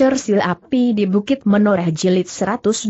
Cersil Api di Bukit Menoreh Jilid 183.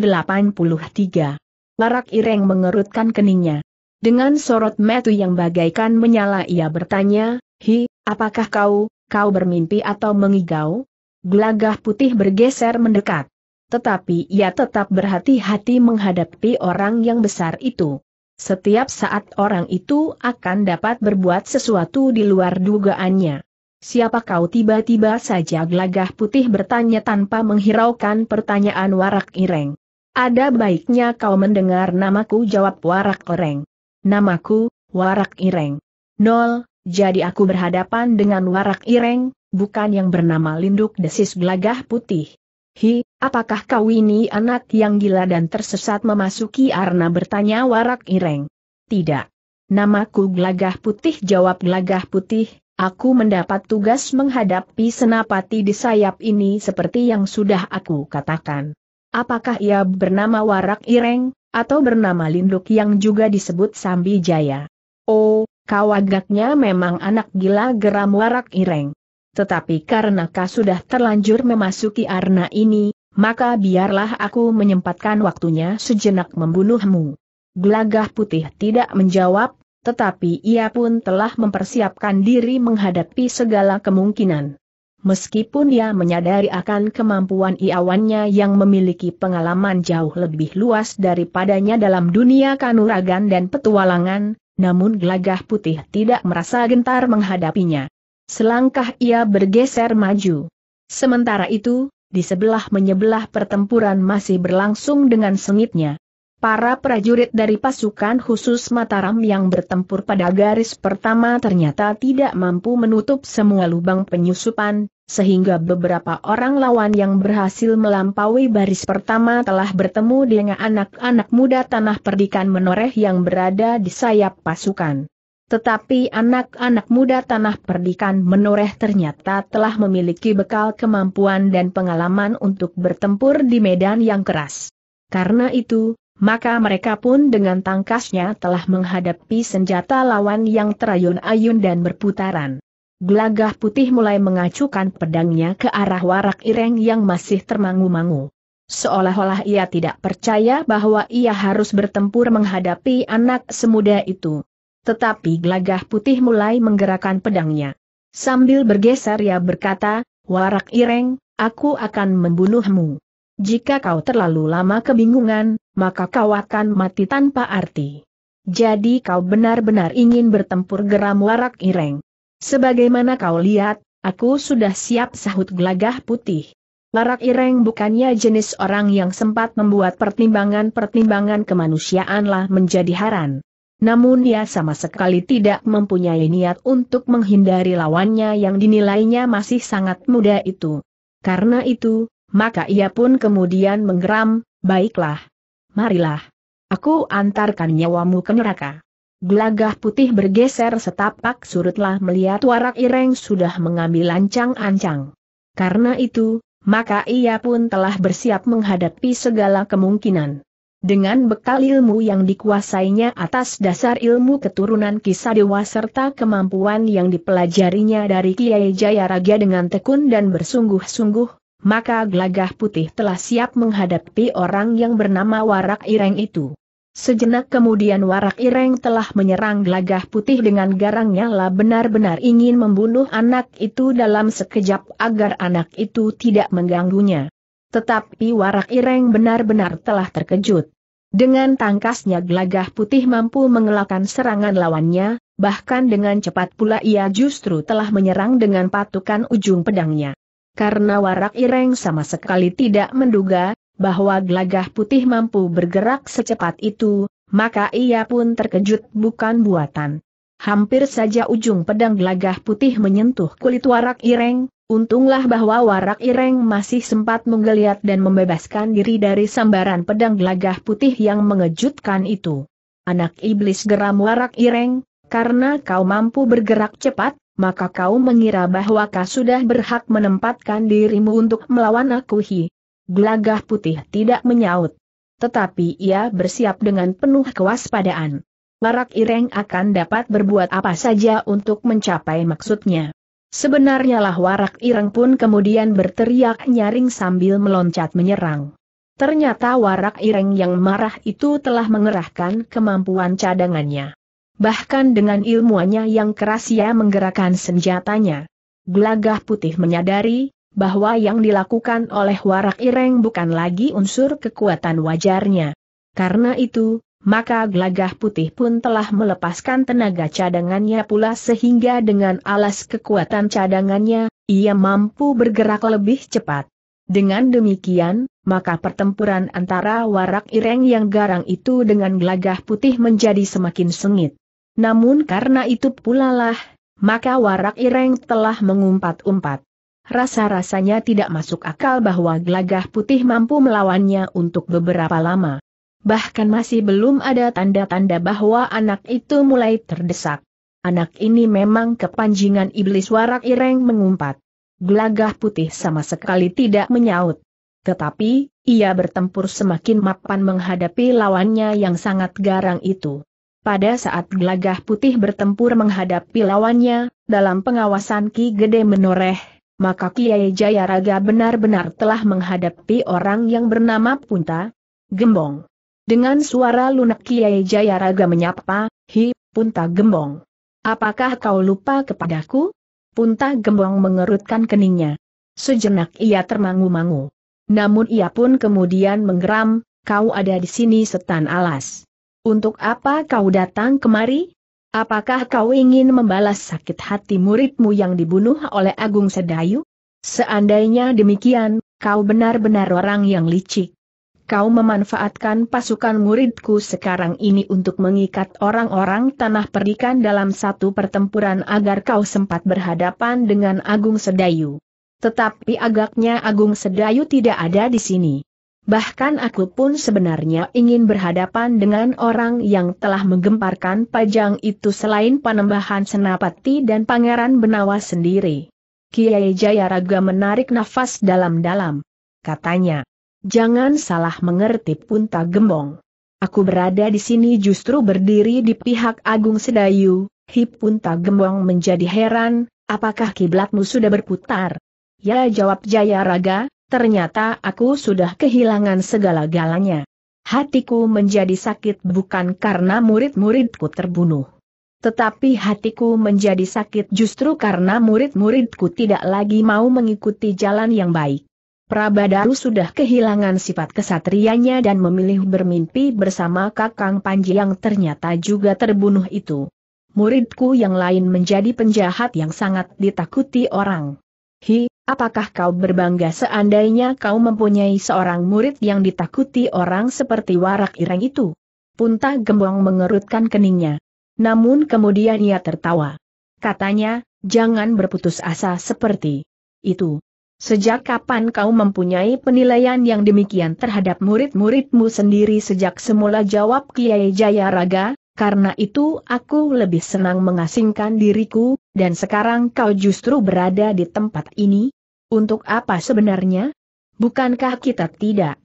Larak Ireng mengerutkan keningnya. Dengan sorot metu yang bagaikan menyala ia bertanya, Hi, apakah kau, kau bermimpi atau mengigau? Gelagah putih bergeser mendekat. Tetapi ia tetap berhati-hati menghadapi orang yang besar itu. Setiap saat orang itu akan dapat berbuat sesuatu di luar dugaannya. Siapa kau tiba-tiba saja gelagah putih bertanya tanpa menghiraukan pertanyaan warak ireng. Ada baiknya kau mendengar namaku jawab warak ireng. Namaku, warak ireng. Nol, jadi aku berhadapan dengan warak ireng, bukan yang bernama Linduk Desis Gelagah Putih. Hi, apakah kau ini anak yang gila dan tersesat memasuki arna bertanya warak ireng? Tidak. Namaku Gelagah Putih jawab Gelagah Putih, Aku mendapat tugas menghadapi senapati di sayap ini seperti yang sudah aku katakan. Apakah ia bernama Warak Ireng, atau bernama Linduk yang juga disebut Sambi Jaya? Oh, kau agaknya memang anak gila geram Warak Ireng. Tetapi karena kau sudah terlanjur memasuki arna ini, maka biarlah aku menyempatkan waktunya sejenak membunuhmu. Gelagah putih tidak menjawab, tetapi ia pun telah mempersiapkan diri menghadapi segala kemungkinan. Meskipun ia menyadari akan kemampuan iawannya yang memiliki pengalaman jauh lebih luas daripadanya dalam dunia kanuragan dan petualangan, namun gelagah putih tidak merasa gentar menghadapinya. Selangkah ia bergeser maju. Sementara itu, di sebelah menyebelah pertempuran masih berlangsung dengan sengitnya. Para prajurit dari pasukan khusus Mataram yang bertempur pada garis pertama ternyata tidak mampu menutup semua lubang penyusupan, sehingga beberapa orang lawan yang berhasil melampaui baris pertama telah bertemu dengan anak-anak muda tanah perdikan menoreh yang berada di sayap pasukan. Tetapi anak-anak muda tanah perdikan menoreh ternyata telah memiliki bekal kemampuan dan pengalaman untuk bertempur di medan yang keras. Karena itu, maka mereka pun dengan tangkasnya telah menghadapi senjata lawan yang terayun-ayun dan berputaran. Gelagah putih mulai mengacukan pedangnya ke arah warak ireng yang masih termangu-mangu. Seolah-olah ia tidak percaya bahwa ia harus bertempur menghadapi anak semuda itu. Tetapi gelagah putih mulai menggerakkan pedangnya. Sambil bergeser ia berkata, Warak Ireng, aku akan membunuhmu. Jika kau terlalu lama kebingungan, maka kau akan mati tanpa arti. Jadi kau benar-benar ingin bertempur geram warak ireng. Sebagaimana kau lihat, aku sudah siap sahut gelagah putih. Warak ireng bukannya jenis orang yang sempat membuat pertimbangan-pertimbangan kemanusiaanlah menjadi haran. Namun dia sama sekali tidak mempunyai niat untuk menghindari lawannya yang dinilainya masih sangat muda itu. Karena itu, maka ia pun kemudian menggeram, baiklah. Marilah. Aku antarkan nyawamu ke neraka. Gelagah putih bergeser setapak surutlah melihat warak ireng sudah mengambil lancang ancang Karena itu, maka ia pun telah bersiap menghadapi segala kemungkinan. Dengan bekal ilmu yang dikuasainya atas dasar ilmu keturunan kisah dewa serta kemampuan yang dipelajarinya dari Kiai Jayaraga dengan tekun dan bersungguh-sungguh, maka gelagah putih telah siap menghadapi orang yang bernama Warak Ireng itu. Sejenak kemudian Warak Ireng telah menyerang gelagah putih dengan garangnya lah benar-benar ingin membunuh anak itu dalam sekejap agar anak itu tidak mengganggunya. Tetapi Warak Ireng benar-benar telah terkejut. Dengan tangkasnya gelagah putih mampu mengelakkan serangan lawannya, bahkan dengan cepat pula ia justru telah menyerang dengan patukan ujung pedangnya karena Warak Ireng sama sekali tidak menduga, bahwa gelagah putih mampu bergerak secepat itu, maka ia pun terkejut bukan buatan. Hampir saja ujung pedang gelagah putih menyentuh kulit Warak Ireng, untunglah bahwa Warak Ireng masih sempat menggeliat dan membebaskan diri dari sambaran pedang gelagah putih yang mengejutkan itu. Anak iblis geram Warak Ireng, karena kau mampu bergerak cepat, maka kau mengira bahwa kau sudah berhak menempatkan dirimu untuk melawan aku hi. Gelagah putih tidak menyaut. Tetapi ia bersiap dengan penuh kewaspadaan. Barak Ireng akan dapat berbuat apa saja untuk mencapai maksudnya. Sebenarnya lah Warak Ireng pun kemudian berteriak nyaring sambil meloncat menyerang. Ternyata Warak Ireng yang marah itu telah mengerahkan kemampuan cadangannya. Bahkan dengan ilmuannya yang keras ia menggerakkan senjatanya. Gelagah putih menyadari, bahwa yang dilakukan oleh warak ireng bukan lagi unsur kekuatan wajarnya. Karena itu, maka gelagah putih pun telah melepaskan tenaga cadangannya pula sehingga dengan alas kekuatan cadangannya, ia mampu bergerak lebih cepat. Dengan demikian, maka pertempuran antara warak ireng yang garang itu dengan gelagah putih menjadi semakin sengit. Namun karena itu pula lah, maka warak ireng telah mengumpat-umpat. Rasa-rasanya tidak masuk akal bahwa gelagah putih mampu melawannya untuk beberapa lama. Bahkan masih belum ada tanda-tanda bahwa anak itu mulai terdesak. Anak ini memang kepanjingan iblis warak ireng mengumpat. Gelagah putih sama sekali tidak menyaut. Tetapi, ia bertempur semakin mapan menghadapi lawannya yang sangat garang itu. Pada saat gelagah putih bertempur menghadapi lawannya, dalam pengawasan Ki Gede menoreh, maka Kiai Jayaraga benar-benar telah menghadapi orang yang bernama Punta, Gembong. Dengan suara lunak Kiai Jayaraga menyapa, Hi, Punta Gembong. Apakah kau lupa kepadaku? Punta Gembong mengerutkan keningnya. Sejenak ia termangu-mangu. Namun ia pun kemudian menggeram, kau ada di sini setan alas. Untuk apa kau datang kemari? Apakah kau ingin membalas sakit hati muridmu yang dibunuh oleh Agung Sedayu? Seandainya demikian, kau benar-benar orang yang licik. Kau memanfaatkan pasukan muridku sekarang ini untuk mengikat orang-orang tanah perdikan dalam satu pertempuran agar kau sempat berhadapan dengan Agung Sedayu. Tetapi agaknya Agung Sedayu tidak ada di sini. Bahkan aku pun sebenarnya ingin berhadapan dengan orang yang telah menggemparkan pajang itu selain panembahan Senapati dan Pangeran Benawa sendiri. Kiai Jayaraga menarik nafas dalam-dalam. Katanya, jangan salah mengerti Punta Gembong. Aku berada di sini justru berdiri di pihak Agung Sedayu, tak Gembong menjadi heran, apakah kiblatmu sudah berputar? Ya jawab Jayaraga, ternyata aku sudah kehilangan segala-galanya. Hatiku menjadi sakit bukan karena murid-muridku terbunuh. Tetapi hatiku menjadi sakit justru karena murid-muridku tidak lagi mau mengikuti jalan yang baik. Prabadaru sudah kehilangan sifat kesatrianya dan memilih bermimpi bersama Kakang Panji yang ternyata juga terbunuh itu. Muridku yang lain menjadi penjahat yang sangat ditakuti orang. Hi, apakah kau berbangga seandainya kau mempunyai seorang murid yang ditakuti orang seperti warak Irang itu? Punta gembong mengerutkan keningnya. Namun kemudian ia tertawa. Katanya, jangan berputus asa seperti itu. Sejak kapan kau mempunyai penilaian yang demikian terhadap murid-muridmu sendiri sejak semula jawab Kiai Jayaraga, karena itu aku lebih senang mengasingkan diriku, dan sekarang kau justru berada di tempat ini? Untuk apa sebenarnya? Bukankah kita tidak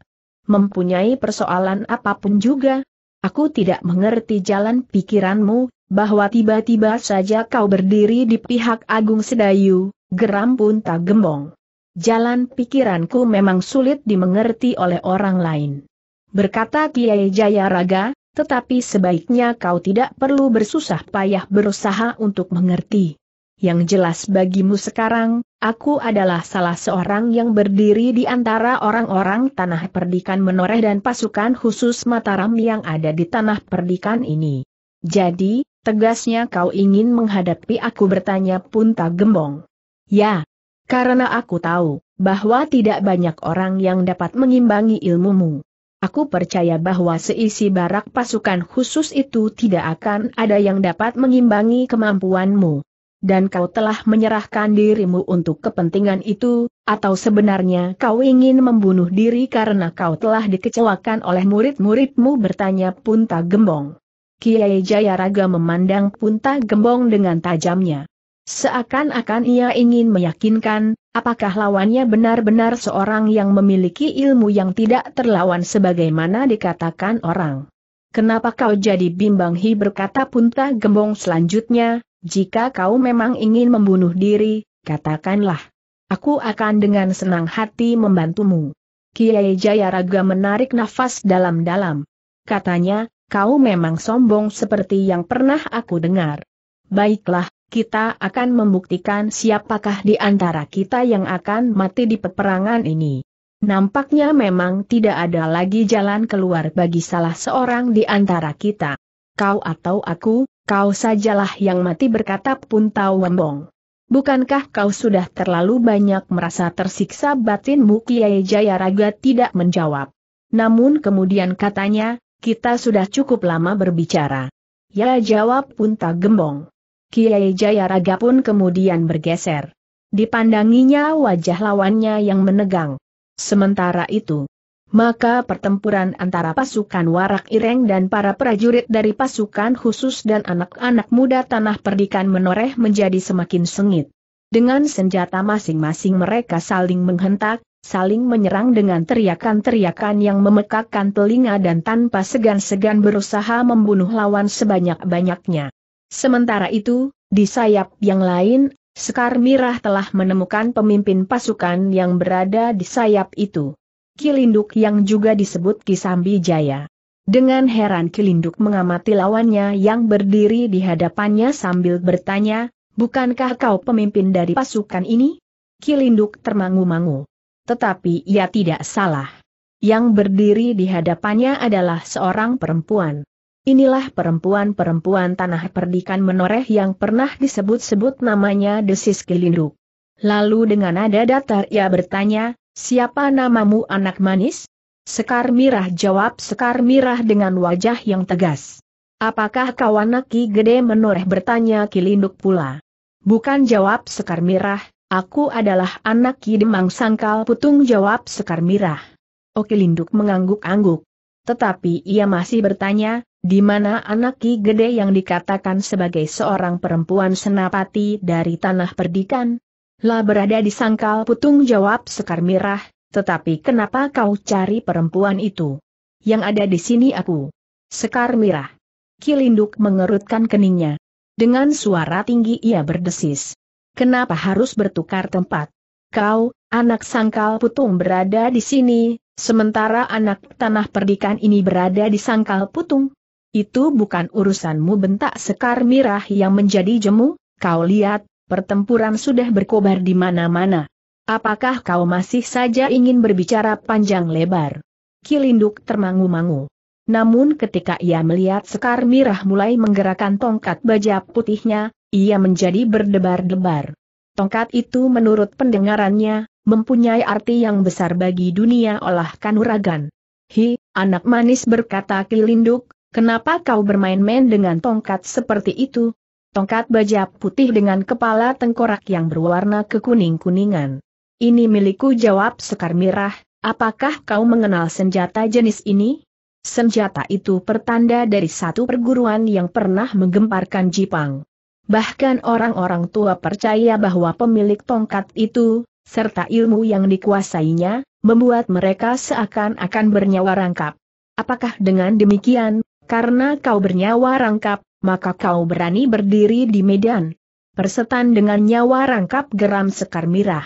mempunyai persoalan apapun juga? Aku tidak mengerti jalan pikiranmu, bahwa tiba-tiba saja kau berdiri di pihak Agung Sedayu, geram pun tak gembong. Jalan pikiranku memang sulit dimengerti oleh orang lain. Berkata Kiai Jayaraga, tetapi sebaiknya kau tidak perlu bersusah payah berusaha untuk mengerti. Yang jelas bagimu sekarang, aku adalah salah seorang yang berdiri di antara orang-orang tanah perdikan menoreh dan pasukan khusus Mataram yang ada di tanah perdikan ini. Jadi, tegasnya kau ingin menghadapi aku bertanya pun tak Gembong. Ya, karena aku tahu, bahwa tidak banyak orang yang dapat mengimbangi ilmumu. Aku percaya bahwa seisi barak pasukan khusus itu tidak akan ada yang dapat mengimbangi kemampuanmu. Dan kau telah menyerahkan dirimu untuk kepentingan itu, atau sebenarnya kau ingin membunuh diri karena kau telah dikecewakan oleh murid-muridmu bertanya Punta Gembong. Kiai Jayaraga memandang Punta Gembong dengan tajamnya. Seakan-akan ia ingin meyakinkan, Apakah lawannya benar-benar seorang yang memiliki ilmu yang tidak terlawan sebagaimana dikatakan orang? Kenapa kau jadi bimbang hi berkata Punta Gembong selanjutnya, jika kau memang ingin membunuh diri, katakanlah. Aku akan dengan senang hati membantumu. Kiai Jayaraga menarik nafas dalam-dalam. Katanya, kau memang sombong seperti yang pernah aku dengar. Baiklah, kita akan membuktikan siapakah di antara kita yang akan mati di peperangan ini. Nampaknya memang tidak ada lagi jalan keluar bagi salah seorang di antara kita. Kau atau aku, kau sajalah yang mati berkata pun tahu wembong. Bukankah kau sudah terlalu banyak merasa tersiksa batinmu Kiai Jayaraga tidak menjawab. Namun kemudian katanya, kita sudah cukup lama berbicara. Ya jawab pun tak gembong. Kiai Jayaraga pun kemudian bergeser. Dipandanginya wajah lawannya yang menegang. Sementara itu, maka pertempuran antara pasukan Warak Ireng dan para prajurit dari pasukan khusus dan anak-anak muda Tanah Perdikan menoreh menjadi semakin sengit. Dengan senjata masing-masing mereka saling menghentak, saling menyerang dengan teriakan-teriakan yang memekakkan telinga dan tanpa segan-segan berusaha membunuh lawan sebanyak-banyaknya. Sementara itu, di sayap yang lain, Sekar Mirah telah menemukan pemimpin pasukan yang berada di sayap itu. Kilinduk yang juga disebut Kisambi Jaya. Dengan heran Kilinduk mengamati lawannya yang berdiri di hadapannya sambil bertanya, bukankah kau pemimpin dari pasukan ini? Kilinduk termangu-mangu. Tetapi ia tidak salah. Yang berdiri di hadapannya adalah seorang perempuan. Inilah perempuan-perempuan tanah perdikan menoreh yang pernah disebut-sebut namanya Desis Kilinduk. Lalu dengan nada datar ia bertanya, siapa namamu anak manis? Sekar Mirah jawab Sekar Mirah dengan wajah yang tegas. Apakah kau anak Gede menoreh bertanya Kilinduk pula. Bukan jawab Sekar Mirah, Aku adalah anak Ki Demang Sangkal Putung jawab Sekar Mirah. Oke Linduk mengangguk-angguk. Tetapi ia masih bertanya, di mana anak Ki Gede yang dikatakan sebagai seorang perempuan senapati dari tanah perdikan, lah berada di sangkal putung jawab Sekar Mirah, tetapi kenapa kau cari perempuan itu? Yang ada di sini aku. Sekar Mirah. Kilinduk mengerutkan keningnya. Dengan suara tinggi ia berdesis. Kenapa harus bertukar tempat? Kau, anak sangkal putung berada di sini, sementara anak tanah perdikan ini berada di sangkal putung, itu bukan urusanmu bentak Sekar Mirah yang menjadi jemu, kau lihat, pertempuran sudah berkobar di mana-mana. Apakah kau masih saja ingin berbicara panjang lebar? Kilinduk termangu-mangu. Namun ketika ia melihat Sekar Mirah mulai menggerakkan tongkat baja putihnya, ia menjadi berdebar-debar. Tongkat itu menurut pendengarannya, mempunyai arti yang besar bagi dunia olah kanuragan. Hi, anak manis berkata Kilinduk, Kenapa kau bermain-main dengan tongkat seperti itu? Tongkat baja putih dengan kepala tengkorak yang berwarna kekuning-kuningan. Ini milikku jawab Sekar Mirah, apakah kau mengenal senjata jenis ini? Senjata itu pertanda dari satu perguruan yang pernah menggemparkan Jipang. Bahkan orang-orang tua percaya bahwa pemilik tongkat itu, serta ilmu yang dikuasainya, membuat mereka seakan-akan bernyawa rangkap. Apakah dengan demikian, karena kau bernyawa rangkap, maka kau berani berdiri di medan. Persetan dengan nyawa rangkap geram sekar mirah.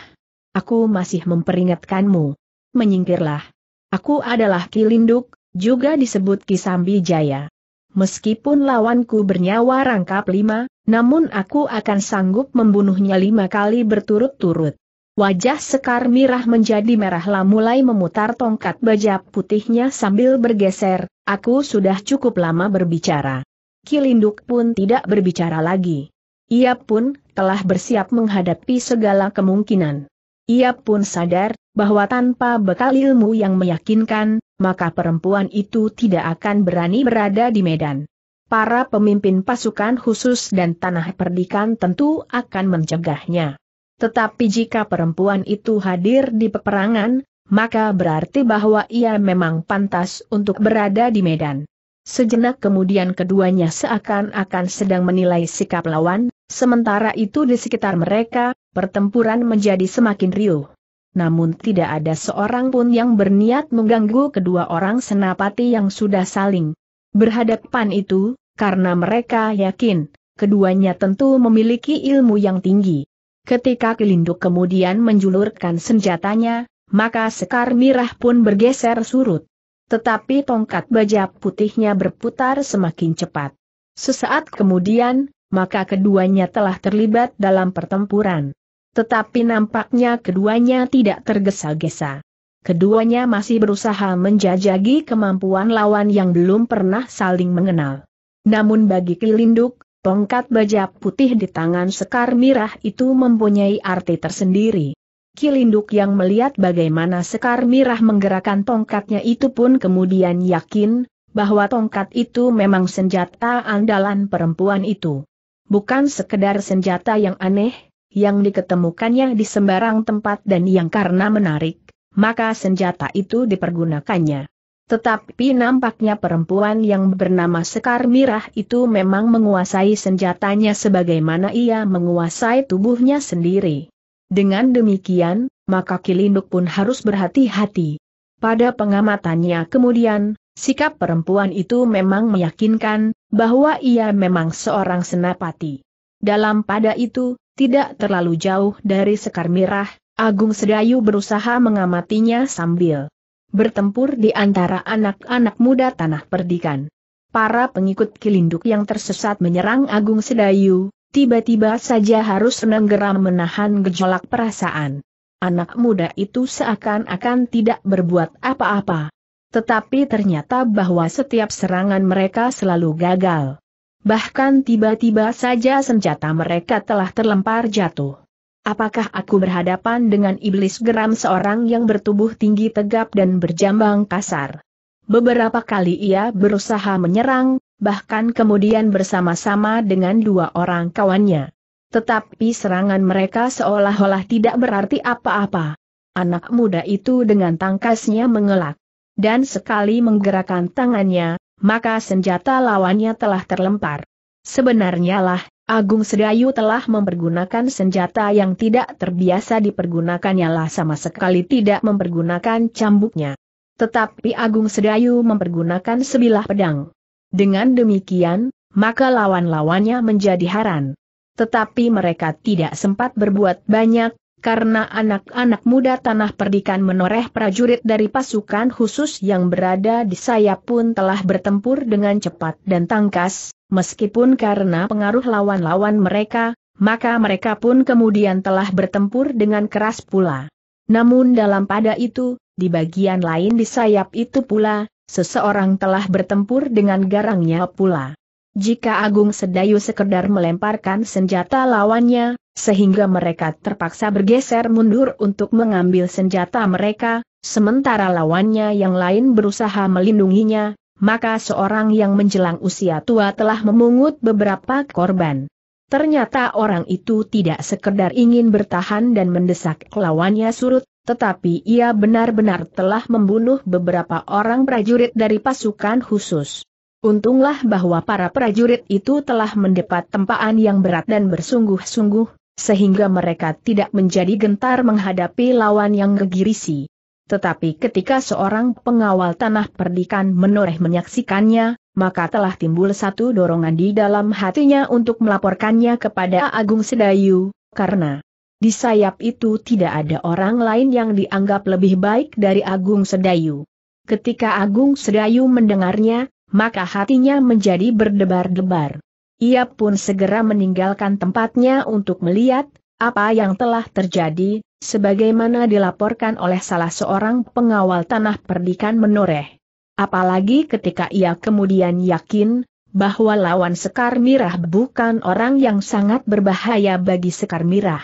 Aku masih memperingatkanmu. Menyingkirlah. Aku adalah Kilinduk, juga disebut Kisambi Jaya. Meskipun lawanku bernyawa rangkap lima, namun aku akan sanggup membunuhnya lima kali berturut-turut. Wajah Sekar Mirah menjadi merahlah mulai memutar tongkat baja putihnya sambil bergeser, aku sudah cukup lama berbicara. Kilinduk pun tidak berbicara lagi. Ia pun telah bersiap menghadapi segala kemungkinan. Ia pun sadar, bahwa tanpa bekal ilmu yang meyakinkan, maka perempuan itu tidak akan berani berada di medan. Para pemimpin pasukan khusus dan tanah perdikan tentu akan mencegahnya. Tetapi jika perempuan itu hadir di peperangan, maka berarti bahwa ia memang pantas untuk berada di medan. Sejenak kemudian keduanya seakan-akan sedang menilai sikap lawan, sementara itu di sekitar mereka, pertempuran menjadi semakin riuh. Namun tidak ada seorang pun yang berniat mengganggu kedua orang senapati yang sudah saling berhadapan itu, karena mereka yakin, keduanya tentu memiliki ilmu yang tinggi. Ketika Kilinduk kemudian menjulurkan senjatanya, maka Sekar Mirah pun bergeser surut. Tetapi tongkat baja putihnya berputar semakin cepat. Sesaat kemudian, maka keduanya telah terlibat dalam pertempuran. Tetapi nampaknya keduanya tidak tergesa-gesa. Keduanya masih berusaha menjajagi kemampuan lawan yang belum pernah saling mengenal. Namun bagi Kilinduk, Tongkat baja putih di tangan Sekar Mirah itu mempunyai arti tersendiri. Kilinduk yang melihat bagaimana Sekar Mirah menggerakkan tongkatnya itu pun kemudian yakin, bahwa tongkat itu memang senjata andalan perempuan itu. Bukan sekedar senjata yang aneh, yang diketemukannya di sembarang tempat dan yang karena menarik, maka senjata itu dipergunakannya. Tetapi nampaknya perempuan yang bernama Sekar Mirah itu memang menguasai senjatanya sebagaimana ia menguasai tubuhnya sendiri. Dengan demikian, maka Kilinduk pun harus berhati-hati. Pada pengamatannya kemudian, sikap perempuan itu memang meyakinkan bahwa ia memang seorang senapati. Dalam pada itu, tidak terlalu jauh dari Sekar Mirah, Agung Sedayu berusaha mengamatinya sambil bertempur di antara anak-anak muda tanah perdikan. Para pengikut Kilinduk yang tersesat menyerang Agung Sedayu, tiba-tiba saja harus menenggeram menahan gejolak perasaan. Anak muda itu seakan-akan tidak berbuat apa-apa. Tetapi ternyata bahwa setiap serangan mereka selalu gagal. Bahkan tiba-tiba saja senjata mereka telah terlempar jatuh. Apakah aku berhadapan dengan iblis geram seorang yang bertubuh tinggi tegap dan berjambang kasar? Beberapa kali ia berusaha menyerang, bahkan kemudian bersama-sama dengan dua orang kawannya. Tetapi serangan mereka seolah-olah tidak berarti apa-apa. Anak muda itu dengan tangkasnya mengelak. Dan sekali menggerakkan tangannya, maka senjata lawannya telah terlempar. Sebenarnya lah, Agung Sedayu telah mempergunakan senjata yang tidak terbiasa dipergunakannya lah sama sekali tidak mempergunakan cambuknya. Tetapi Agung Sedayu mempergunakan sebilah pedang. Dengan demikian, maka lawan-lawannya menjadi haran. Tetapi mereka tidak sempat berbuat banyak, karena anak-anak muda tanah perdikan menoreh prajurit dari pasukan khusus yang berada di sayap pun telah bertempur dengan cepat dan tangkas, Meskipun karena pengaruh lawan-lawan mereka, maka mereka pun kemudian telah bertempur dengan keras pula. Namun dalam pada itu, di bagian lain di sayap itu pula, seseorang telah bertempur dengan garangnya pula. Jika Agung Sedayu sekedar melemparkan senjata lawannya, sehingga mereka terpaksa bergeser mundur untuk mengambil senjata mereka, sementara lawannya yang lain berusaha melindunginya, maka seorang yang menjelang usia tua telah memungut beberapa korban. Ternyata orang itu tidak sekedar ingin bertahan dan mendesak lawannya surut, tetapi ia benar-benar telah membunuh beberapa orang prajurit dari pasukan khusus. Untunglah bahwa para prajurit itu telah mendapat tempaan yang berat dan bersungguh-sungguh, sehingga mereka tidak menjadi gentar menghadapi lawan yang gegirisi. Tetapi ketika seorang pengawal tanah perdikan menoreh menyaksikannya, maka telah timbul satu dorongan di dalam hatinya untuk melaporkannya kepada Agung Sedayu, karena di sayap itu tidak ada orang lain yang dianggap lebih baik dari Agung Sedayu. Ketika Agung Sedayu mendengarnya, maka hatinya menjadi berdebar-debar. Ia pun segera meninggalkan tempatnya untuk melihat, apa yang telah terjadi, sebagaimana dilaporkan oleh salah seorang pengawal tanah perdikan menoreh. Apalagi ketika ia kemudian yakin, bahwa lawan Sekar Mirah bukan orang yang sangat berbahaya bagi Sekar Mirah.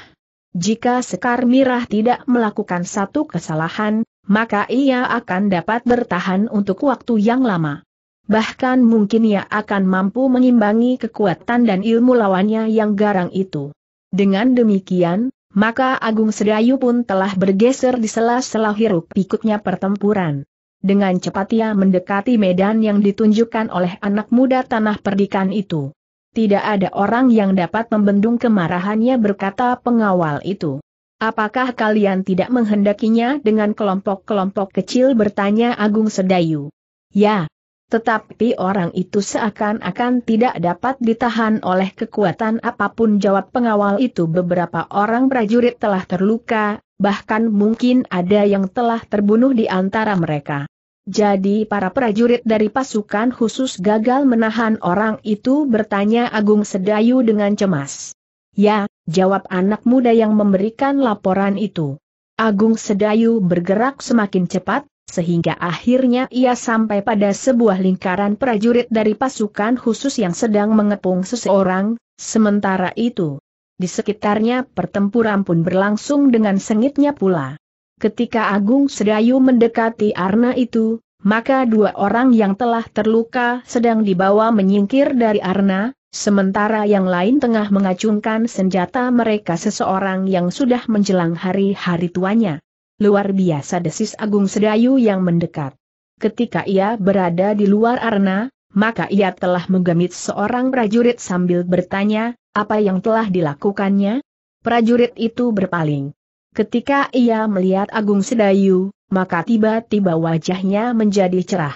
Jika Sekar Mirah tidak melakukan satu kesalahan, maka ia akan dapat bertahan untuk waktu yang lama. Bahkan mungkin ia akan mampu mengimbangi kekuatan dan ilmu lawannya yang garang itu. Dengan demikian, maka Agung Sedayu pun telah bergeser di sela-sela hiruk pikuknya pertempuran. Dengan cepat ia mendekati medan yang ditunjukkan oleh anak muda tanah perdikan itu. Tidak ada orang yang dapat membendung kemarahannya berkata pengawal itu. Apakah kalian tidak menghendakinya dengan kelompok-kelompok kecil bertanya Agung Sedayu? Ya, tetapi orang itu seakan-akan tidak dapat ditahan oleh kekuatan apapun jawab pengawal itu beberapa orang prajurit telah terluka, bahkan mungkin ada yang telah terbunuh di antara mereka. Jadi para prajurit dari pasukan khusus gagal menahan orang itu bertanya Agung Sedayu dengan cemas. Ya, jawab anak muda yang memberikan laporan itu. Agung Sedayu bergerak semakin cepat, sehingga akhirnya ia sampai pada sebuah lingkaran prajurit dari pasukan khusus yang sedang mengepung seseorang, sementara itu. Di sekitarnya pertempuran pun berlangsung dengan sengitnya pula. Ketika Agung Sedayu mendekati Arna itu, maka dua orang yang telah terluka sedang dibawa menyingkir dari Arna, sementara yang lain tengah mengacungkan senjata mereka seseorang yang sudah menjelang hari-hari tuanya. Luar biasa desis Agung Sedayu yang mendekat. Ketika ia berada di luar arena, maka ia telah menggamit seorang prajurit sambil bertanya, apa yang telah dilakukannya? Prajurit itu berpaling. Ketika ia melihat Agung Sedayu, maka tiba-tiba wajahnya menjadi cerah.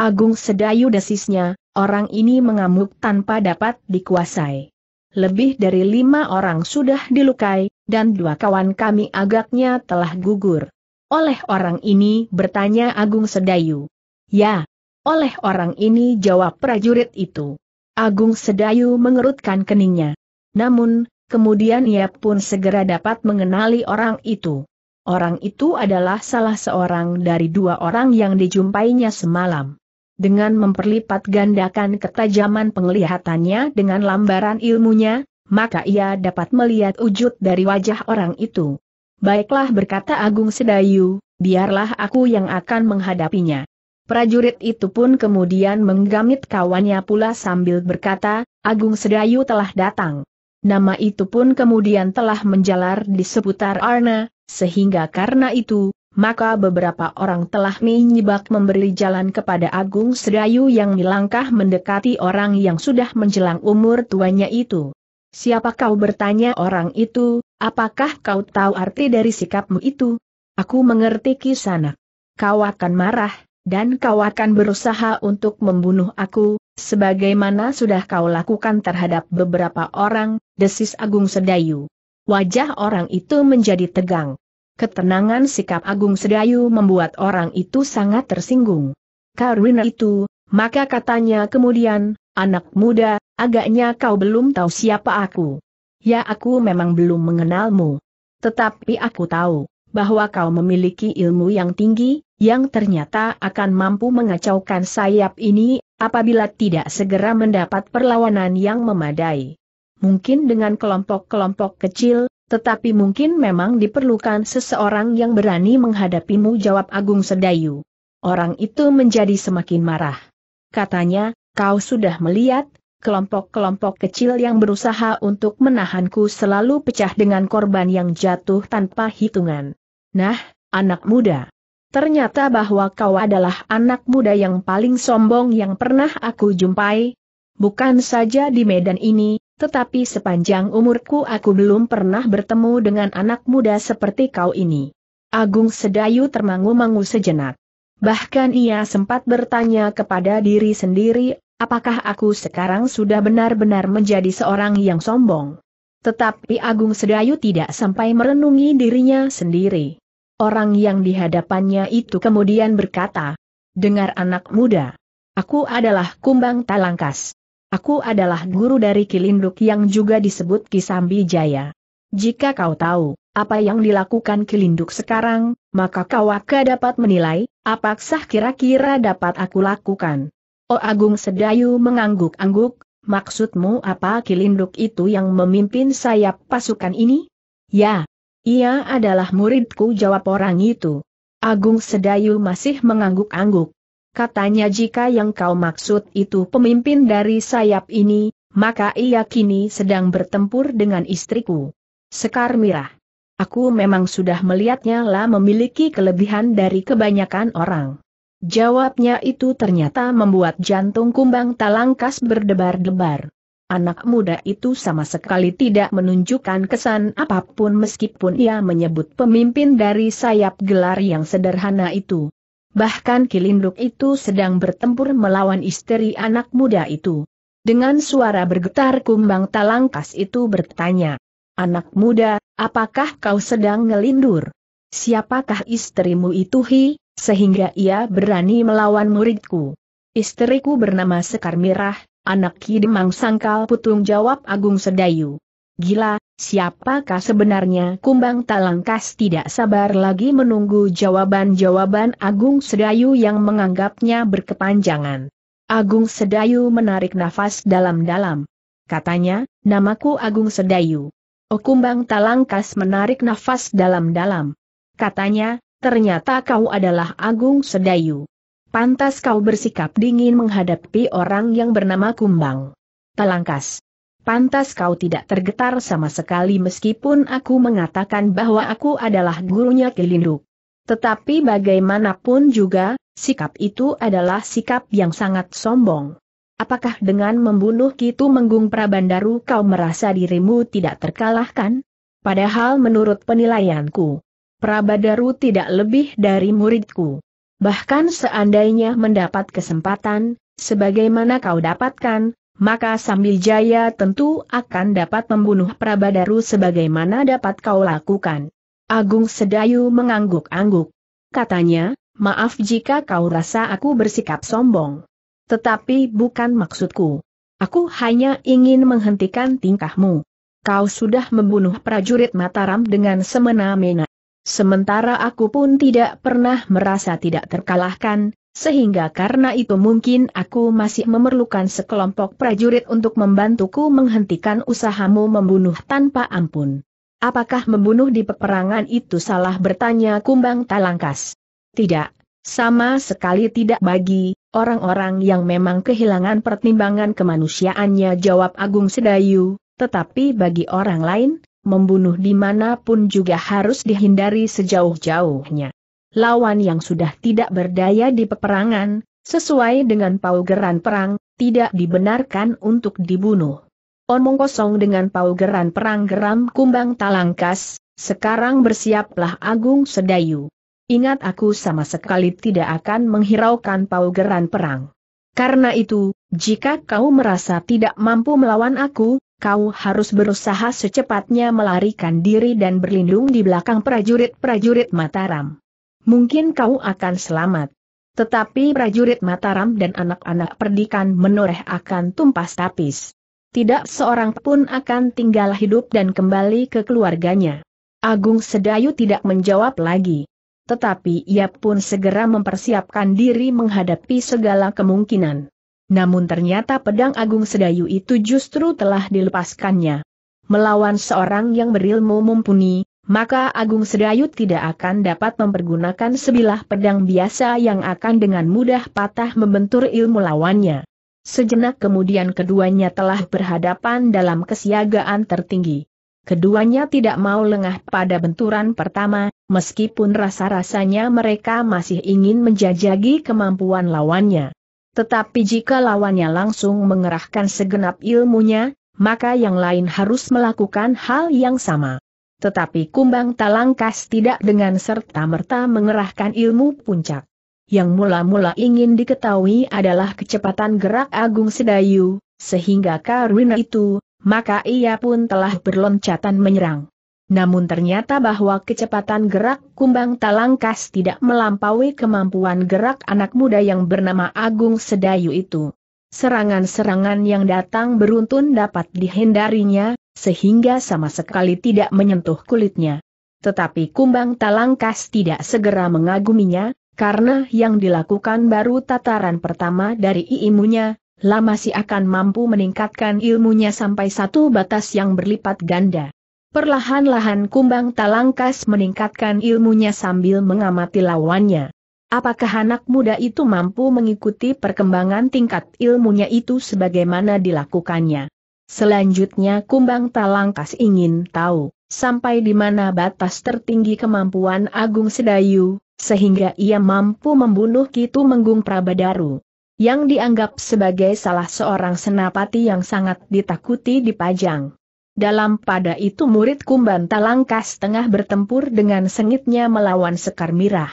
Agung Sedayu desisnya, orang ini mengamuk tanpa dapat dikuasai. Lebih dari lima orang sudah dilukai, dan dua kawan kami agaknya telah gugur. Oleh orang ini bertanya Agung Sedayu. Ya, oleh orang ini jawab prajurit itu. Agung Sedayu mengerutkan keningnya. Namun, kemudian ia pun segera dapat mengenali orang itu. Orang itu adalah salah seorang dari dua orang yang dijumpainya semalam. Dengan memperlipat gandakan ketajaman penglihatannya dengan lambaran ilmunya, maka ia dapat melihat wujud dari wajah orang itu. Baiklah berkata Agung Sedayu, biarlah aku yang akan menghadapinya. Prajurit itu pun kemudian menggamit kawannya pula sambil berkata, Agung Sedayu telah datang. Nama itu pun kemudian telah menjalar di seputar Arna, sehingga karena itu, maka beberapa orang telah menyibak memberi jalan kepada Agung Sedayu yang melangkah mendekati orang yang sudah menjelang umur tuanya itu. Siapa kau bertanya orang itu, apakah kau tahu arti dari sikapmu itu? Aku mengerti kisana. Kau akan marah, dan kau akan berusaha untuk membunuh aku, sebagaimana sudah kau lakukan terhadap beberapa orang, desis Agung Sedayu. Wajah orang itu menjadi tegang. Ketenangan sikap Agung Sedayu membuat orang itu sangat tersinggung. Karina itu, maka katanya kemudian, anak muda, Agaknya kau belum tahu siapa aku. Ya aku memang belum mengenalmu. Tetapi aku tahu, bahwa kau memiliki ilmu yang tinggi, yang ternyata akan mampu mengacaukan sayap ini, apabila tidak segera mendapat perlawanan yang memadai. Mungkin dengan kelompok-kelompok kecil, tetapi mungkin memang diperlukan seseorang yang berani menghadapimu jawab Agung Sedayu. Orang itu menjadi semakin marah. Katanya, kau sudah melihat, kelompok-kelompok kecil yang berusaha untuk menahanku selalu pecah dengan korban yang jatuh tanpa hitungan. Nah, anak muda. Ternyata bahwa kau adalah anak muda yang paling sombong yang pernah aku jumpai. Bukan saja di medan ini, tetapi sepanjang umurku aku belum pernah bertemu dengan anak muda seperti kau ini. Agung Sedayu termangu-mangu sejenak. Bahkan ia sempat bertanya kepada diri sendiri Apakah aku sekarang sudah benar-benar menjadi seorang yang sombong? Tetapi Agung Sedayu tidak sampai merenungi dirinya sendiri. Orang yang dihadapannya itu kemudian berkata, Dengar anak muda, aku adalah kumbang talangkas. Aku adalah guru dari Kilinduk yang juga disebut Kisambi Jaya. Jika kau tahu apa yang dilakukan Kilinduk sekarang, maka kau akan dapat menilai, apakah kira-kira dapat aku lakukan. Oh Agung Sedayu mengangguk-angguk, maksudmu apa Kilinduk itu yang memimpin sayap pasukan ini? Ya, ia adalah muridku jawab orang itu. Agung Sedayu masih mengangguk-angguk. Katanya jika yang kau maksud itu pemimpin dari sayap ini, maka ia kini sedang bertempur dengan istriku. Sekar Mirah. Aku memang sudah melihatnya lah memiliki kelebihan dari kebanyakan orang. Jawabnya itu ternyata membuat jantung kumbang talangkas berdebar-debar. Anak muda itu sama sekali tidak menunjukkan kesan apapun meskipun ia menyebut pemimpin dari sayap gelar yang sederhana itu. Bahkan Kilinduk itu sedang bertempur melawan istri anak muda itu. Dengan suara bergetar kumbang talangkas itu bertanya. Anak muda, apakah kau sedang ngelindur? Siapakah istrimu itu hi? sehingga ia berani melawan muridku. Istriku bernama Sekar Mirah, anak Kidemang Sangkal Putung jawab Agung Sedayu. Gila, siapakah sebenarnya Kumbang Talangkas tidak sabar lagi menunggu jawaban-jawaban Agung Sedayu yang menganggapnya berkepanjangan. Agung Sedayu menarik nafas dalam-dalam. Katanya, namaku Agung Sedayu. Oh Kumbang Talangkas menarik nafas dalam-dalam. Katanya, ternyata kau adalah Agung Sedayu. Pantas kau bersikap dingin menghadapi orang yang bernama Kumbang. Talangkas. Pantas kau tidak tergetar sama sekali meskipun aku mengatakan bahwa aku adalah gurunya Kilinduk. Tetapi bagaimanapun juga, sikap itu adalah sikap yang sangat sombong. Apakah dengan membunuh Kitu Menggung Prabandaru kau merasa dirimu tidak terkalahkan? Padahal menurut penilaianku, Prabadaru tidak lebih dari muridku. Bahkan seandainya mendapat kesempatan, sebagaimana kau dapatkan, maka sambil jaya tentu akan dapat membunuh Prabadaru sebagaimana dapat kau lakukan. Agung Sedayu mengangguk-angguk. Katanya, maaf jika kau rasa aku bersikap sombong. Tetapi bukan maksudku. Aku hanya ingin menghentikan tingkahmu. Kau sudah membunuh prajurit Mataram dengan semena-mena. Sementara aku pun tidak pernah merasa tidak terkalahkan, sehingga karena itu mungkin aku masih memerlukan sekelompok prajurit untuk membantuku menghentikan usahamu membunuh tanpa ampun. Apakah membunuh di peperangan itu salah bertanya kumbang talangkas? Tidak, sama sekali tidak bagi orang-orang yang memang kehilangan pertimbangan kemanusiaannya jawab Agung Sedayu, tetapi bagi orang lain, membunuh dimanapun juga harus dihindari sejauh-jauhnya. Lawan yang sudah tidak berdaya di peperangan, sesuai dengan paugeran perang, tidak dibenarkan untuk dibunuh. Omong kosong dengan paugeran perang geram kumbang talangkas, sekarang bersiaplah Agung Sedayu. Ingat aku sama sekali tidak akan menghiraukan paugeran perang. Karena itu, jika kau merasa tidak mampu melawan aku, kau harus berusaha secepatnya melarikan diri dan berlindung di belakang prajurit-prajurit Mataram. Mungkin kau akan selamat. Tetapi prajurit Mataram dan anak-anak perdikan menoreh akan tumpas tapis. Tidak seorang pun akan tinggal hidup dan kembali ke keluarganya. Agung Sedayu tidak menjawab lagi. Tetapi ia pun segera mempersiapkan diri menghadapi segala kemungkinan namun ternyata pedang agung sedayu itu justru telah dilepaskannya. Melawan seorang yang berilmu mumpuni, maka Agung Sedayu tidak akan dapat mempergunakan sebilah pedang biasa yang akan dengan mudah patah membentur ilmu lawannya. Sejenak kemudian keduanya telah berhadapan dalam kesiagaan tertinggi. Keduanya tidak mau lengah pada benturan pertama, meskipun rasa-rasanya mereka masih ingin menjajagi kemampuan lawannya. Tetapi jika lawannya langsung mengerahkan segenap ilmunya, maka yang lain harus melakukan hal yang sama. Tetapi kumbang talangkas tidak dengan serta-merta mengerahkan ilmu puncak. Yang mula-mula ingin diketahui adalah kecepatan gerak Agung Sedayu, sehingga karena itu, maka ia pun telah berloncatan menyerang. Namun ternyata bahwa kecepatan gerak kumbang talangkas tidak melampaui kemampuan gerak anak muda yang bernama Agung Sedayu itu. Serangan-serangan yang datang beruntun dapat dihindarinya, sehingga sama sekali tidak menyentuh kulitnya. Tetapi kumbang talangkas tidak segera mengaguminya, karena yang dilakukan baru tataran pertama dari ilmunya, lama sih akan mampu meningkatkan ilmunya sampai satu batas yang berlipat ganda. Perlahan-lahan kumbang talangkas meningkatkan ilmunya sambil mengamati lawannya. Apakah anak muda itu mampu mengikuti perkembangan tingkat ilmunya itu sebagaimana dilakukannya? Selanjutnya kumbang talangkas ingin tahu, sampai di mana batas tertinggi kemampuan Agung Sedayu, sehingga ia mampu membunuh Kitu Menggung Prabadaru. Yang dianggap sebagai salah seorang senapati yang sangat ditakuti di Pajang. Dalam pada itu murid kumban talangkas tengah bertempur dengan sengitnya melawan Sekar Mirah.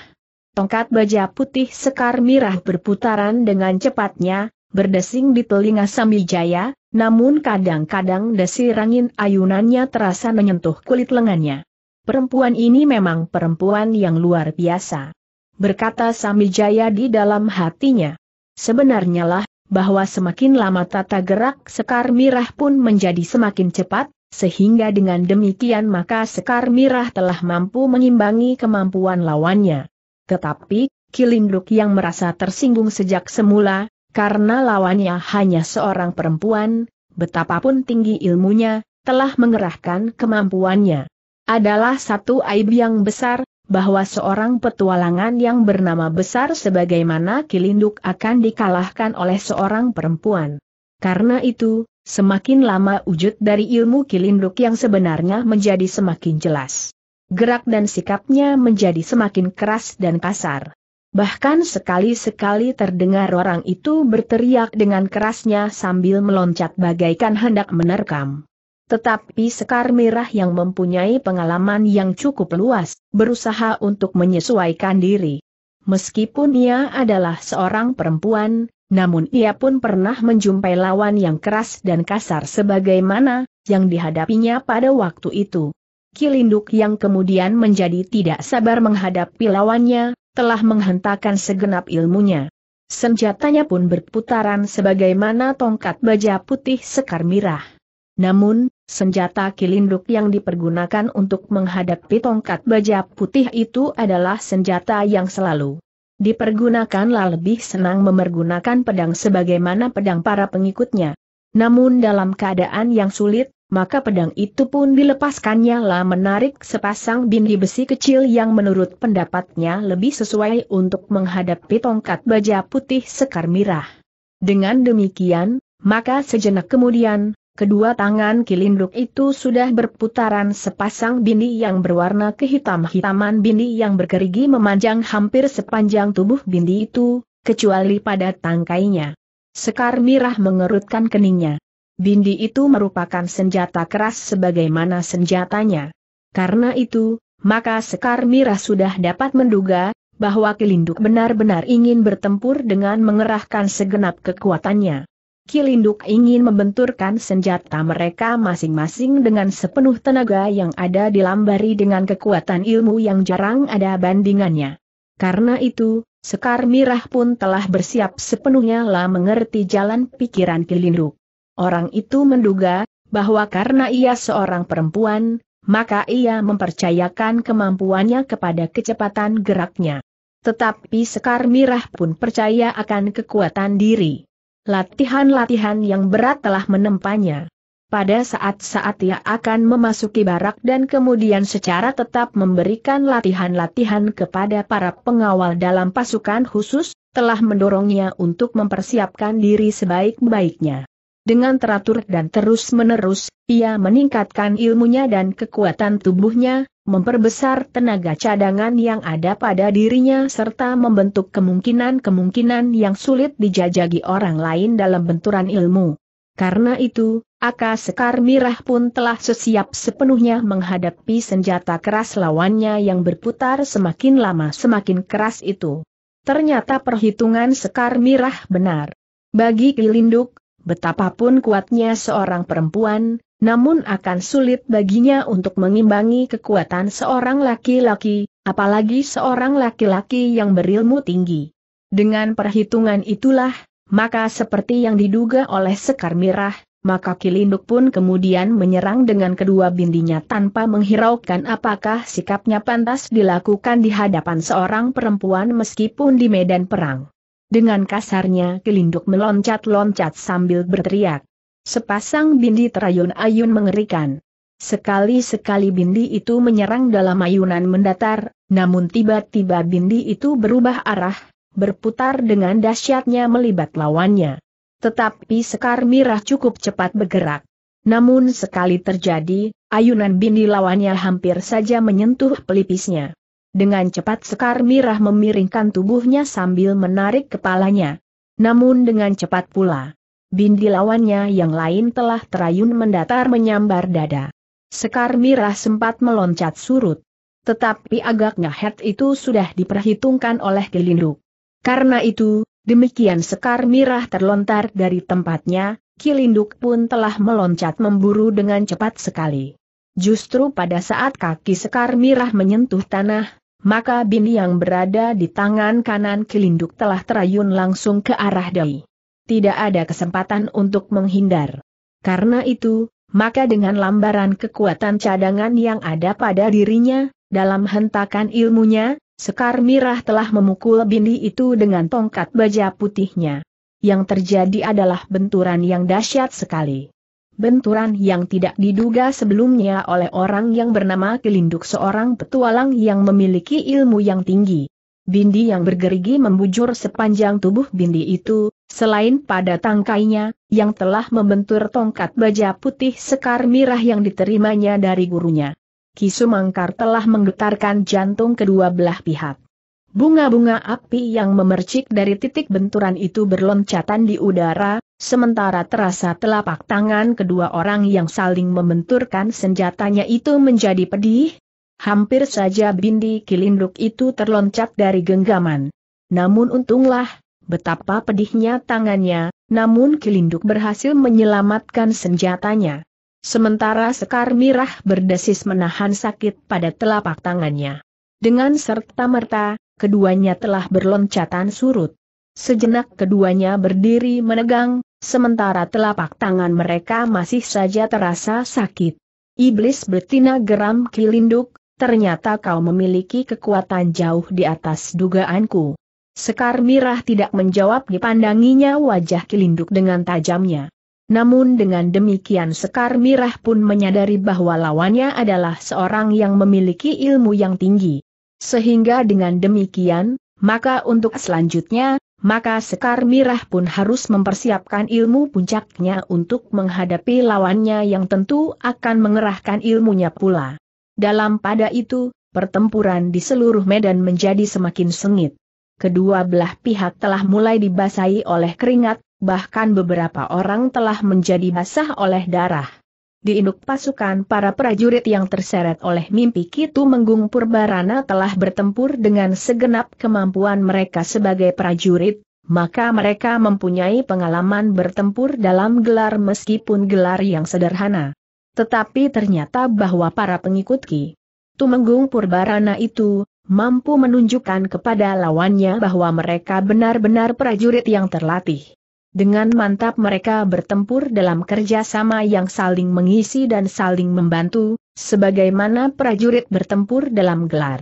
Tongkat baja putih Sekar Mirah berputaran dengan cepatnya, berdesing di telinga Samijaya, namun kadang-kadang desir angin ayunannya terasa menyentuh kulit lengannya. Perempuan ini memang perempuan yang luar biasa. Berkata Samijaya di dalam hatinya. Sebenarnya lah, bahwa semakin lama tata gerak Sekar Mirah pun menjadi semakin cepat, sehingga dengan demikian maka Sekar Mirah telah mampu mengimbangi kemampuan lawannya. Tetapi, Kilindruk yang merasa tersinggung sejak semula, karena lawannya hanya seorang perempuan, betapapun tinggi ilmunya, telah mengerahkan kemampuannya. Adalah satu aib yang besar, bahwa seorang petualangan yang bernama besar sebagaimana Kilinduk akan dikalahkan oleh seorang perempuan. Karena itu, semakin lama wujud dari ilmu Kilinduk yang sebenarnya menjadi semakin jelas. Gerak dan sikapnya menjadi semakin keras dan kasar. Bahkan sekali-sekali terdengar orang itu berteriak dengan kerasnya sambil meloncat bagaikan hendak menerkam. Tetapi Sekar Mirah yang mempunyai pengalaman yang cukup luas, berusaha untuk menyesuaikan diri. Meskipun ia adalah seorang perempuan, namun ia pun pernah menjumpai lawan yang keras dan kasar sebagaimana yang dihadapinya pada waktu itu. Kilinduk yang kemudian menjadi tidak sabar menghadapi lawannya, telah menghentakkan segenap ilmunya. Senjatanya pun berputaran sebagaimana tongkat baja putih sekar mirah. Namun, Senjata kilinduk yang dipergunakan untuk menghadapi tongkat baja putih itu adalah senjata yang selalu dipergunakan dipergunakanlah lebih senang memergunakan pedang sebagaimana pedang para pengikutnya. Namun dalam keadaan yang sulit, maka pedang itu pun dilepaskannya lah menarik sepasang bindi besi kecil yang menurut pendapatnya lebih sesuai untuk menghadapi tongkat baja putih sekar mirah. Dengan demikian, maka sejenak kemudian, Kedua tangan kilinduk itu sudah berputaran sepasang bini yang berwarna kehitam-hitaman bini yang bergerigi memanjang hampir sepanjang tubuh binti itu, kecuali pada tangkainya. Sekar Mirah mengerutkan keningnya. Bindi itu merupakan senjata keras sebagaimana senjatanya. Karena itu, maka Sekar Mirah sudah dapat menduga, bahwa Kilinduk benar-benar ingin bertempur dengan mengerahkan segenap kekuatannya. Kilinduk ingin membenturkan senjata mereka masing-masing dengan sepenuh tenaga yang ada dilambari dengan kekuatan ilmu yang jarang ada bandingannya. Karena itu, Sekar Mirah pun telah bersiap sepenuhnya lah mengerti jalan pikiran Kilinduk. Orang itu menduga, bahwa karena ia seorang perempuan, maka ia mempercayakan kemampuannya kepada kecepatan geraknya. Tetapi Sekar Mirah pun percaya akan kekuatan diri Latihan-latihan yang berat telah menempanya. Pada saat-saat ia akan memasuki barak dan kemudian secara tetap memberikan latihan-latihan kepada para pengawal dalam pasukan khusus, telah mendorongnya untuk mempersiapkan diri sebaik-baiknya. Dengan teratur dan terus-menerus, ia meningkatkan ilmunya dan kekuatan tubuhnya, memperbesar tenaga cadangan yang ada pada dirinya serta membentuk kemungkinan-kemungkinan yang sulit dijajagi orang lain dalam benturan ilmu. Karena itu, Aka Sekar Mirah pun telah sesiap sepenuhnya menghadapi senjata keras lawannya yang berputar semakin lama semakin keras itu. Ternyata perhitungan Sekar Mirah benar. Bagi Kilinduk, betapapun kuatnya seorang perempuan, namun akan sulit baginya untuk mengimbangi kekuatan seorang laki-laki, apalagi seorang laki-laki yang berilmu tinggi. Dengan perhitungan itulah, maka seperti yang diduga oleh Sekar Mirah, maka Kilinduk pun kemudian menyerang dengan kedua bindinya tanpa menghiraukan apakah sikapnya pantas dilakukan di hadapan seorang perempuan meskipun di medan perang. Dengan kasarnya Kilinduk meloncat-loncat sambil berteriak. Sepasang bindi terayun-ayun mengerikan. Sekali-sekali bindi itu menyerang dalam ayunan mendatar, namun tiba-tiba bindi itu berubah arah, berputar dengan dahsyatnya melibat lawannya. Tetapi Sekar Mirah cukup cepat bergerak. Namun sekali terjadi, ayunan bindi lawannya hampir saja menyentuh pelipisnya. Dengan cepat Sekar Mirah memiringkan tubuhnya sambil menarik kepalanya. Namun dengan cepat pula, bindi lawannya yang lain telah terayun mendatar menyambar dada. Sekar Mirah sempat meloncat surut. Tetapi agaknya head itu sudah diperhitungkan oleh Gelinduk. Karena itu, demikian Sekar Mirah terlontar dari tempatnya, Kilinduk pun telah meloncat memburu dengan cepat sekali. Justru pada saat kaki Sekar Mirah menyentuh tanah, maka bini yang berada di tangan kanan Kilinduk telah terayun langsung ke arah Dai tidak ada kesempatan untuk menghindar. Karena itu, maka dengan lambaran kekuatan cadangan yang ada pada dirinya, dalam hentakan ilmunya, Sekar Mirah telah memukul bindi itu dengan tongkat baja putihnya. Yang terjadi adalah benturan yang dahsyat sekali. Benturan yang tidak diduga sebelumnya oleh orang yang bernama Kelinduk, seorang petualang yang memiliki ilmu yang tinggi. Bindi yang bergerigi membujur sepanjang tubuh bindi itu, selain pada tangkainya, yang telah membentur tongkat baja putih sekar mirah yang diterimanya dari gurunya. Kisumangkar telah menggetarkan jantung kedua belah pihak. Bunga-bunga api yang memercik dari titik benturan itu berloncatan di udara, sementara terasa telapak tangan kedua orang yang saling membenturkan senjatanya itu menjadi pedih, Hampir saja Bindi Kilinduk itu terloncat dari genggaman. Namun untunglah, betapa pedihnya tangannya, namun Kilinduk berhasil menyelamatkan senjatanya. Sementara Sekar Mirah berdesis menahan sakit pada telapak tangannya. Dengan serta-merta, keduanya telah berloncatan surut. Sejenak keduanya berdiri menegang, sementara telapak tangan mereka masih saja terasa sakit. Iblis betina geram Kilinduk, ternyata kau memiliki kekuatan jauh di atas dugaanku. Sekar Mirah tidak menjawab dipandanginya wajah kilinduk dengan tajamnya. Namun dengan demikian Sekar Mirah pun menyadari bahwa lawannya adalah seorang yang memiliki ilmu yang tinggi. Sehingga dengan demikian, maka untuk selanjutnya, maka Sekar Mirah pun harus mempersiapkan ilmu puncaknya untuk menghadapi lawannya yang tentu akan mengerahkan ilmunya pula. Dalam pada itu, pertempuran di seluruh medan menjadi semakin sengit. Kedua belah pihak telah mulai dibasahi oleh keringat, bahkan beberapa orang telah menjadi basah oleh darah. Di induk pasukan para prajurit yang terseret oleh mimpi Kitu Menggung Purbarana telah bertempur dengan segenap kemampuan mereka sebagai prajurit, maka mereka mempunyai pengalaman bertempur dalam gelar meskipun gelar yang sederhana. Tetapi ternyata bahwa para pengikut Ki Tumenggung Purbarana itu, mampu menunjukkan kepada lawannya bahwa mereka benar-benar prajurit yang terlatih. Dengan mantap mereka bertempur dalam kerjasama yang saling mengisi dan saling membantu, sebagaimana prajurit bertempur dalam gelar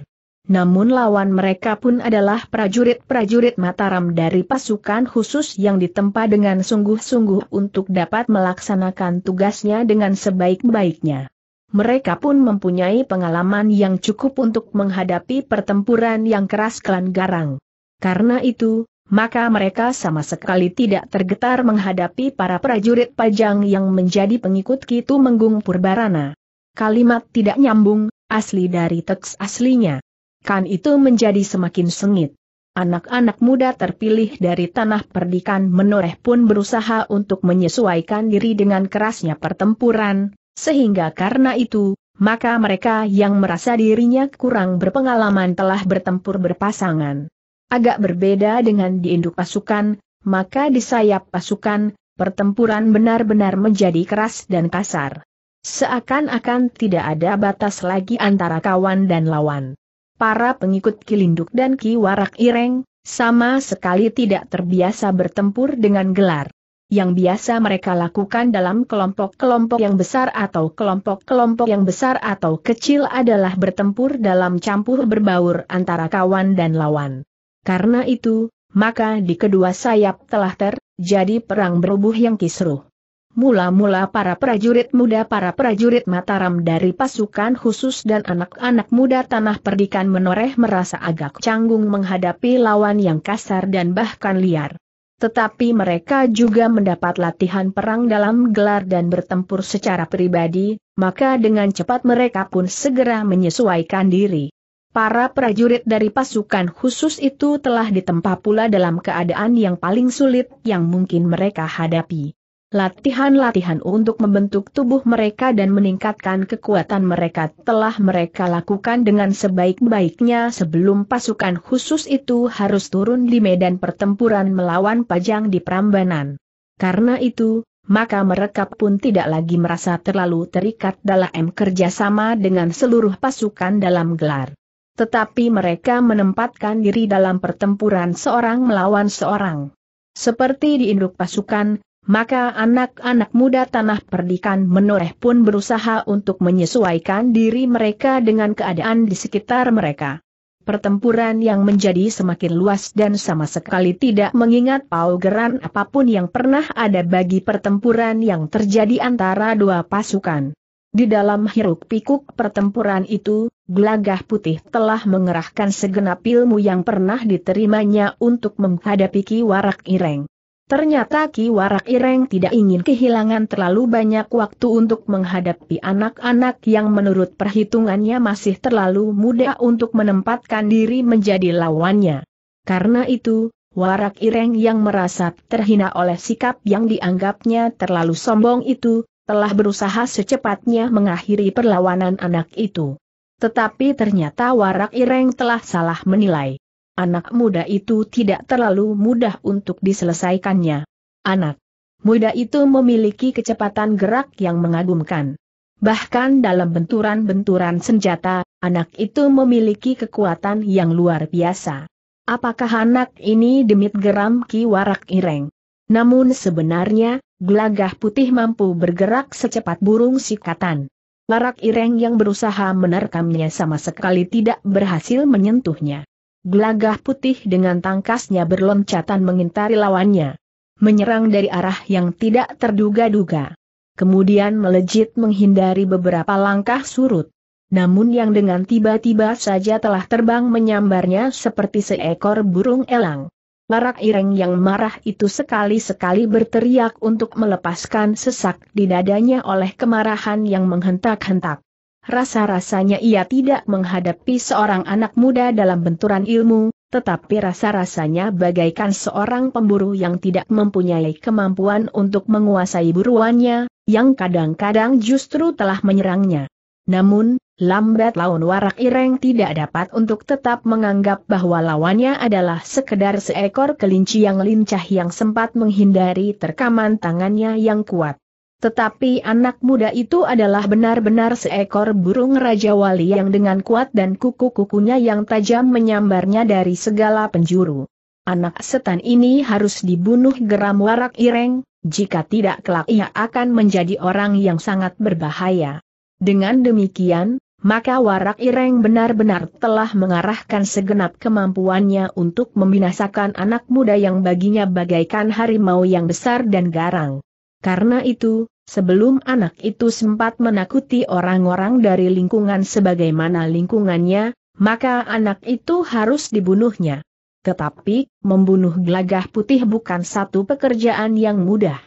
namun lawan mereka pun adalah prajurit-prajurit Mataram dari pasukan khusus yang ditempa dengan sungguh-sungguh untuk dapat melaksanakan tugasnya dengan sebaik-baiknya. Mereka pun mempunyai pengalaman yang cukup untuk menghadapi pertempuran yang keras klan garang. Karena itu, maka mereka sama sekali tidak tergetar menghadapi para prajurit pajang yang menjadi pengikut Kitu Menggung Purbarana. Kalimat tidak nyambung, asli dari teks aslinya. Kan itu menjadi semakin sengit. Anak-anak muda terpilih dari tanah perdikan menoreh pun berusaha untuk menyesuaikan diri dengan kerasnya pertempuran, sehingga karena itu, maka mereka yang merasa dirinya kurang berpengalaman telah bertempur berpasangan. Agak berbeda dengan di induk pasukan, maka di sayap pasukan, pertempuran benar-benar menjadi keras dan kasar. Seakan-akan tidak ada batas lagi antara kawan dan lawan para pengikut Kilinduk dan Ki Warak Ireng, sama sekali tidak terbiasa bertempur dengan gelar. Yang biasa mereka lakukan dalam kelompok-kelompok yang besar atau kelompok-kelompok yang besar atau kecil adalah bertempur dalam campur berbaur antara kawan dan lawan. Karena itu, maka di kedua sayap telah terjadi perang berubuh yang kisruh. Mula-mula para prajurit muda para prajurit Mataram dari pasukan khusus dan anak-anak muda tanah perdikan menoreh merasa agak canggung menghadapi lawan yang kasar dan bahkan liar. Tetapi mereka juga mendapat latihan perang dalam gelar dan bertempur secara pribadi, maka dengan cepat mereka pun segera menyesuaikan diri. Para prajurit dari pasukan khusus itu telah ditempa pula dalam keadaan yang paling sulit yang mungkin mereka hadapi. Latihan-latihan untuk membentuk tubuh mereka dan meningkatkan kekuatan mereka telah mereka lakukan dengan sebaik-baiknya sebelum pasukan khusus itu harus turun di medan pertempuran melawan Pajang di Prambanan. Karena itu, maka mereka pun tidak lagi merasa terlalu terikat dalam kerjasama dengan seluruh pasukan dalam gelar. Tetapi mereka menempatkan diri dalam pertempuran seorang melawan seorang. Seperti di induk pasukan, maka anak-anak muda tanah perdikan menoreh pun berusaha untuk menyesuaikan diri mereka dengan keadaan di sekitar mereka. Pertempuran yang menjadi semakin luas dan sama sekali tidak mengingat paugeran apapun yang pernah ada bagi pertempuran yang terjadi antara dua pasukan. Di dalam hiruk-pikuk pertempuran itu, Gelagah Putih telah mengerahkan segenap ilmu yang pernah diterimanya untuk menghadapi Ki Warak Ireng. Ternyata Ki Warak Ireng tidak ingin kehilangan terlalu banyak waktu untuk menghadapi anak-anak yang menurut perhitungannya masih terlalu muda untuk menempatkan diri menjadi lawannya. Karena itu, Warak Ireng yang merasa terhina oleh sikap yang dianggapnya terlalu sombong itu, telah berusaha secepatnya mengakhiri perlawanan anak itu. Tetapi ternyata Warak Ireng telah salah menilai anak muda itu tidak terlalu mudah untuk diselesaikannya. Anak muda itu memiliki kecepatan gerak yang mengagumkan. Bahkan dalam benturan-benturan senjata, anak itu memiliki kekuatan yang luar biasa. Apakah anak ini demit geram Ki Warak Ireng? Namun sebenarnya, gelagah putih mampu bergerak secepat burung sikatan. Warak Ireng yang berusaha menerkamnya sama sekali tidak berhasil menyentuhnya. Gelagah putih dengan tangkasnya berloncatan mengintari lawannya. Menyerang dari arah yang tidak terduga-duga. Kemudian melejit menghindari beberapa langkah surut. Namun yang dengan tiba-tiba saja telah terbang menyambarnya seperti seekor burung elang. Larak ireng yang marah itu sekali-sekali berteriak untuk melepaskan sesak di dadanya oleh kemarahan yang menghentak-hentak. Rasa-rasanya ia tidak menghadapi seorang anak muda dalam benturan ilmu, tetapi rasa-rasanya bagaikan seorang pemburu yang tidak mempunyai kemampuan untuk menguasai buruannya, yang kadang-kadang justru telah menyerangnya. Namun, lambat laun warak ireng tidak dapat untuk tetap menganggap bahwa lawannya adalah sekedar seekor kelinci yang lincah yang sempat menghindari terkaman tangannya yang kuat. Tetapi anak muda itu adalah benar-benar seekor burung Raja Wali yang dengan kuat dan kuku-kukunya yang tajam menyambarnya dari segala penjuru. Anak setan ini harus dibunuh geram warak ireng, jika tidak kelak ia akan menjadi orang yang sangat berbahaya. Dengan demikian, maka Warak Ireng benar-benar telah mengarahkan segenap kemampuannya untuk membinasakan anak muda yang baginya bagaikan harimau yang besar dan garang. Karena itu, sebelum anak itu sempat menakuti orang-orang dari lingkungan sebagaimana lingkungannya, maka anak itu harus dibunuhnya. Tetapi, membunuh gelagah putih bukan satu pekerjaan yang mudah.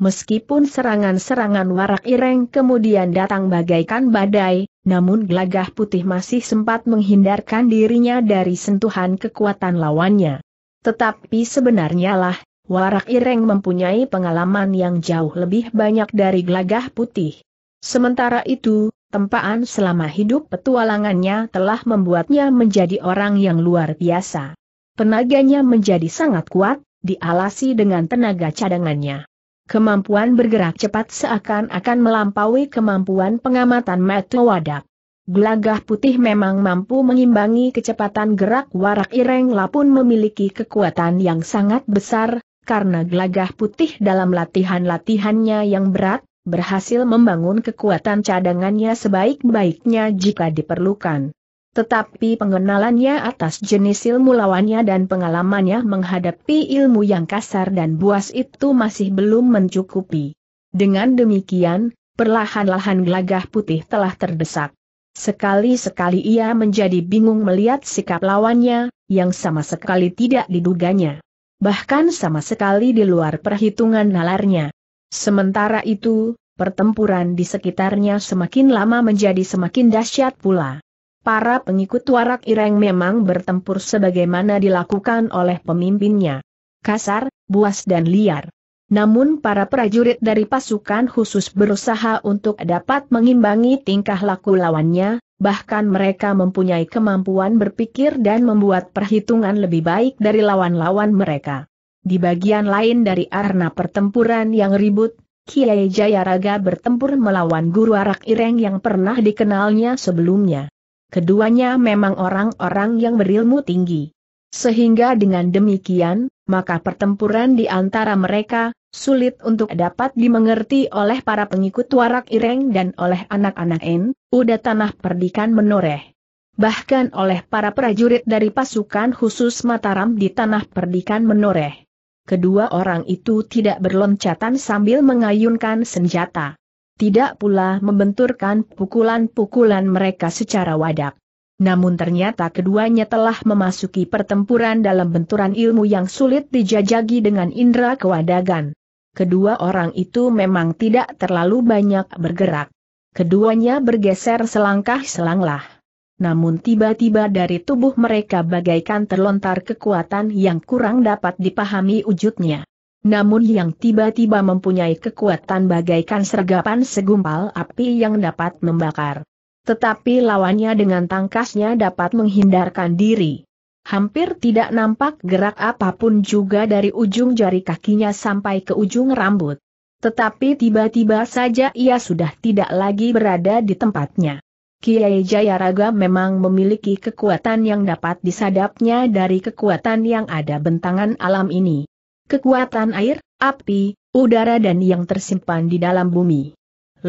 Meskipun serangan-serangan warak ireng kemudian datang bagaikan badai, namun gelagah putih masih sempat menghindarkan dirinya dari sentuhan kekuatan lawannya. Tetapi sebenarnya lah, Warak Ireng mempunyai pengalaman yang jauh lebih banyak dari Glagah putih. Sementara itu, tempaan selama hidup petualangannya telah membuatnya menjadi orang yang luar biasa. Tenaganya menjadi sangat kuat, dialasi dengan tenaga cadangannya. Kemampuan bergerak cepat seakan-akan melampaui kemampuan pengamatan Metu Wadak. Gelagah putih memang mampu mengimbangi kecepatan gerak warak ireng lapun memiliki kekuatan yang sangat besar, karena gelagah putih dalam latihan-latihannya yang berat, berhasil membangun kekuatan cadangannya sebaik-baiknya jika diperlukan. Tetapi pengenalannya atas jenis ilmu lawannya dan pengalamannya menghadapi ilmu yang kasar dan buas itu masih belum mencukupi. Dengan demikian, perlahan-lahan gelagah putih telah terdesak. Sekali-sekali ia menjadi bingung melihat sikap lawannya, yang sama sekali tidak diduganya bahkan sama sekali di luar perhitungan nalarnya. Sementara itu, pertempuran di sekitarnya semakin lama menjadi semakin dahsyat pula. Para pengikut warak ireng memang bertempur sebagaimana dilakukan oleh pemimpinnya. Kasar, buas dan liar. Namun para prajurit dari pasukan khusus berusaha untuk dapat mengimbangi tingkah laku lawannya, bahkan mereka mempunyai kemampuan berpikir dan membuat perhitungan lebih baik dari lawan-lawan mereka. Di bagian lain dari arena pertempuran yang ribut, Kiai Jayaraga bertempur melawan guru arak ireng yang pernah dikenalnya sebelumnya. Keduanya memang orang-orang yang berilmu tinggi. Sehingga dengan demikian, maka pertempuran di antara mereka, sulit untuk dapat dimengerti oleh para pengikut warak ireng dan oleh anak-anak En, udah tanah perdikan menoreh. Bahkan oleh para prajurit dari pasukan khusus Mataram di tanah perdikan menoreh. Kedua orang itu tidak berloncatan sambil mengayunkan senjata. Tidak pula membenturkan pukulan-pukulan mereka secara wadak. Namun ternyata keduanya telah memasuki pertempuran dalam benturan ilmu yang sulit dijajagi dengan indera kewadagan. Kedua orang itu memang tidak terlalu banyak bergerak. Keduanya bergeser selangkah-selanglah. Namun tiba-tiba dari tubuh mereka bagaikan terlontar kekuatan yang kurang dapat dipahami wujudnya. Namun yang tiba-tiba mempunyai kekuatan bagaikan sergapan segumpal api yang dapat membakar. Tetapi lawannya dengan tangkasnya dapat menghindarkan diri. Hampir tidak nampak gerak apapun juga dari ujung jari kakinya sampai ke ujung rambut. Tetapi tiba-tiba saja ia sudah tidak lagi berada di tempatnya. Kiai Jayaraga memang memiliki kekuatan yang dapat disadapnya dari kekuatan yang ada bentangan alam ini. Kekuatan air, api, udara dan yang tersimpan di dalam bumi.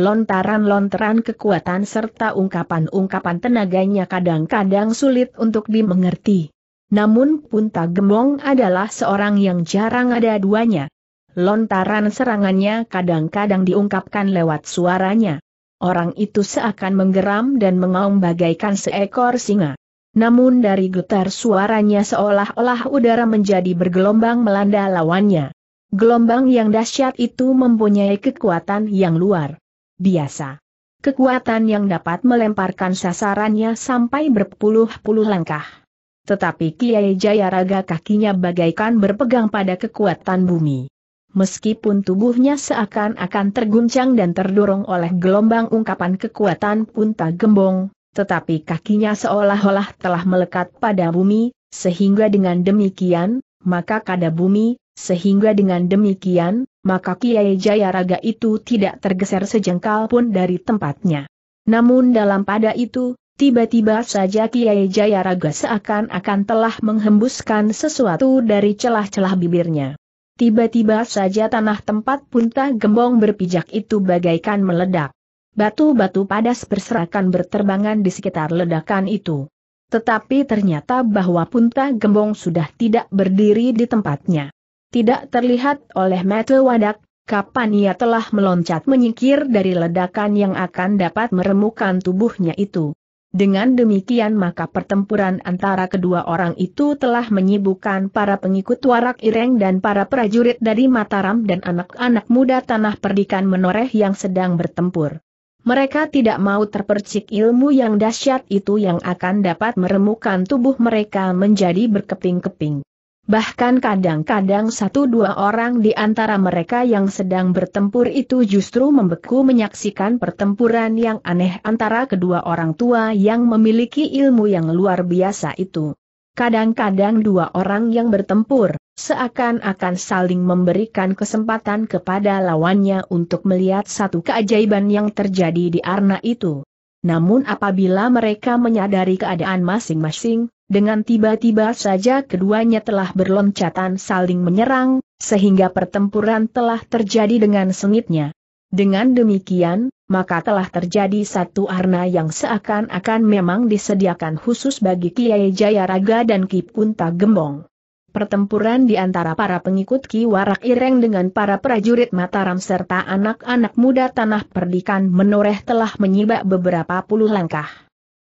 Lontaran-lontaran kekuatan serta ungkapan-ungkapan tenaganya kadang-kadang sulit untuk dimengerti. Namun Punta gemong adalah seorang yang jarang ada duanya. Lontaran serangannya kadang-kadang diungkapkan lewat suaranya. Orang itu seakan menggeram dan mengaum bagaikan seekor singa. Namun dari getar suaranya seolah-olah udara menjadi bergelombang melanda lawannya. Gelombang yang dahsyat itu mempunyai kekuatan yang luar biasa. Kekuatan yang dapat melemparkan sasarannya sampai berpuluh-puluh langkah. Tetapi Kiai Jayaraga kakinya bagaikan berpegang pada kekuatan bumi. Meskipun tubuhnya seakan-akan terguncang dan terdorong oleh gelombang ungkapan kekuatan punta gembong, tetapi kakinya seolah-olah telah melekat pada bumi, sehingga dengan demikian, maka kada bumi, sehingga dengan demikian, maka Kiai Jayaraga itu tidak tergeser sejengkal pun dari tempatnya. Namun dalam pada itu, Tiba-tiba saja Kiai Jayaraga seakan-akan telah menghembuskan sesuatu dari celah-celah bibirnya. Tiba-tiba saja tanah tempat punta gembong berpijak itu bagaikan meledak. Batu-batu padas berserakan berterbangan di sekitar ledakan itu. Tetapi ternyata bahwa punta gembong sudah tidak berdiri di tempatnya. Tidak terlihat oleh mata wadak, kapan ia telah meloncat menyingkir dari ledakan yang akan dapat meremukan tubuhnya itu. Dengan demikian maka pertempuran antara kedua orang itu telah menyibukkan para pengikut warak ireng dan para prajurit dari Mataram dan anak-anak muda tanah perdikan menoreh yang sedang bertempur. Mereka tidak mau terpercik ilmu yang dahsyat itu yang akan dapat meremukan tubuh mereka menjadi berkeping-keping bahkan kadang-kadang satu dua orang di antara mereka yang sedang bertempur itu justru membeku menyaksikan pertempuran yang aneh antara kedua orang tua yang memiliki ilmu yang luar biasa itu. Kadang-kadang dua orang yang bertempur, seakan-akan saling memberikan kesempatan kepada lawannya untuk melihat satu keajaiban yang terjadi di arna itu. Namun apabila mereka menyadari keadaan masing-masing, dengan tiba-tiba saja keduanya telah berloncatan saling menyerang, sehingga pertempuran telah terjadi dengan sengitnya. Dengan demikian, maka telah terjadi satu arna yang seakan-akan memang disediakan khusus bagi Kiai Jayaraga dan Ki Punta Gembong. Pertempuran di antara para pengikut Ki Warak Ireng dengan para prajurit Mataram serta anak-anak muda Tanah Perdikan menoreh telah menyibak beberapa puluh langkah.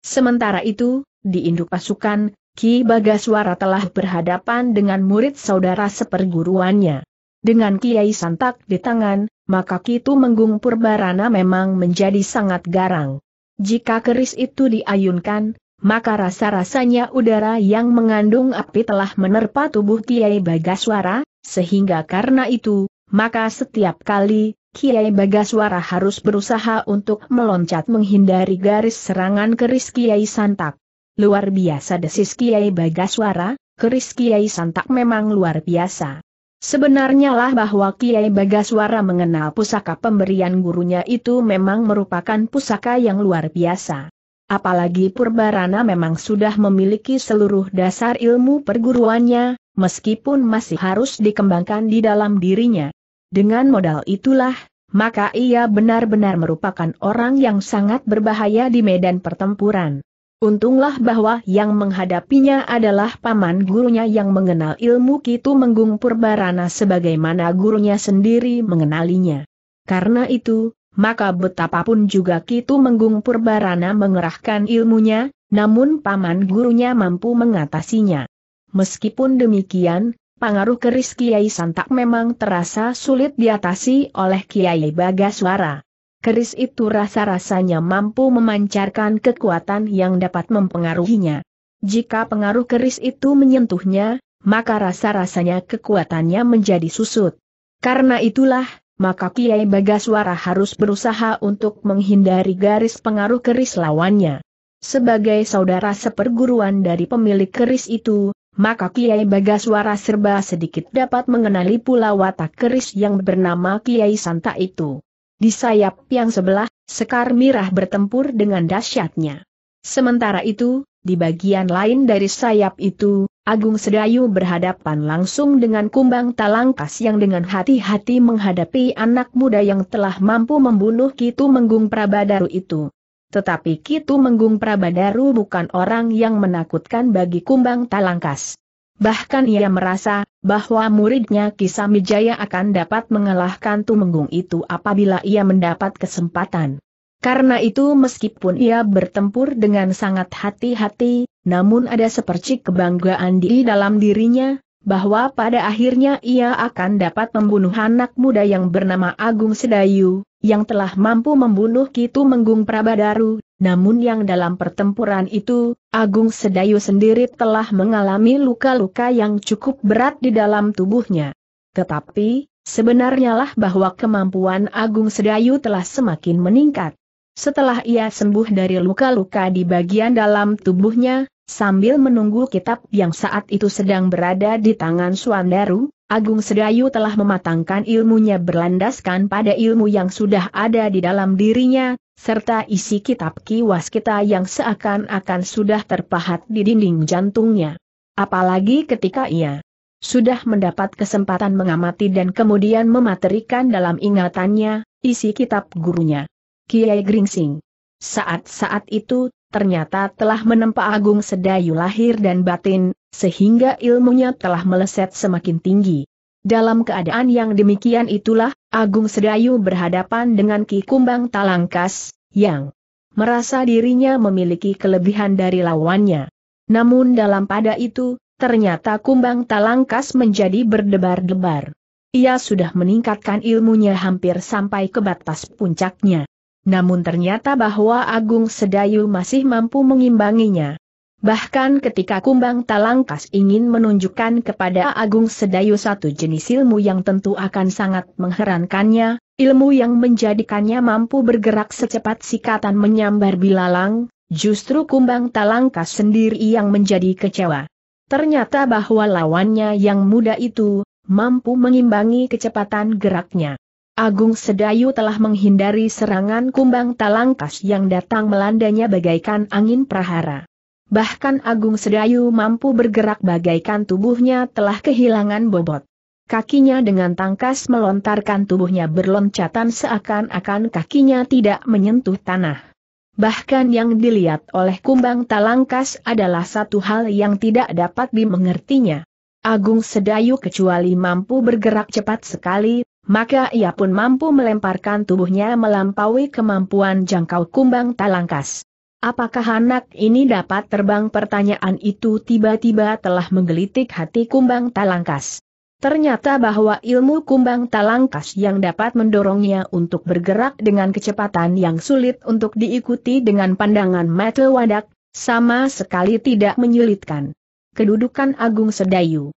Sementara itu, di induk pasukan, Ki Bagaswara telah berhadapan dengan murid saudara seperguruannya. Dengan Kiai Santak di tangan, maka Kitu Menggung Purbarana memang menjadi sangat garang. Jika keris itu diayunkan, maka rasa-rasanya udara yang mengandung api telah menerpa tubuh Kiai Bagaswara, sehingga karena itu, maka setiap kali, Kiai Bagaswara harus berusaha untuk meloncat menghindari garis serangan keris Kiai Santak. Luar biasa desis Kiai Bagaswara, keris Kiai Santak memang luar biasa. Sebenarnya lah bahwa Kiai Bagaswara mengenal pusaka pemberian gurunya itu memang merupakan pusaka yang luar biasa. Apalagi Purbarana memang sudah memiliki seluruh dasar ilmu perguruannya, meskipun masih harus dikembangkan di dalam dirinya. Dengan modal itulah, maka ia benar-benar merupakan orang yang sangat berbahaya di medan pertempuran. Untunglah bahwa yang menghadapinya adalah paman gurunya yang mengenal ilmu Kitu Menggung Purbarana sebagaimana gurunya sendiri mengenalinya. Karena itu, maka betapapun juga Kitu Menggung Purbarana mengerahkan ilmunya, namun paman gurunya mampu mengatasinya. Meskipun demikian, pengaruh keris Kiai Santak memang terasa sulit diatasi oleh Kiai Bagaswara keris itu rasa-rasanya mampu memancarkan kekuatan yang dapat mempengaruhinya. Jika pengaruh keris itu menyentuhnya, maka rasa-rasanya kekuatannya menjadi susut. Karena itulah, maka Kiai Bagaswara harus berusaha untuk menghindari garis pengaruh keris lawannya. Sebagai saudara seperguruan dari pemilik keris itu, maka Kiai Bagaswara serba sedikit dapat mengenali pula watak keris yang bernama Kiai Santa itu. Di sayap yang sebelah, Sekar Mirah bertempur dengan dahsyatnya. Sementara itu, di bagian lain dari sayap itu, Agung Sedayu berhadapan langsung dengan kumbang talangkas yang dengan hati-hati menghadapi anak muda yang telah mampu membunuh Kitu Menggung Prabadaru itu. Tetapi Kitu Menggung Prabadaru bukan orang yang menakutkan bagi kumbang talangkas. Bahkan ia merasa bahwa muridnya Kisamijaya akan dapat mengalahkan Tumenggung itu apabila ia mendapat kesempatan. Karena itu meskipun ia bertempur dengan sangat hati-hati, namun ada sepercik kebanggaan di dalam dirinya, bahwa pada akhirnya ia akan dapat membunuh anak muda yang bernama Agung Sedayu, yang telah mampu membunuh Kitu Menggung Prabadaru, namun yang dalam pertempuran itu, Agung Sedayu sendiri telah mengalami luka-luka yang cukup berat di dalam tubuhnya. Tetapi, sebenarnya lah bahwa kemampuan Agung Sedayu telah semakin meningkat. Setelah ia sembuh dari luka-luka di bagian dalam tubuhnya, Sambil menunggu kitab yang saat itu sedang berada di tangan Suandaru, Agung Sedayu telah mematangkan ilmunya berlandaskan pada ilmu yang sudah ada di dalam dirinya, serta isi kitab kiwas kita yang seakan-akan sudah terpahat di dinding jantungnya. Apalagi ketika ia sudah mendapat kesempatan mengamati dan kemudian mematerikan dalam ingatannya, isi kitab gurunya. Kiai Gringsing. Saat-saat itu, ternyata telah menempa Agung Sedayu lahir dan batin, sehingga ilmunya telah meleset semakin tinggi. Dalam keadaan yang demikian itulah, Agung Sedayu berhadapan dengan Ki Kumbang Talangkas, yang merasa dirinya memiliki kelebihan dari lawannya. Namun dalam pada itu, ternyata Kumbang Talangkas menjadi berdebar-debar. Ia sudah meningkatkan ilmunya hampir sampai ke batas puncaknya namun ternyata bahwa Agung Sedayu masih mampu mengimbanginya. Bahkan ketika Kumbang Talangkas ingin menunjukkan kepada Agung Sedayu satu jenis ilmu yang tentu akan sangat mengherankannya, ilmu yang menjadikannya mampu bergerak secepat sikatan menyambar bilalang, justru Kumbang Talangkas sendiri yang menjadi kecewa. Ternyata bahwa lawannya yang muda itu, mampu mengimbangi kecepatan geraknya. Agung Sedayu telah menghindari serangan kumbang talangkas yang datang melandanya bagaikan angin prahara. Bahkan Agung Sedayu mampu bergerak bagaikan tubuhnya telah kehilangan bobot. Kakinya dengan tangkas melontarkan tubuhnya berloncatan seakan-akan kakinya tidak menyentuh tanah. Bahkan yang dilihat oleh kumbang talangkas adalah satu hal yang tidak dapat dimengertinya. Agung Sedayu kecuali mampu bergerak cepat sekali, maka ia pun mampu melemparkan tubuhnya melampaui kemampuan jangkau kumbang talangkas. Apakah anak ini dapat terbang? Pertanyaan itu tiba-tiba telah menggelitik hati kumbang talangkas. Ternyata bahwa ilmu kumbang talangkas yang dapat mendorongnya untuk bergerak dengan kecepatan yang sulit untuk diikuti dengan pandangan mata wadak, sama sekali tidak menyulitkan. Kedudukan Agung Sedayu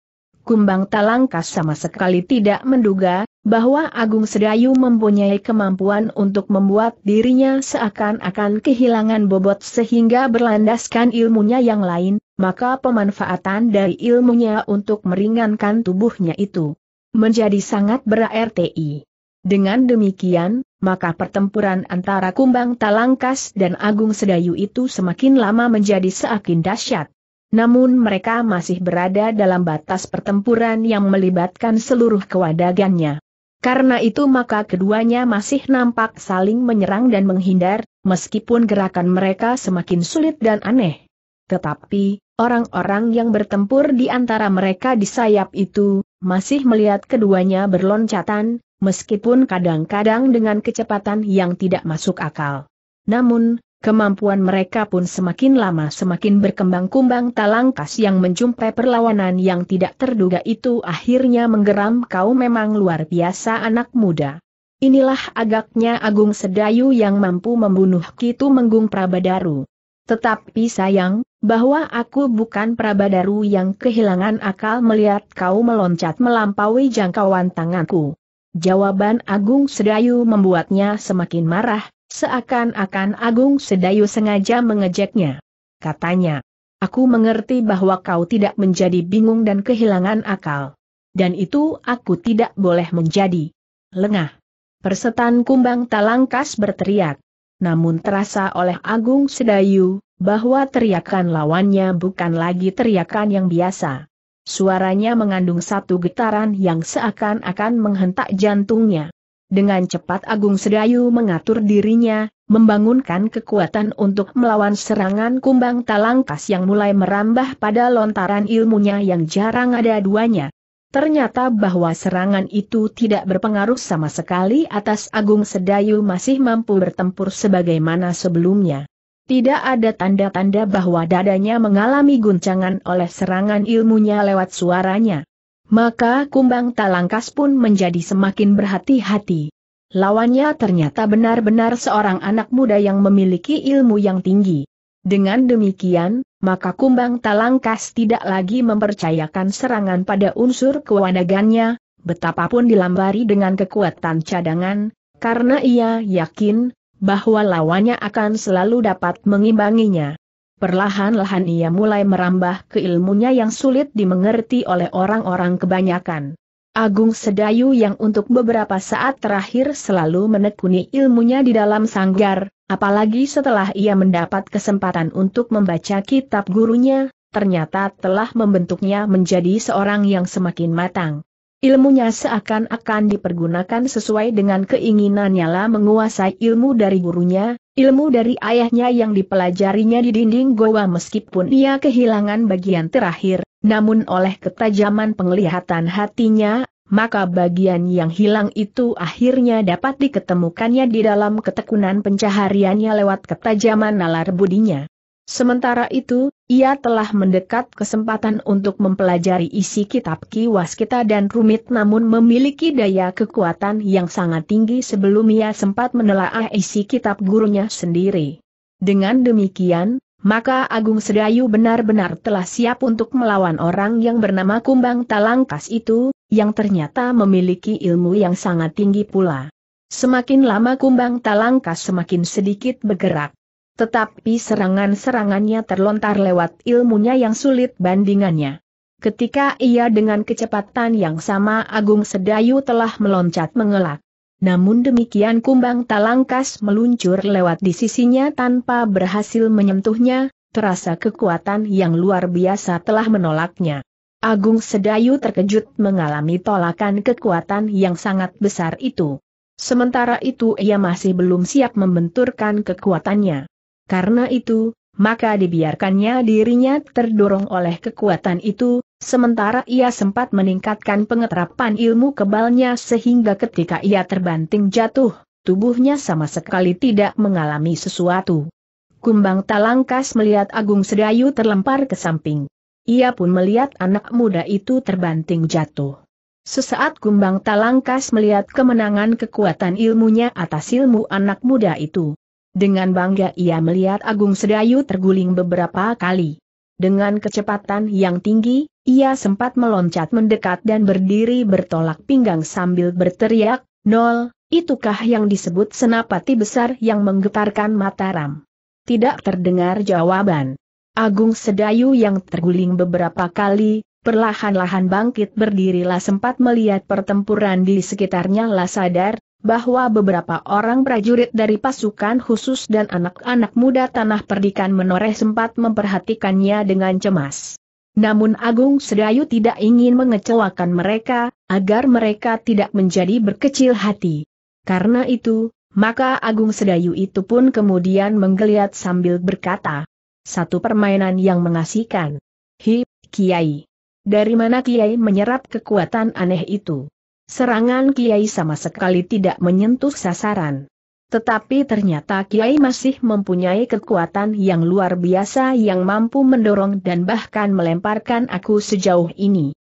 Kumbang Talangkas sama sekali tidak menduga, bahwa Agung Sedayu mempunyai kemampuan untuk membuat dirinya seakan-akan kehilangan bobot sehingga berlandaskan ilmunya yang lain, maka pemanfaatan dari ilmunya untuk meringankan tubuhnya itu menjadi sangat berarti. Dengan demikian, maka pertempuran antara Kumbang Talangkas dan Agung Sedayu itu semakin lama menjadi seakin dahsyat. Namun mereka masih berada dalam batas pertempuran yang melibatkan seluruh kewadagannya. Karena itu maka keduanya masih nampak saling menyerang dan menghindar, meskipun gerakan mereka semakin sulit dan aneh. Tetapi, orang-orang yang bertempur di antara mereka di sayap itu, masih melihat keduanya berloncatan, meskipun kadang-kadang dengan kecepatan yang tidak masuk akal. Namun, Kemampuan mereka pun semakin lama semakin berkembang-kumbang talangkas yang menjumpai perlawanan yang tidak terduga itu akhirnya menggeram kau memang luar biasa anak muda. Inilah agaknya Agung Sedayu yang mampu membunuh Kitu Menggung Prabadaru. Tetapi sayang, bahwa aku bukan Prabadaru yang kehilangan akal melihat kau meloncat melampaui jangkauan tanganku. Jawaban Agung Sedayu membuatnya semakin marah, Seakan-akan Agung Sedayu sengaja mengejeknya. Katanya, aku mengerti bahwa kau tidak menjadi bingung dan kehilangan akal. Dan itu aku tidak boleh menjadi lengah. Persetan kumbang talangkas berteriak. Namun terasa oleh Agung Sedayu, bahwa teriakan lawannya bukan lagi teriakan yang biasa. Suaranya mengandung satu getaran yang seakan-akan menghentak jantungnya. Dengan cepat Agung Sedayu mengatur dirinya, membangunkan kekuatan untuk melawan serangan kumbang talangkas yang mulai merambah pada lontaran ilmunya yang jarang ada duanya. Ternyata bahwa serangan itu tidak berpengaruh sama sekali atas Agung Sedayu masih mampu bertempur sebagaimana sebelumnya. Tidak ada tanda-tanda bahwa dadanya mengalami guncangan oleh serangan ilmunya lewat suaranya. Maka kumbang talangkas pun menjadi semakin berhati-hati. Lawannya ternyata benar-benar seorang anak muda yang memiliki ilmu yang tinggi. Dengan demikian, maka kumbang talangkas tidak lagi mempercayakan serangan pada unsur kewanagannya, betapapun dilambari dengan kekuatan cadangan, karena ia yakin bahwa lawannya akan selalu dapat mengimbanginya. Perlahan-lahan ia mulai merambah ke ilmunya yang sulit dimengerti oleh orang-orang kebanyakan. Agung Sedayu yang untuk beberapa saat terakhir selalu menekuni ilmunya di dalam sanggar, apalagi setelah ia mendapat kesempatan untuk membaca kitab gurunya, ternyata telah membentuknya menjadi seorang yang semakin matang. Ilmunya seakan-akan dipergunakan sesuai dengan keinginannya lah menguasai ilmu dari gurunya, ilmu dari ayahnya yang dipelajarinya di dinding goa meskipun ia kehilangan bagian terakhir, namun oleh ketajaman penglihatan hatinya, maka bagian yang hilang itu akhirnya dapat diketemukannya di dalam ketekunan pencahariannya lewat ketajaman nalar budinya. Sementara itu, ia telah mendekat kesempatan untuk mempelajari isi kitab kiwas kita dan rumit namun memiliki daya kekuatan yang sangat tinggi sebelum ia sempat menelaah isi kitab gurunya sendiri. Dengan demikian, maka Agung Sedayu benar-benar telah siap untuk melawan orang yang bernama Kumbang Talangkas itu, yang ternyata memiliki ilmu yang sangat tinggi pula. Semakin lama Kumbang Talangkas semakin sedikit bergerak. Tetapi serangan-serangannya terlontar lewat ilmunya yang sulit bandingannya. Ketika ia dengan kecepatan yang sama Agung Sedayu telah meloncat mengelak. Namun demikian kumbang talangkas meluncur lewat di sisinya tanpa berhasil menyentuhnya, terasa kekuatan yang luar biasa telah menolaknya. Agung Sedayu terkejut mengalami tolakan kekuatan yang sangat besar itu. Sementara itu ia masih belum siap membenturkan kekuatannya. Karena itu, maka dibiarkannya dirinya terdorong oleh kekuatan itu, sementara ia sempat meningkatkan pengetrapan ilmu kebalnya sehingga ketika ia terbanting jatuh, tubuhnya sama sekali tidak mengalami sesuatu. Kumbang Talangkas melihat Agung Sedayu terlempar ke samping. Ia pun melihat anak muda itu terbanting jatuh. Sesaat Kumbang Talangkas melihat kemenangan kekuatan ilmunya atas ilmu anak muda itu. Dengan bangga ia melihat Agung Sedayu terguling beberapa kali. Dengan kecepatan yang tinggi, ia sempat meloncat mendekat dan berdiri bertolak pinggang sambil berteriak, Nol, itukah yang disebut senapati besar yang menggetarkan Mataram? Tidak terdengar jawaban. Agung Sedayu yang terguling beberapa kali, perlahan-lahan bangkit berdirilah sempat melihat pertempuran di sekitarnya lah sadar, bahwa beberapa orang prajurit dari pasukan khusus dan anak-anak muda tanah perdikan menoreh sempat memperhatikannya dengan cemas. Namun Agung Sedayu tidak ingin mengecewakan mereka, agar mereka tidak menjadi berkecil hati. Karena itu, maka Agung Sedayu itu pun kemudian menggeliat sambil berkata, satu permainan yang mengasihkan. Hi, Kiai. Dari mana Kiai menyerap kekuatan aneh itu? Serangan Kiai sama sekali tidak menyentuh sasaran. Tetapi ternyata Kiai masih mempunyai kekuatan yang luar biasa yang mampu mendorong dan bahkan melemparkan aku sejauh ini.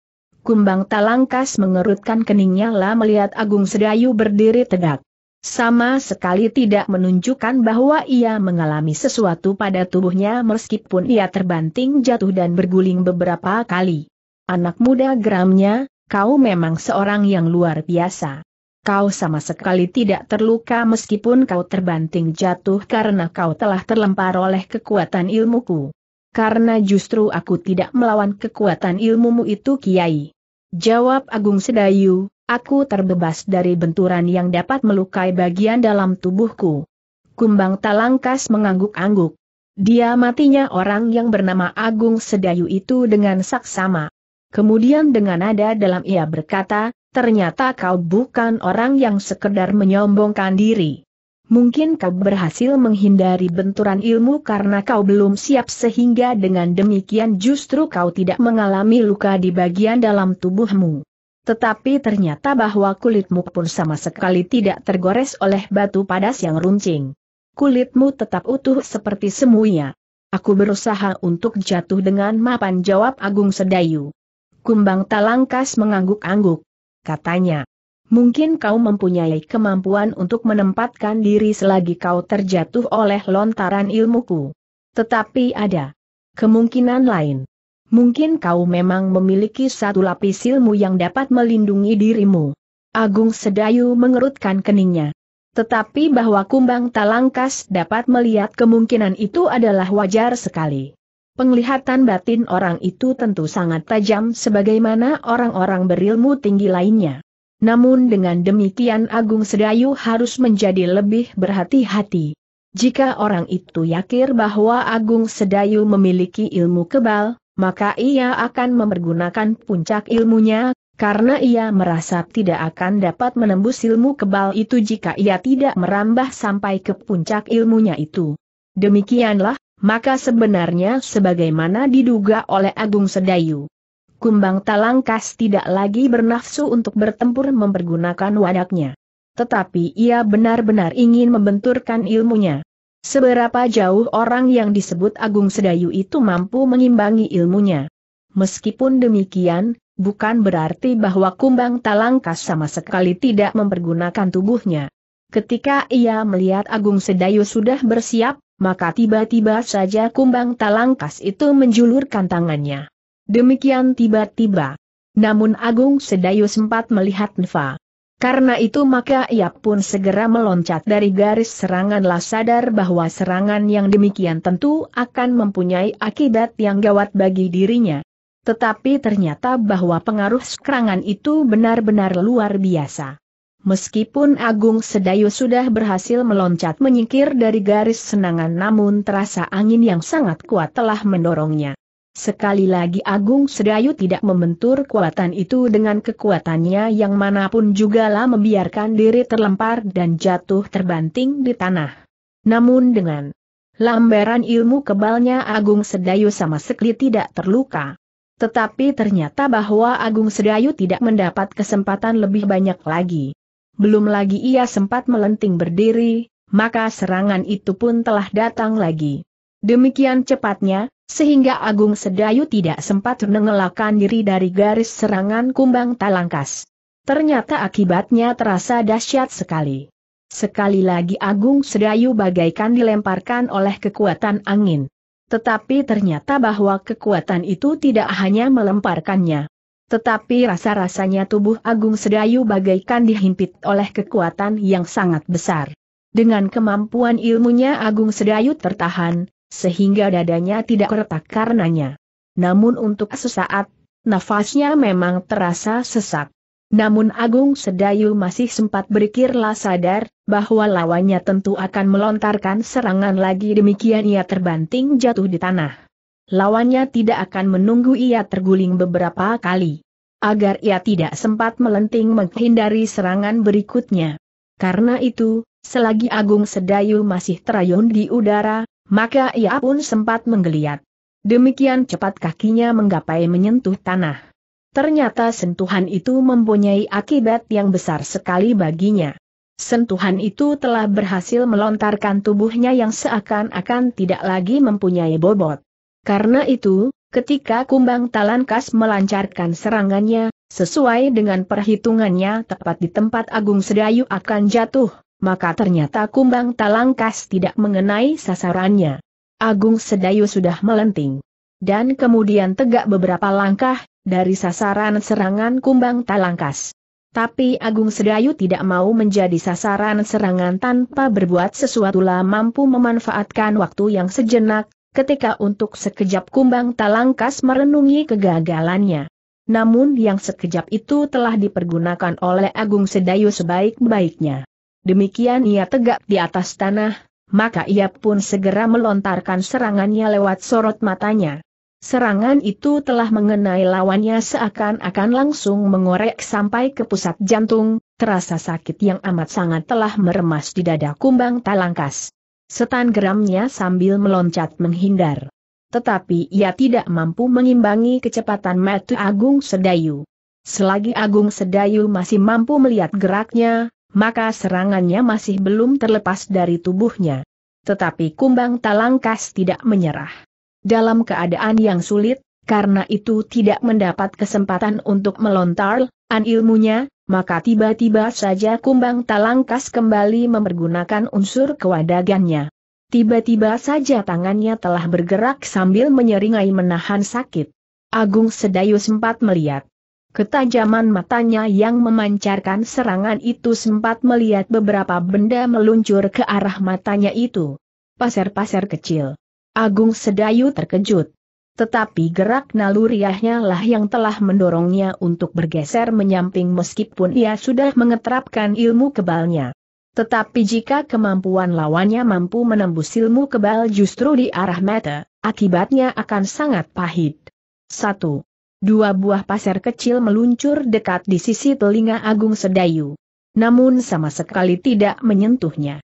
Kumbang Talangkas mengerutkan keningnya lah melihat Agung Sedayu berdiri tegak. Sama sekali tidak menunjukkan bahwa ia mengalami sesuatu pada tubuhnya meskipun ia terbanting jatuh dan berguling beberapa kali. Anak muda geramnya, kau memang seorang yang luar biasa. Kau sama sekali tidak terluka meskipun kau terbanting jatuh karena kau telah terlempar oleh kekuatan ilmuku. Karena justru aku tidak melawan kekuatan ilmumu itu Kiai. Jawab Agung Sedayu, aku terbebas dari benturan yang dapat melukai bagian dalam tubuhku. Kumbang Talangkas mengangguk-angguk. Dia matinya orang yang bernama Agung Sedayu itu dengan saksama. Kemudian dengan nada dalam ia berkata, ternyata kau bukan orang yang sekedar menyombongkan diri. Mungkin kau berhasil menghindari benturan ilmu karena kau belum siap sehingga dengan demikian justru kau tidak mengalami luka di bagian dalam tubuhmu. Tetapi ternyata bahwa kulitmu pun sama sekali tidak tergores oleh batu padas yang runcing. Kulitmu tetap utuh seperti semuanya. Aku berusaha untuk jatuh dengan mapan jawab Agung Sedayu. Kumbang Talangkas mengangguk-angguk. Katanya, mungkin kau mempunyai kemampuan untuk menempatkan diri selagi kau terjatuh oleh lontaran ilmuku. Tetapi ada kemungkinan lain. Mungkin kau memang memiliki satu lapis ilmu yang dapat melindungi dirimu. Agung Sedayu mengerutkan keningnya. Tetapi bahwa kumbang talangkas dapat melihat kemungkinan itu adalah wajar sekali. Penglihatan batin orang itu tentu sangat tajam sebagaimana orang-orang berilmu tinggi lainnya. Namun dengan demikian Agung Sedayu harus menjadi lebih berhati-hati. Jika orang itu yakin bahwa Agung Sedayu memiliki ilmu kebal, maka ia akan memergunakan puncak ilmunya, karena ia merasa tidak akan dapat menembus ilmu kebal itu jika ia tidak merambah sampai ke puncak ilmunya itu. Demikianlah maka sebenarnya sebagaimana diduga oleh Agung Sedayu. Kumbang Talangkas tidak lagi bernafsu untuk bertempur mempergunakan wadaknya. Tetapi ia benar-benar ingin membenturkan ilmunya. Seberapa jauh orang yang disebut Agung Sedayu itu mampu mengimbangi ilmunya. Meskipun demikian, bukan berarti bahwa Kumbang Talangkas sama sekali tidak mempergunakan tubuhnya. Ketika ia melihat Agung Sedayu sudah bersiap, maka tiba-tiba saja kumbang talangkas itu menjulurkan tangannya. Demikian tiba-tiba. Namun Agung Sedayu sempat melihat Nva. Karena itu maka ia pun segera meloncat dari garis serangan sadar bahwa serangan yang demikian tentu akan mempunyai akibat yang gawat bagi dirinya. Tetapi ternyata bahwa pengaruh serangan itu benar-benar luar biasa. Meskipun Agung Sedayu sudah berhasil meloncat menyingkir dari garis senangan namun terasa angin yang sangat kuat telah mendorongnya. Sekali lagi Agung Sedayu tidak membentur kekuatan itu dengan kekuatannya yang manapun jugalah membiarkan diri terlempar dan jatuh terbanting di tanah. Namun dengan lambaran ilmu kebalnya Agung Sedayu sama sekali tidak terluka. Tetapi ternyata bahwa Agung Sedayu tidak mendapat kesempatan lebih banyak lagi belum lagi ia sempat melenting berdiri, maka serangan itu pun telah datang lagi. Demikian cepatnya, sehingga Agung Sedayu tidak sempat mengelakkan diri dari garis serangan kumbang talangkas. Ternyata akibatnya terasa dahsyat sekali. Sekali lagi Agung Sedayu bagaikan dilemparkan oleh kekuatan angin. Tetapi ternyata bahwa kekuatan itu tidak hanya melemparkannya. Tetapi rasa-rasanya tubuh Agung Sedayu bagaikan dihimpit oleh kekuatan yang sangat besar. Dengan kemampuan ilmunya Agung Sedayu tertahan, sehingga dadanya tidak retak karenanya. Namun untuk sesaat, nafasnya memang terasa sesak. Namun Agung Sedayu masih sempat berikirlah sadar, bahwa lawannya tentu akan melontarkan serangan lagi demikian ia terbanting jatuh di tanah lawannya tidak akan menunggu ia terguling beberapa kali. Agar ia tidak sempat melenting menghindari serangan berikutnya. Karena itu, selagi Agung Sedayu masih terayun di udara, maka ia pun sempat menggeliat. Demikian cepat kakinya menggapai menyentuh tanah. Ternyata sentuhan itu mempunyai akibat yang besar sekali baginya. Sentuhan itu telah berhasil melontarkan tubuhnya yang seakan-akan tidak lagi mempunyai bobot. Karena itu, ketika kumbang talankas melancarkan serangannya, sesuai dengan perhitungannya tepat di tempat Agung Sedayu akan jatuh, maka ternyata kumbang talangkas tidak mengenai sasarannya. Agung Sedayu sudah melenting. Dan kemudian tegak beberapa langkah, dari sasaran serangan kumbang talangkas. Tapi Agung Sedayu tidak mau menjadi sasaran serangan tanpa berbuat sesuatu lah mampu memanfaatkan waktu yang sejenak, ketika untuk sekejap kumbang talangkas merenungi kegagalannya. Namun yang sekejap itu telah dipergunakan oleh Agung Sedayu sebaik-baiknya. Demikian ia tegak di atas tanah, maka ia pun segera melontarkan serangannya lewat sorot matanya. Serangan itu telah mengenai lawannya seakan-akan langsung mengorek sampai ke pusat jantung, terasa sakit yang amat sangat telah meremas di dada kumbang talangkas. Setan geramnya sambil meloncat menghindar. Tetapi ia tidak mampu mengimbangi kecepatan Metu Agung Sedayu. Selagi Agung Sedayu masih mampu melihat geraknya, maka serangannya masih belum terlepas dari tubuhnya. Tetapi Kumbang Talangkas tidak menyerah. Dalam keadaan yang sulit, karena itu tidak mendapat kesempatan untuk melontar, an ilmunya, maka tiba-tiba saja kumbang talangkas kembali mempergunakan unsur kewadagannya. Tiba-tiba saja tangannya telah bergerak sambil menyeringai menahan sakit. Agung Sedayu sempat melihat. Ketajaman matanya yang memancarkan serangan itu sempat melihat beberapa benda meluncur ke arah matanya itu. Pasir-pasir kecil. Agung Sedayu terkejut. Tetapi gerak naluriahnya lah yang telah mendorongnya untuk bergeser menyamping meskipun ia sudah mengetrapkan ilmu kebalnya. Tetapi jika kemampuan lawannya mampu menembus ilmu kebal justru di arah mata, akibatnya akan sangat pahit. 1. Dua buah pasir kecil meluncur dekat di sisi telinga Agung Sedayu. Namun sama sekali tidak menyentuhnya.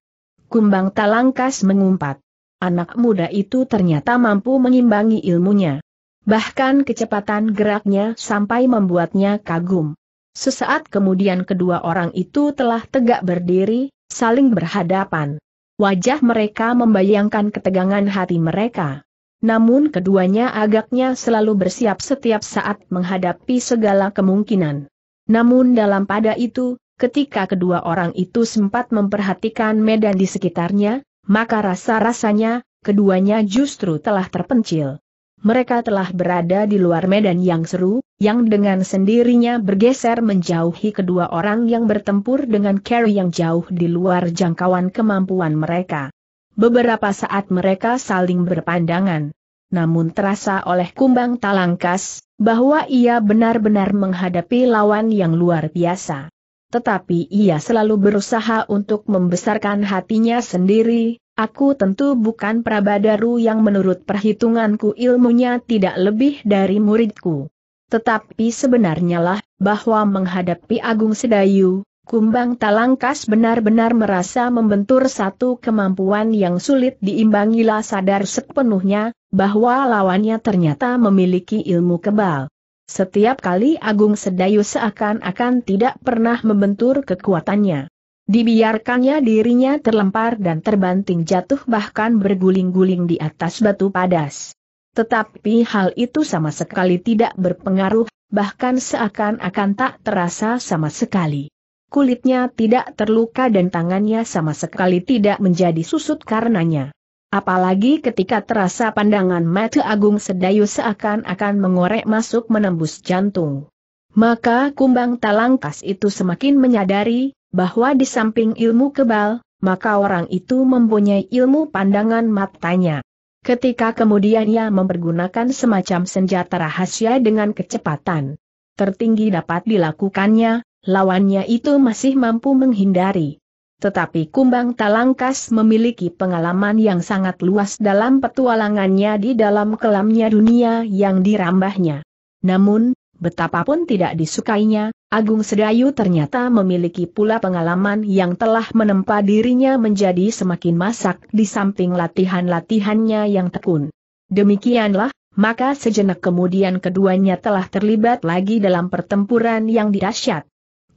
Kumbang Talangkas mengumpat anak muda itu ternyata mampu mengimbangi ilmunya. Bahkan kecepatan geraknya sampai membuatnya kagum. Sesaat kemudian kedua orang itu telah tegak berdiri, saling berhadapan. Wajah mereka membayangkan ketegangan hati mereka. Namun keduanya agaknya selalu bersiap setiap saat menghadapi segala kemungkinan. Namun dalam pada itu, ketika kedua orang itu sempat memperhatikan medan di sekitarnya, maka rasa-rasanya, keduanya justru telah terpencil. Mereka telah berada di luar medan yang seru, yang dengan sendirinya bergeser menjauhi kedua orang yang bertempur dengan Carrie yang jauh di luar jangkauan kemampuan mereka. Beberapa saat mereka saling berpandangan. Namun terasa oleh kumbang talangkas, bahwa ia benar-benar menghadapi lawan yang luar biasa tetapi ia selalu berusaha untuk membesarkan hatinya sendiri, aku tentu bukan Prabadaru yang menurut perhitunganku ilmunya tidak lebih dari muridku. Tetapi sebenarnya lah, bahwa menghadapi Agung Sedayu, Kumbang Talangkas benar-benar merasa membentur satu kemampuan yang sulit diimbangilah sadar sepenuhnya, bahwa lawannya ternyata memiliki ilmu kebal. Setiap kali Agung Sedayu seakan-akan tidak pernah membentur kekuatannya. Dibiarkannya dirinya terlempar dan terbanting jatuh bahkan berguling-guling di atas batu padas. Tetapi hal itu sama sekali tidak berpengaruh, bahkan seakan-akan tak terasa sama sekali. Kulitnya tidak terluka dan tangannya sama sekali tidak menjadi susut karenanya. Apalagi ketika terasa pandangan mata Agung Sedayu seakan-akan mengorek masuk menembus jantung. Maka kumbang talangkas itu semakin menyadari, bahwa di samping ilmu kebal, maka orang itu mempunyai ilmu pandangan matanya. Ketika kemudian ia mempergunakan semacam senjata rahasia dengan kecepatan tertinggi dapat dilakukannya, lawannya itu masih mampu menghindari tetapi Kumbang Talangkas memiliki pengalaman yang sangat luas dalam petualangannya di dalam kelamnya dunia yang dirambahnya. Namun, betapapun tidak disukainya, Agung Sedayu ternyata memiliki pula pengalaman yang telah menempa dirinya menjadi semakin masak di samping latihan-latihannya yang tekun. Demikianlah, maka sejenak kemudian keduanya telah terlibat lagi dalam pertempuran yang dahsyat.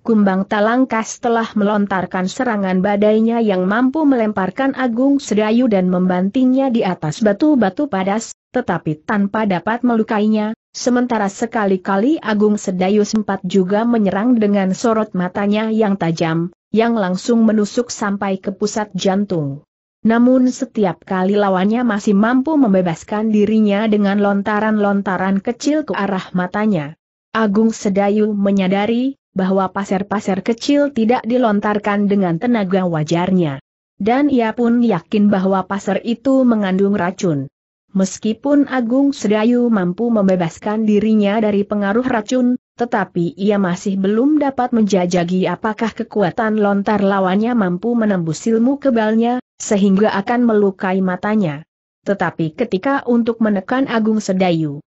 Kumbang Talangkas telah melontarkan serangan badainya yang mampu melemparkan Agung Sedayu dan membantingnya di atas batu-batu padas, tetapi tanpa dapat melukainya, sementara sekali-kali Agung Sedayu sempat juga menyerang dengan sorot matanya yang tajam, yang langsung menusuk sampai ke pusat jantung. Namun setiap kali lawannya masih mampu membebaskan dirinya dengan lontaran-lontaran kecil ke arah matanya. Agung Sedayu menyadari bahwa pasir-pasir kecil tidak dilontarkan dengan tenaga wajarnya. Dan ia pun yakin bahwa pasir itu mengandung racun. Meskipun Agung Sedayu mampu membebaskan dirinya dari pengaruh racun, tetapi ia masih belum dapat menjajagi apakah kekuatan lontar lawannya mampu menembus ilmu kebalnya, sehingga akan melukai matanya. Tetapi ketika untuk menekan Agung Sedayu,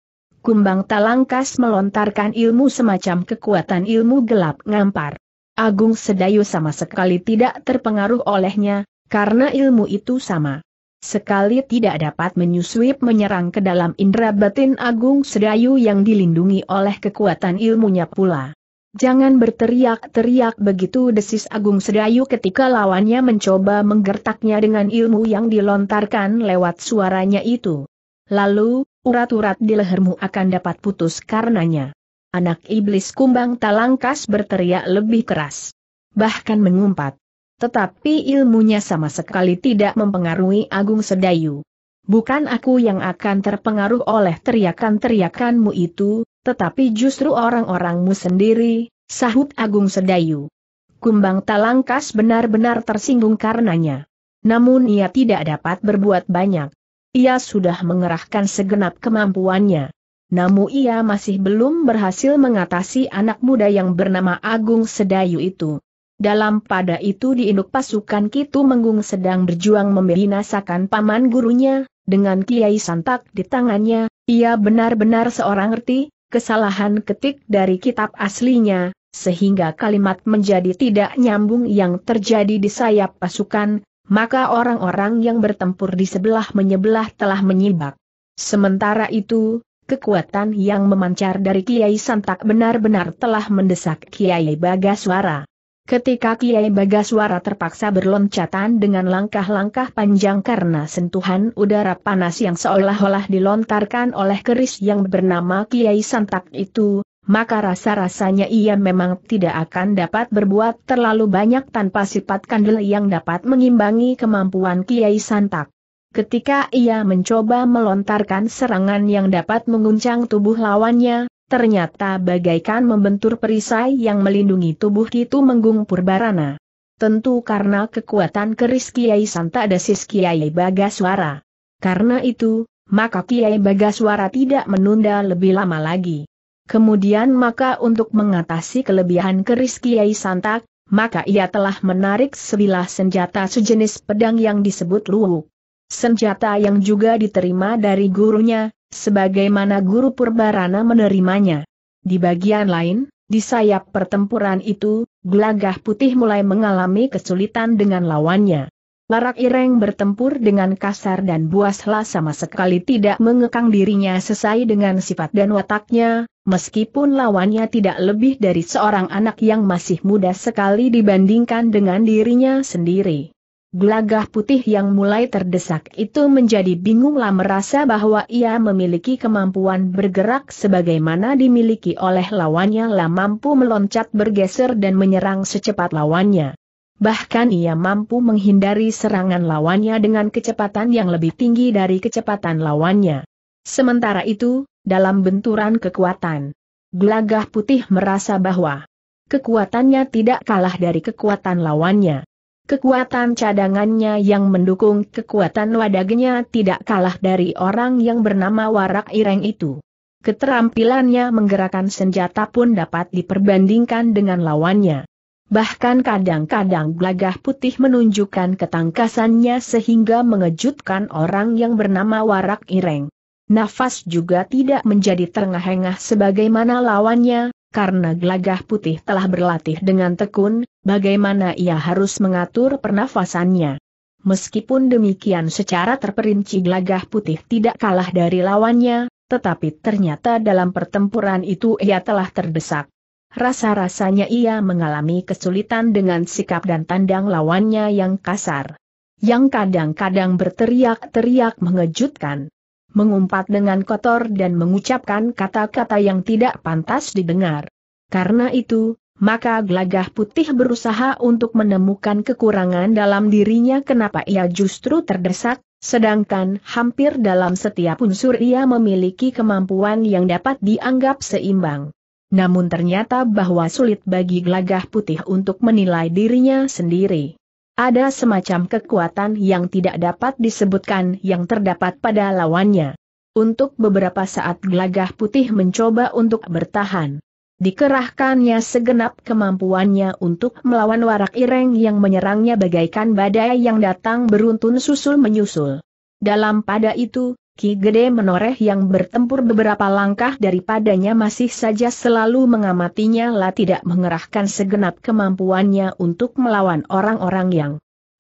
Kumbang Talangkas melontarkan ilmu semacam kekuatan ilmu gelap ngampar. Agung Sedayu sama sekali tidak terpengaruh olehnya, karena ilmu itu sama sekali tidak dapat menyusuip menyerang ke dalam indera batin Agung Sedayu yang dilindungi oleh kekuatan ilmunya pula. Jangan berteriak-teriak begitu desis Agung Sedayu ketika lawannya mencoba menggertaknya dengan ilmu yang dilontarkan lewat suaranya itu. Lalu, urat-urat di lehermu akan dapat putus karenanya. Anak iblis kumbang talangkas berteriak lebih keras. Bahkan mengumpat. Tetapi ilmunya sama sekali tidak mempengaruhi Agung Sedayu. Bukan aku yang akan terpengaruh oleh teriakan-teriakanmu itu, tetapi justru orang-orangmu sendiri, sahut Agung Sedayu. Kumbang Talangkas benar-benar tersinggung karenanya. Namun ia tidak dapat berbuat banyak ia sudah mengerahkan segenap kemampuannya. Namun ia masih belum berhasil mengatasi anak muda yang bernama Agung Sedayu itu. Dalam pada itu di induk pasukan Kitu Menggung sedang berjuang membinasakan paman gurunya, dengan Kiai Santak di tangannya, ia benar-benar seorang ngerti, kesalahan ketik dari kitab aslinya, sehingga kalimat menjadi tidak nyambung yang terjadi di sayap pasukan, maka orang-orang yang bertempur di sebelah menyebelah telah menyibak. Sementara itu, kekuatan yang memancar dari Kiai Santak benar-benar telah mendesak Kiai Bagaswara. Ketika Kiai Bagaswara terpaksa berloncatan dengan langkah-langkah panjang karena sentuhan udara panas yang seolah-olah dilontarkan oleh keris yang bernama Kiai Santak itu, maka rasa-rasanya ia memang tidak akan dapat berbuat terlalu banyak tanpa sifat kandel yang dapat mengimbangi kemampuan Kiai Santak. Ketika ia mencoba melontarkan serangan yang dapat menguncang tubuh lawannya, ternyata bagaikan membentur perisai yang melindungi tubuh itu Menggung Purbarana. Tentu karena kekuatan keris Kiai Santak dasis Kiai Bagaswara. Karena itu, maka Kiai Bagaswara tidak menunda lebih lama lagi. Kemudian maka untuk mengatasi kelebihan keris Kiai Santak, maka ia telah menarik sebilah senjata sejenis pedang yang disebut Luwu. Senjata yang juga diterima dari gurunya, sebagaimana guru Purbarana menerimanya. Di bagian lain, di sayap pertempuran itu, Glagah putih mulai mengalami kesulitan dengan lawannya. Larak Ireng bertempur dengan kasar dan buaslah sama sekali tidak mengekang dirinya sesuai dengan sifat dan wataknya, Meskipun lawannya tidak lebih dari seorang anak yang masih muda sekali dibandingkan dengan dirinya sendiri. Gelagah putih yang mulai terdesak itu menjadi bingunglah merasa bahwa ia memiliki kemampuan bergerak sebagaimana dimiliki oleh lawannya lah mampu meloncat bergeser dan menyerang secepat lawannya. Bahkan ia mampu menghindari serangan lawannya dengan kecepatan yang lebih tinggi dari kecepatan lawannya. Sementara itu, dalam benturan kekuatan. Gelagah putih merasa bahwa kekuatannya tidak kalah dari kekuatan lawannya. Kekuatan cadangannya yang mendukung kekuatan wadagnya tidak kalah dari orang yang bernama Warak Ireng itu. Keterampilannya menggerakkan senjata pun dapat diperbandingkan dengan lawannya. Bahkan kadang-kadang gelagah putih menunjukkan ketangkasannya sehingga mengejutkan orang yang bernama Warak Ireng. Nafas juga tidak menjadi terengah-engah sebagaimana lawannya, karena gelagah putih telah berlatih dengan tekun, bagaimana ia harus mengatur pernafasannya. Meskipun demikian secara terperinci gelagah putih tidak kalah dari lawannya, tetapi ternyata dalam pertempuran itu ia telah terdesak. Rasa-rasanya ia mengalami kesulitan dengan sikap dan tandang lawannya yang kasar. Yang kadang-kadang berteriak-teriak mengejutkan mengumpat dengan kotor dan mengucapkan kata-kata yang tidak pantas didengar. Karena itu, maka gelagah putih berusaha untuk menemukan kekurangan dalam dirinya kenapa ia justru terdesak, sedangkan hampir dalam setiap unsur ia memiliki kemampuan yang dapat dianggap seimbang. Namun ternyata bahwa sulit bagi gelagah putih untuk menilai dirinya sendiri. Ada semacam kekuatan yang tidak dapat disebutkan yang terdapat pada lawannya. Untuk beberapa saat gelagah putih mencoba untuk bertahan. Dikerahkannya segenap kemampuannya untuk melawan warak ireng yang menyerangnya bagaikan badai yang datang beruntun susul menyusul. Dalam pada itu, Ki Gede menoreh yang bertempur beberapa langkah daripadanya masih saja selalu mengamatinya lah tidak mengerahkan segenap kemampuannya untuk melawan orang-orang yang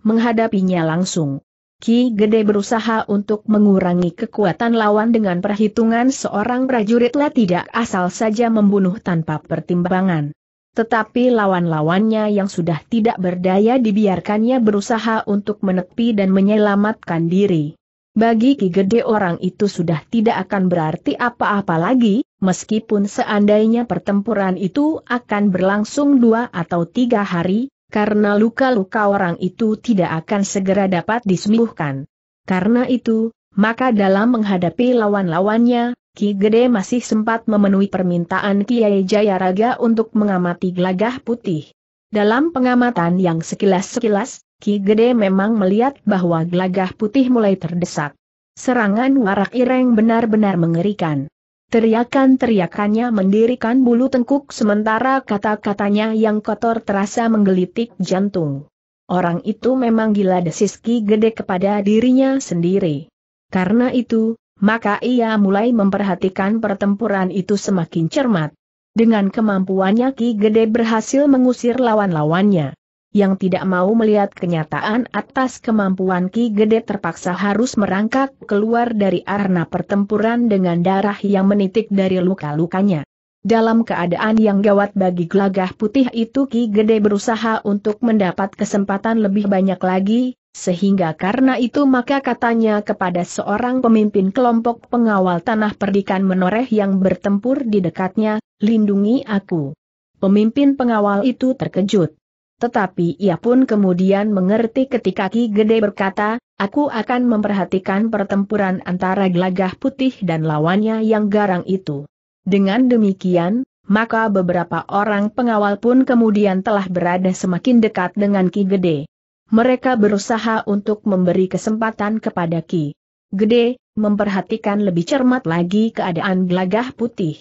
menghadapinya langsung. Ki Gede berusaha untuk mengurangi kekuatan lawan dengan perhitungan seorang prajurit lah tidak asal saja membunuh tanpa pertimbangan. Tetapi lawan-lawannya yang sudah tidak berdaya dibiarkannya berusaha untuk menepi dan menyelamatkan diri. Bagi Ki Gede orang itu sudah tidak akan berarti apa-apa lagi, meskipun seandainya pertempuran itu akan berlangsung dua atau tiga hari, karena luka-luka orang itu tidak akan segera dapat disembuhkan. Karena itu, maka dalam menghadapi lawan-lawannya, Ki Gede masih sempat memenuhi permintaan Kiai Jayaraga untuk mengamati gelagah putih. Dalam pengamatan yang sekilas-sekilas, Ki Gede memang melihat bahwa gelagah putih mulai terdesak. Serangan warak ireng benar-benar mengerikan. Teriakan-teriakannya mendirikan bulu tengkuk sementara kata-katanya yang kotor terasa menggelitik jantung. Orang itu memang gila desis Ki Gede kepada dirinya sendiri. Karena itu, maka ia mulai memperhatikan pertempuran itu semakin cermat. Dengan kemampuannya Ki Gede berhasil mengusir lawan-lawannya yang tidak mau melihat kenyataan atas kemampuan Ki Gede terpaksa harus merangkak keluar dari arena pertempuran dengan darah yang menitik dari luka-lukanya. Dalam keadaan yang gawat bagi gelagah putih itu Ki Gede berusaha untuk mendapat kesempatan lebih banyak lagi, sehingga karena itu maka katanya kepada seorang pemimpin kelompok pengawal tanah perdikan menoreh yang bertempur di dekatnya, lindungi aku. Pemimpin pengawal itu terkejut. Tetapi ia pun kemudian mengerti ketika Ki Gede berkata, aku akan memperhatikan pertempuran antara gelagah putih dan lawannya yang garang itu. Dengan demikian, maka beberapa orang pengawal pun kemudian telah berada semakin dekat dengan Ki Gede. Mereka berusaha untuk memberi kesempatan kepada Ki Gede, memperhatikan lebih cermat lagi keadaan gelagah putih.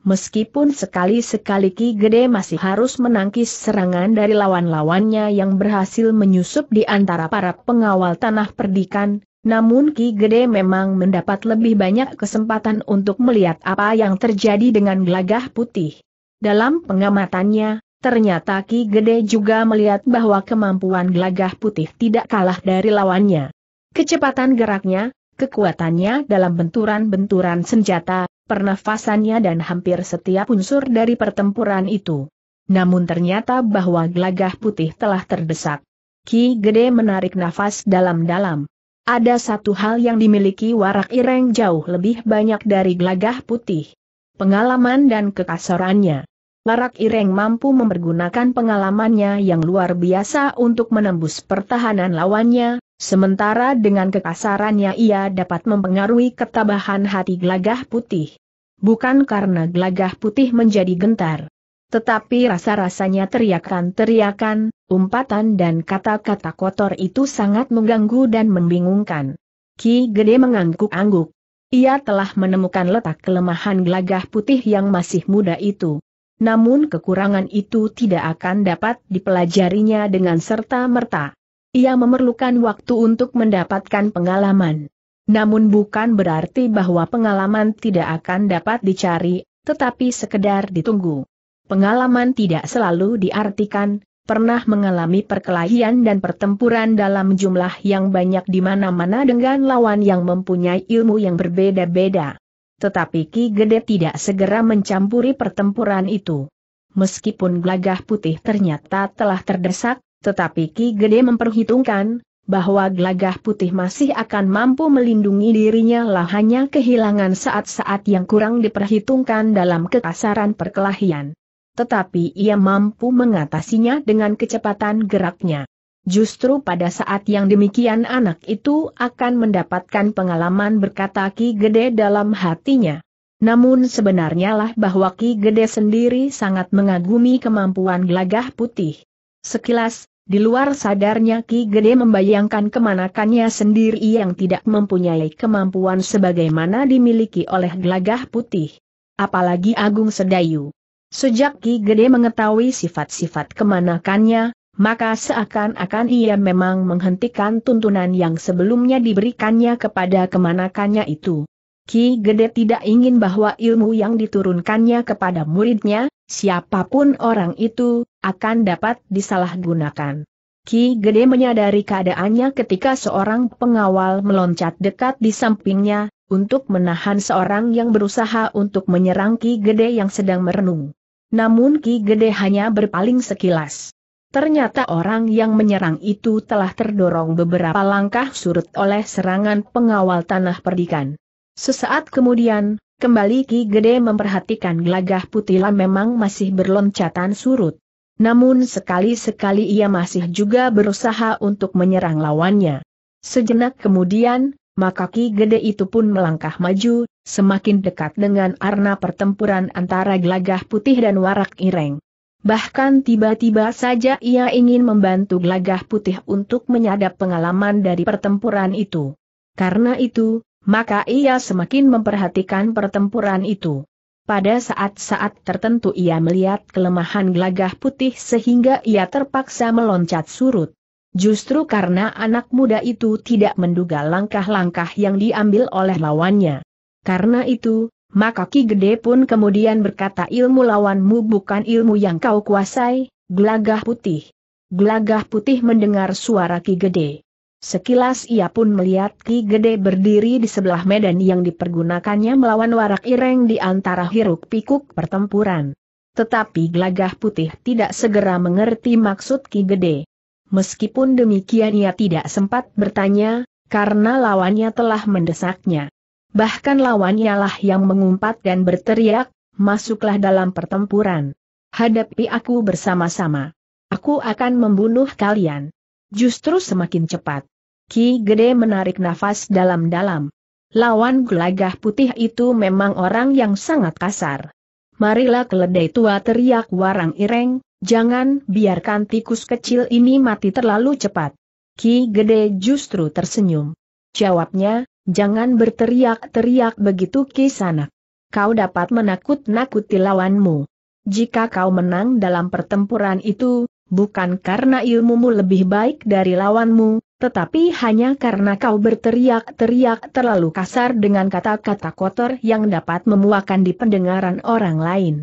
Meskipun sekali-sekali Ki Gede masih harus menangkis serangan dari lawan-lawannya yang berhasil menyusup di antara para pengawal tanah perdikan, namun Ki Gede memang mendapat lebih banyak kesempatan untuk melihat apa yang terjadi dengan gelagah putih. Dalam pengamatannya, ternyata Ki Gede juga melihat bahwa kemampuan gelagah putih tidak kalah dari lawannya. Kecepatan geraknya, kekuatannya dalam benturan-benturan senjata, pernafasannya dan hampir setiap unsur dari pertempuran itu. Namun ternyata bahwa gelagah putih telah terdesak. Ki Gede menarik nafas dalam-dalam. Ada satu hal yang dimiliki warak ireng jauh lebih banyak dari gelagah putih. Pengalaman dan kekasarannya. Warak ireng mampu mempergunakan pengalamannya yang luar biasa untuk menembus pertahanan lawannya, Sementara dengan kekasarannya ia dapat mempengaruhi ketabahan hati gelagah putih. Bukan karena gelagah putih menjadi gentar. Tetapi rasa-rasanya teriakan-teriakan, umpatan dan kata-kata kotor itu sangat mengganggu dan membingungkan. Ki Gede mengangguk-angguk. Ia telah menemukan letak kelemahan gelagah putih yang masih muda itu. Namun kekurangan itu tidak akan dapat dipelajarinya dengan serta-merta. Ia memerlukan waktu untuk mendapatkan pengalaman. Namun bukan berarti bahwa pengalaman tidak akan dapat dicari, tetapi sekedar ditunggu. Pengalaman tidak selalu diartikan, pernah mengalami perkelahian dan pertempuran dalam jumlah yang banyak di mana-mana dengan lawan yang mempunyai ilmu yang berbeda-beda. Tetapi Ki Gede tidak segera mencampuri pertempuran itu. Meskipun gelagah putih ternyata telah terdesak, tetapi Ki Gede memperhitungkan, bahwa gelagah putih masih akan mampu melindungi dirinya lah hanya kehilangan saat-saat yang kurang diperhitungkan dalam kekasaran perkelahian. Tetapi ia mampu mengatasinya dengan kecepatan geraknya. Justru pada saat yang demikian anak itu akan mendapatkan pengalaman berkata Ki Gede dalam hatinya. Namun sebenarnya lah bahwa Ki Gede sendiri sangat mengagumi kemampuan gelagah putih. Sekilas, di luar sadarnya Ki Gede membayangkan kemanakannya sendiri yang tidak mempunyai kemampuan sebagaimana dimiliki oleh gelagah putih. Apalagi Agung Sedayu. Sejak Ki Gede mengetahui sifat-sifat kemanakannya, maka seakan-akan ia memang menghentikan tuntunan yang sebelumnya diberikannya kepada kemanakannya itu. Ki Gede tidak ingin bahwa ilmu yang diturunkannya kepada muridnya, siapapun orang itu, akan dapat disalahgunakan. Ki Gede menyadari keadaannya ketika seorang pengawal meloncat dekat di sampingnya, untuk menahan seorang yang berusaha untuk menyerang Ki Gede yang sedang merenung. Namun Ki Gede hanya berpaling sekilas. Ternyata orang yang menyerang itu telah terdorong beberapa langkah surut oleh serangan pengawal tanah perdikan. Sesaat kemudian, kembali Ki Gede memperhatikan gelagah putila memang masih berloncatan surut. Namun sekali-sekali ia masih juga berusaha untuk menyerang lawannya. Sejenak kemudian, maka Ki Gede itu pun melangkah maju, semakin dekat dengan arna pertempuran antara gelagah putih dan warak ireng. Bahkan tiba-tiba saja ia ingin membantu gelagah putih untuk menyadap pengalaman dari pertempuran itu. Karena itu, maka ia semakin memperhatikan pertempuran itu. Pada saat-saat tertentu ia melihat kelemahan gelagah putih sehingga ia terpaksa meloncat surut. Justru karena anak muda itu tidak menduga langkah-langkah yang diambil oleh lawannya. Karena itu, maka Ki Gede pun kemudian berkata ilmu lawanmu bukan ilmu yang kau kuasai, gelagah putih. Gelagah putih mendengar suara Ki Gede. Sekilas ia pun melihat Ki Gede berdiri di sebelah medan yang dipergunakannya melawan warak ireng di antara hiruk pikuk pertempuran. Tetapi gelagah putih tidak segera mengerti maksud Ki Gede. Meskipun demikian ia tidak sempat bertanya, karena lawannya telah mendesaknya. Bahkan lawannya lah yang mengumpat dan berteriak, masuklah dalam pertempuran. Hadapi aku bersama-sama. Aku akan membunuh kalian justru semakin cepat. Ki Gede menarik nafas dalam-dalam. Lawan gelagah putih itu memang orang yang sangat kasar. Marilah keledai tua teriak warang ireng, jangan biarkan tikus kecil ini mati terlalu cepat. Ki Gede justru tersenyum. Jawabnya, jangan berteriak-teriak begitu Ki Sanak. Kau dapat menakut-nakuti lawanmu. Jika kau menang dalam pertempuran itu, bukan karena ilmumu lebih baik dari lawanmu, tetapi hanya karena kau berteriak-teriak terlalu kasar dengan kata-kata kotor yang dapat memuakan di pendengaran orang lain.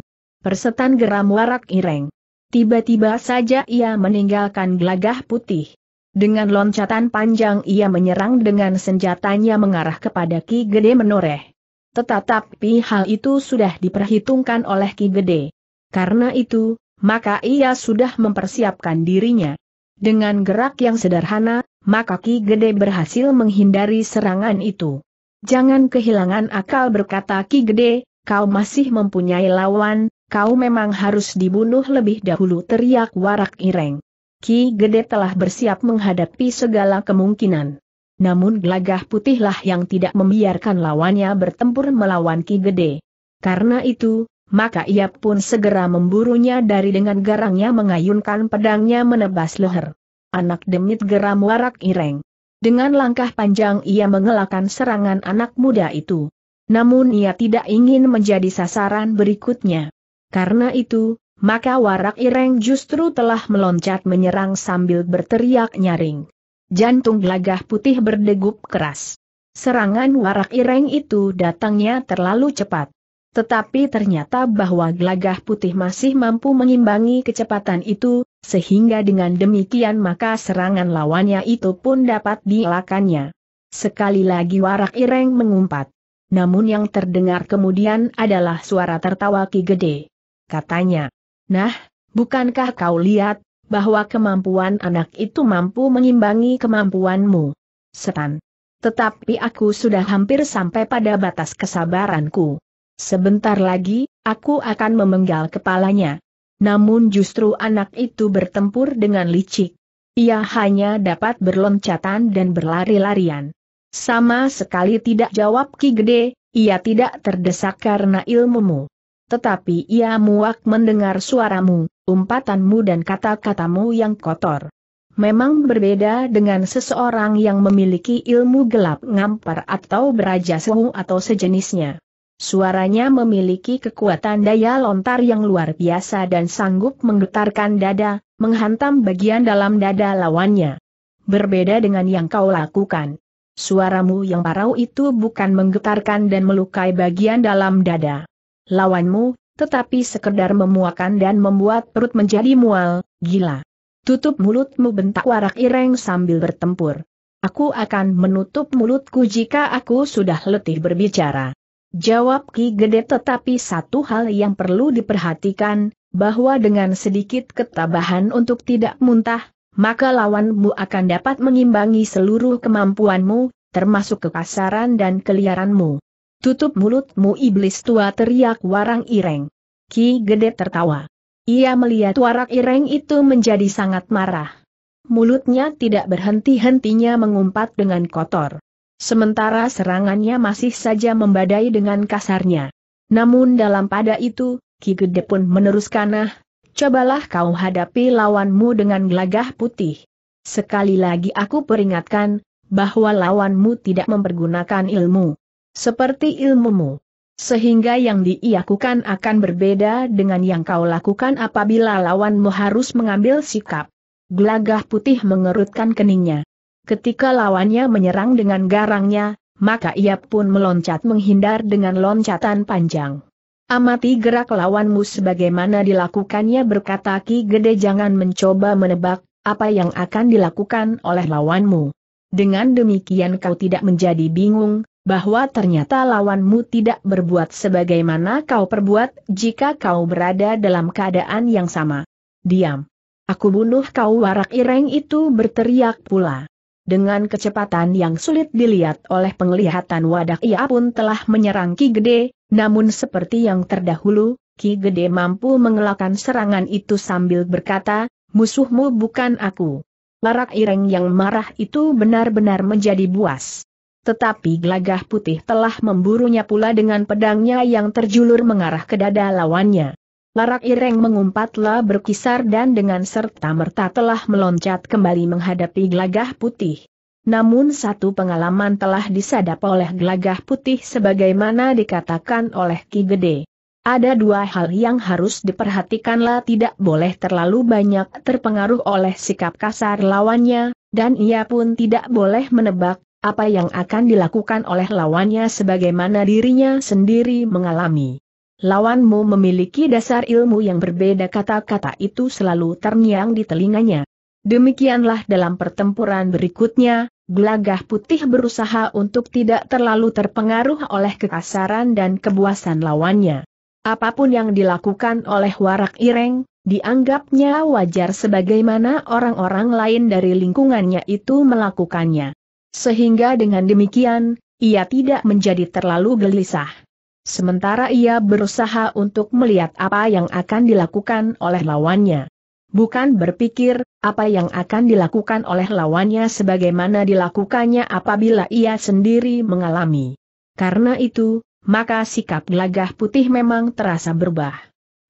Persetan geram warak ireng. Tiba-tiba saja ia meninggalkan gelagah putih. Dengan loncatan panjang ia menyerang dengan senjatanya mengarah kepada Ki Gede menoreh. Tetapi hal itu sudah diperhitungkan oleh Ki Gede. Karena itu, maka ia sudah mempersiapkan dirinya. Dengan gerak yang sederhana, maka Ki Gede berhasil menghindari serangan itu. Jangan kehilangan akal berkata Ki Gede, kau masih mempunyai lawan, kau memang harus dibunuh lebih dahulu teriak warak ireng. Ki Gede telah bersiap menghadapi segala kemungkinan. Namun gelagah putihlah yang tidak membiarkan lawannya bertempur melawan Ki Gede. Karena itu, maka ia pun segera memburunya dari dengan garangnya mengayunkan pedangnya menebas leher. Anak demit geram warak ireng. Dengan langkah panjang ia mengelakkan serangan anak muda itu. Namun ia tidak ingin menjadi sasaran berikutnya. Karena itu, maka warak ireng justru telah meloncat menyerang sambil berteriak nyaring. Jantung gelagah putih berdegup keras. Serangan warak ireng itu datangnya terlalu cepat. Tetapi ternyata bahwa gelagah putih masih mampu mengimbangi kecepatan itu, sehingga dengan demikian maka serangan lawannya itu pun dapat dielakannya. Sekali lagi warak ireng mengumpat. Namun yang terdengar kemudian adalah suara tertawa Ki Gede. Katanya, Nah, bukankah kau lihat, bahwa kemampuan anak itu mampu mengimbangi kemampuanmu? Setan. Tetapi aku sudah hampir sampai pada batas kesabaranku. Sebentar lagi, aku akan memenggal kepalanya. Namun justru anak itu bertempur dengan licik. Ia hanya dapat berloncatan dan berlari-larian. Sama sekali tidak jawab Ki Gede, ia tidak terdesak karena ilmumu. Tetapi ia muak mendengar suaramu, umpatanmu dan kata-katamu yang kotor. Memang berbeda dengan seseorang yang memiliki ilmu gelap ngampar atau beraja semu atau sejenisnya. Suaranya memiliki kekuatan daya lontar yang luar biasa dan sanggup menggetarkan dada, menghantam bagian dalam dada lawannya. Berbeda dengan yang kau lakukan. Suaramu yang parau itu bukan menggetarkan dan melukai bagian dalam dada lawanmu, tetapi sekedar memuakan dan membuat perut menjadi mual, gila. Tutup mulutmu bentak warak ireng sambil bertempur. Aku akan menutup mulutku jika aku sudah letih berbicara. Jawab Ki Gede tetapi satu hal yang perlu diperhatikan, bahwa dengan sedikit ketabahan untuk tidak muntah, maka lawanmu akan dapat mengimbangi seluruh kemampuanmu, termasuk kekasaran dan keliaranmu. Tutup mulutmu iblis tua teriak warang ireng. Ki Gede tertawa. Ia melihat Warang ireng itu menjadi sangat marah. Mulutnya tidak berhenti-hentinya mengumpat dengan kotor. Sementara serangannya masih saja membadai dengan kasarnya. Namun dalam pada itu, Ki Gede pun meneruskan nah, cobalah kau hadapi lawanmu dengan gelagah putih. Sekali lagi aku peringatkan, bahwa lawanmu tidak mempergunakan ilmu. Seperti ilmumu. Sehingga yang diiakukan akan berbeda dengan yang kau lakukan apabila lawanmu harus mengambil sikap. Gelagah putih mengerutkan keningnya. Ketika lawannya menyerang dengan garangnya, maka ia pun meloncat menghindar dengan loncatan panjang. Amati gerak lawanmu sebagaimana dilakukannya berkata Ki Gede jangan mencoba menebak apa yang akan dilakukan oleh lawanmu. Dengan demikian kau tidak menjadi bingung, bahwa ternyata lawanmu tidak berbuat sebagaimana kau perbuat jika kau berada dalam keadaan yang sama. Diam. Aku bunuh kau warak ireng itu berteriak pula. Dengan kecepatan yang sulit dilihat oleh penglihatan wadah ia pun telah menyerang Ki Gede, namun seperti yang terdahulu, Ki Gede mampu mengelakkan serangan itu sambil berkata, musuhmu bukan aku. Larak ireng yang marah itu benar-benar menjadi buas. Tetapi gelagah putih telah memburunya pula dengan pedangnya yang terjulur mengarah ke dada lawannya. Larak Ireng mengumpatlah berkisar dan dengan serta-merta telah meloncat kembali menghadapi gelagah putih. Namun satu pengalaman telah disadap oleh gelagah putih sebagaimana dikatakan oleh Ki Gede. Ada dua hal yang harus diperhatikanlah tidak boleh terlalu banyak terpengaruh oleh sikap kasar lawannya, dan ia pun tidak boleh menebak apa yang akan dilakukan oleh lawannya sebagaimana dirinya sendiri mengalami. Lawanmu memiliki dasar ilmu yang berbeda kata-kata itu selalu terngiang di telinganya. Demikianlah dalam pertempuran berikutnya, Gelagah Putih berusaha untuk tidak terlalu terpengaruh oleh kekasaran dan kebuasan lawannya. Apapun yang dilakukan oleh Warak Ireng, dianggapnya wajar sebagaimana orang-orang lain dari lingkungannya itu melakukannya. Sehingga dengan demikian, ia tidak menjadi terlalu gelisah. Sementara ia berusaha untuk melihat apa yang akan dilakukan oleh lawannya. Bukan berpikir, apa yang akan dilakukan oleh lawannya sebagaimana dilakukannya apabila ia sendiri mengalami. Karena itu, maka sikap gelagah putih memang terasa berubah.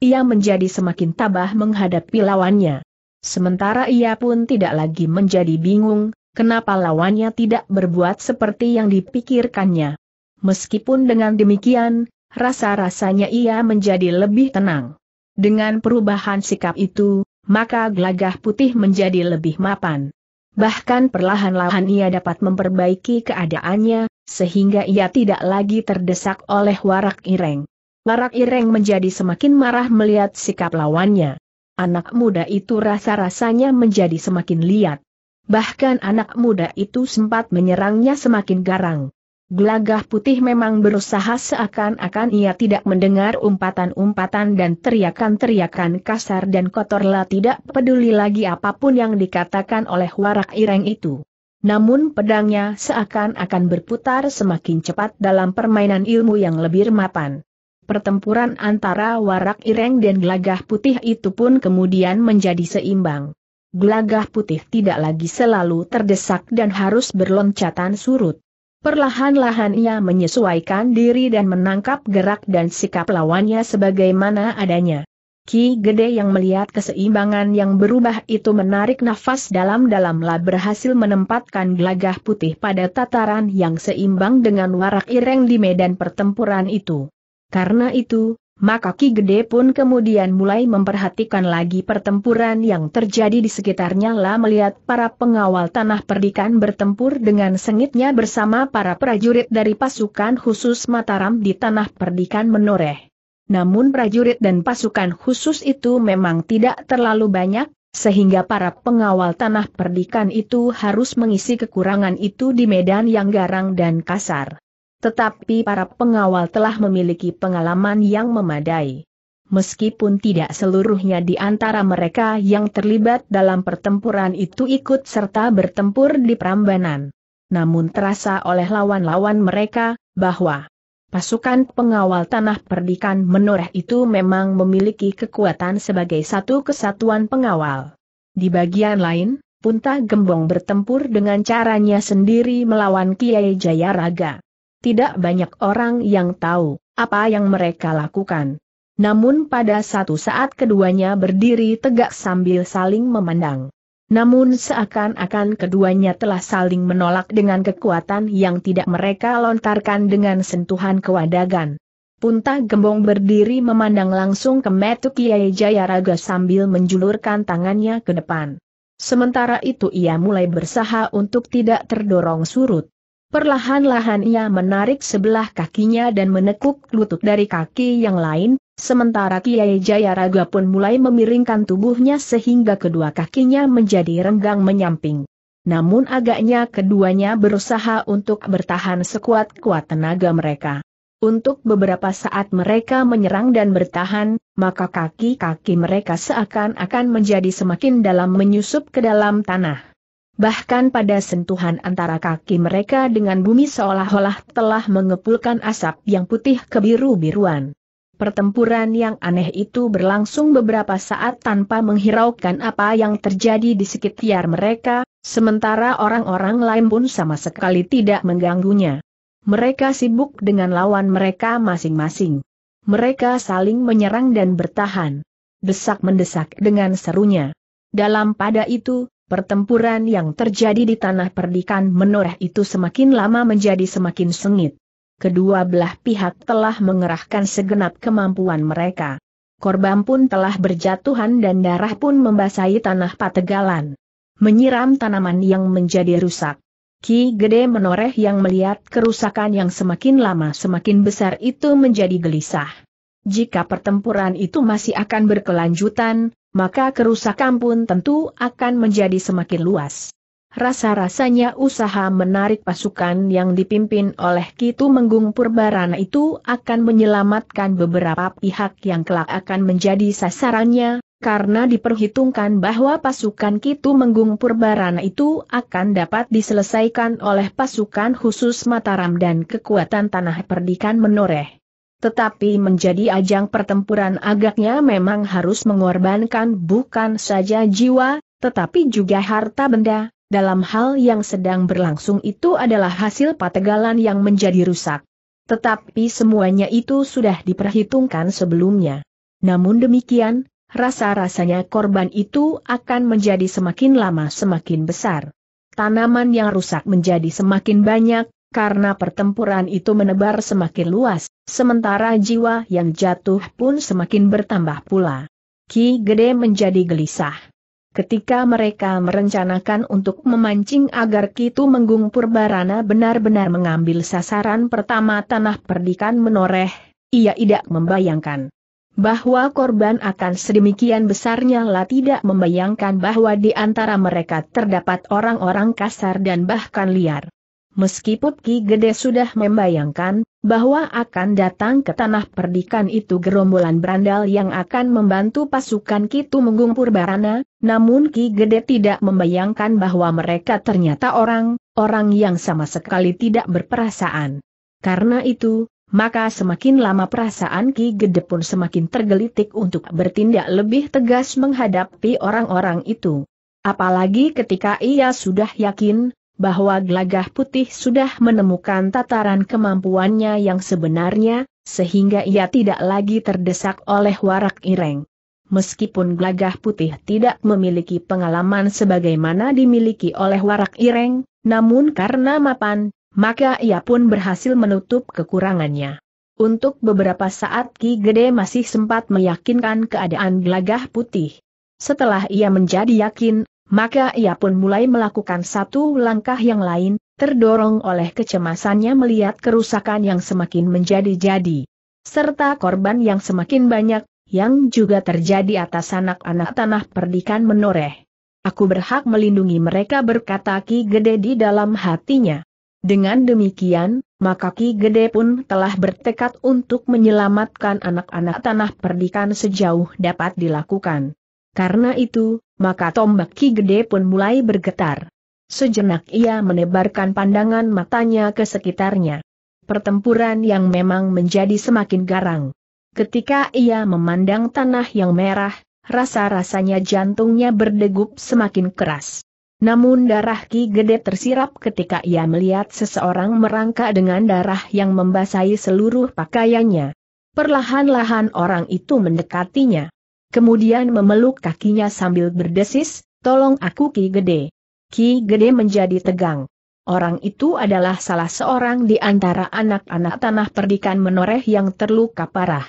Ia menjadi semakin tabah menghadapi lawannya. Sementara ia pun tidak lagi menjadi bingung, kenapa lawannya tidak berbuat seperti yang dipikirkannya meskipun dengan demikian, rasa-rasanya ia menjadi lebih tenang. Dengan perubahan sikap itu, maka gelagah putih menjadi lebih mapan. Bahkan perlahan-lahan ia dapat memperbaiki keadaannya, sehingga ia tidak lagi terdesak oleh warak ireng. Warak ireng menjadi semakin marah melihat sikap lawannya. Anak muda itu rasa-rasanya menjadi semakin liat. Bahkan anak muda itu sempat menyerangnya semakin garang. Gelagah putih memang berusaha seakan-akan ia tidak mendengar umpatan-umpatan dan teriakan-teriakan kasar dan kotorlah tidak peduli lagi apapun yang dikatakan oleh warak ireng itu. Namun pedangnya seakan-akan berputar semakin cepat dalam permainan ilmu yang lebih mapan. Pertempuran antara warak ireng dan gelagah putih itu pun kemudian menjadi seimbang. Gelagah putih tidak lagi selalu terdesak dan harus berloncatan surut. Perlahan-lahan ia menyesuaikan diri dan menangkap gerak dan sikap lawannya sebagaimana adanya. Ki Gede yang melihat keseimbangan yang berubah itu menarik nafas dalam-dalamlah berhasil menempatkan gelagah putih pada tataran yang seimbang dengan warak ireng di medan pertempuran itu. Karena itu, maka Ki Gede pun kemudian mulai memperhatikan lagi pertempuran yang terjadi di sekitarnya lah melihat para pengawal tanah perdikan bertempur dengan sengitnya bersama para prajurit dari pasukan khusus Mataram di tanah perdikan menoreh. Namun prajurit dan pasukan khusus itu memang tidak terlalu banyak, sehingga para pengawal tanah perdikan itu harus mengisi kekurangan itu di medan yang garang dan kasar. Tetapi para pengawal telah memiliki pengalaman yang memadai. Meskipun tidak seluruhnya di antara mereka yang terlibat dalam pertempuran itu ikut serta bertempur di Prambanan. Namun terasa oleh lawan-lawan mereka, bahwa pasukan pengawal tanah perdikan menoreh itu memang memiliki kekuatan sebagai satu kesatuan pengawal. Di bagian lain, Punta Gembong bertempur dengan caranya sendiri melawan Kiai Jayaraga tidak banyak orang yang tahu apa yang mereka lakukan. Namun pada satu saat keduanya berdiri tegak sambil saling memandang. Namun seakan-akan keduanya telah saling menolak dengan kekuatan yang tidak mereka lontarkan dengan sentuhan kewadagan. Punta Gembong berdiri memandang langsung ke Metu Kiai Jayaraga sambil menjulurkan tangannya ke depan. Sementara itu ia mulai bersaha untuk tidak terdorong surut. Perlahan-lahan ia menarik sebelah kakinya dan menekuk lutut dari kaki yang lain, sementara Kiai Jayaraga pun mulai memiringkan tubuhnya sehingga kedua kakinya menjadi renggang menyamping. Namun agaknya keduanya berusaha untuk bertahan sekuat-kuat tenaga mereka. Untuk beberapa saat mereka menyerang dan bertahan, maka kaki-kaki mereka seakan-akan menjadi semakin dalam menyusup ke dalam tanah bahkan pada sentuhan antara kaki mereka dengan bumi seolah-olah telah mengepulkan asap yang putih kebiru-biruan. Pertempuran yang aneh itu berlangsung beberapa saat tanpa menghiraukan apa yang terjadi di sekitar mereka, sementara orang-orang lain pun sama sekali tidak mengganggunya. Mereka sibuk dengan lawan mereka masing-masing. Mereka saling menyerang dan bertahan. Desak mendesak dengan serunya. Dalam pada itu, pertempuran yang terjadi di tanah perdikan menoreh itu semakin lama menjadi semakin sengit. Kedua belah pihak telah mengerahkan segenap kemampuan mereka. Korban pun telah berjatuhan dan darah pun membasahi tanah pategalan. Menyiram tanaman yang menjadi rusak. Ki Gede menoreh yang melihat kerusakan yang semakin lama semakin besar itu menjadi gelisah. Jika pertempuran itu masih akan berkelanjutan, maka kerusakan pun tentu akan menjadi semakin luas. Rasa-rasanya usaha menarik pasukan yang dipimpin oleh Kitu Menggung Purbarana itu akan menyelamatkan beberapa pihak yang kelak akan menjadi sasarannya, karena diperhitungkan bahwa pasukan Kitu Menggung Purbarana itu akan dapat diselesaikan oleh pasukan khusus Mataram dan kekuatan tanah perdikan menoreh. Tetapi menjadi ajang pertempuran agaknya memang harus mengorbankan bukan saja jiwa, tetapi juga harta benda, dalam hal yang sedang berlangsung itu adalah hasil pategalan yang menjadi rusak. Tetapi semuanya itu sudah diperhitungkan sebelumnya. Namun demikian, rasa-rasanya korban itu akan menjadi semakin lama semakin besar. Tanaman yang rusak menjadi semakin banyak, karena pertempuran itu menebar semakin luas, sementara jiwa yang jatuh pun semakin bertambah pula. Ki Gede menjadi gelisah. Ketika mereka merencanakan untuk memancing agar Kitu Menggung Purbarana benar-benar mengambil sasaran pertama tanah perdikan menoreh, ia tidak membayangkan bahwa korban akan sedemikian besarnya lah tidak membayangkan bahwa di antara mereka terdapat orang-orang kasar dan bahkan liar. Meskipun Ki Gede sudah membayangkan, bahwa akan datang ke tanah perdikan itu gerombolan berandal yang akan membantu pasukan Kitu Menggung Purbarana, namun Ki Gede tidak membayangkan bahwa mereka ternyata orang, orang yang sama sekali tidak berperasaan. Karena itu, maka semakin lama perasaan Ki Gede pun semakin tergelitik untuk bertindak lebih tegas menghadapi orang-orang itu. Apalagi ketika ia sudah yakin, bahwa Gelagah Putih sudah menemukan tataran kemampuannya yang sebenarnya, sehingga ia tidak lagi terdesak oleh warak ireng. Meskipun Gelagah Putih tidak memiliki pengalaman sebagaimana dimiliki oleh warak ireng, namun karena mapan, maka ia pun berhasil menutup kekurangannya. Untuk beberapa saat Ki Gede masih sempat meyakinkan keadaan gelagah putih. Setelah ia menjadi yakin, maka ia pun mulai melakukan satu langkah yang lain, terdorong oleh kecemasannya melihat kerusakan yang semakin menjadi-jadi. Serta korban yang semakin banyak, yang juga terjadi atas anak-anak tanah perdikan menoreh. Aku berhak melindungi mereka berkata Ki Gede di dalam hatinya. Dengan demikian, maka Ki Gede pun telah bertekad untuk menyelamatkan anak-anak tanah perdikan sejauh dapat dilakukan. Karena itu, maka tombak Ki Gede pun mulai bergetar. Sejenak ia menebarkan pandangan matanya ke sekitarnya. Pertempuran yang memang menjadi semakin garang. Ketika ia memandang tanah yang merah, rasa-rasanya jantungnya berdegup semakin keras. Namun darah Ki Gede tersirap ketika ia melihat seseorang merangkak dengan darah yang membasahi seluruh pakaiannya. Perlahan-lahan orang itu mendekatinya kemudian memeluk kakinya sambil berdesis, tolong aku Ki Gede. Ki Gede menjadi tegang. Orang itu adalah salah seorang di antara anak-anak tanah perdikan menoreh yang terluka parah.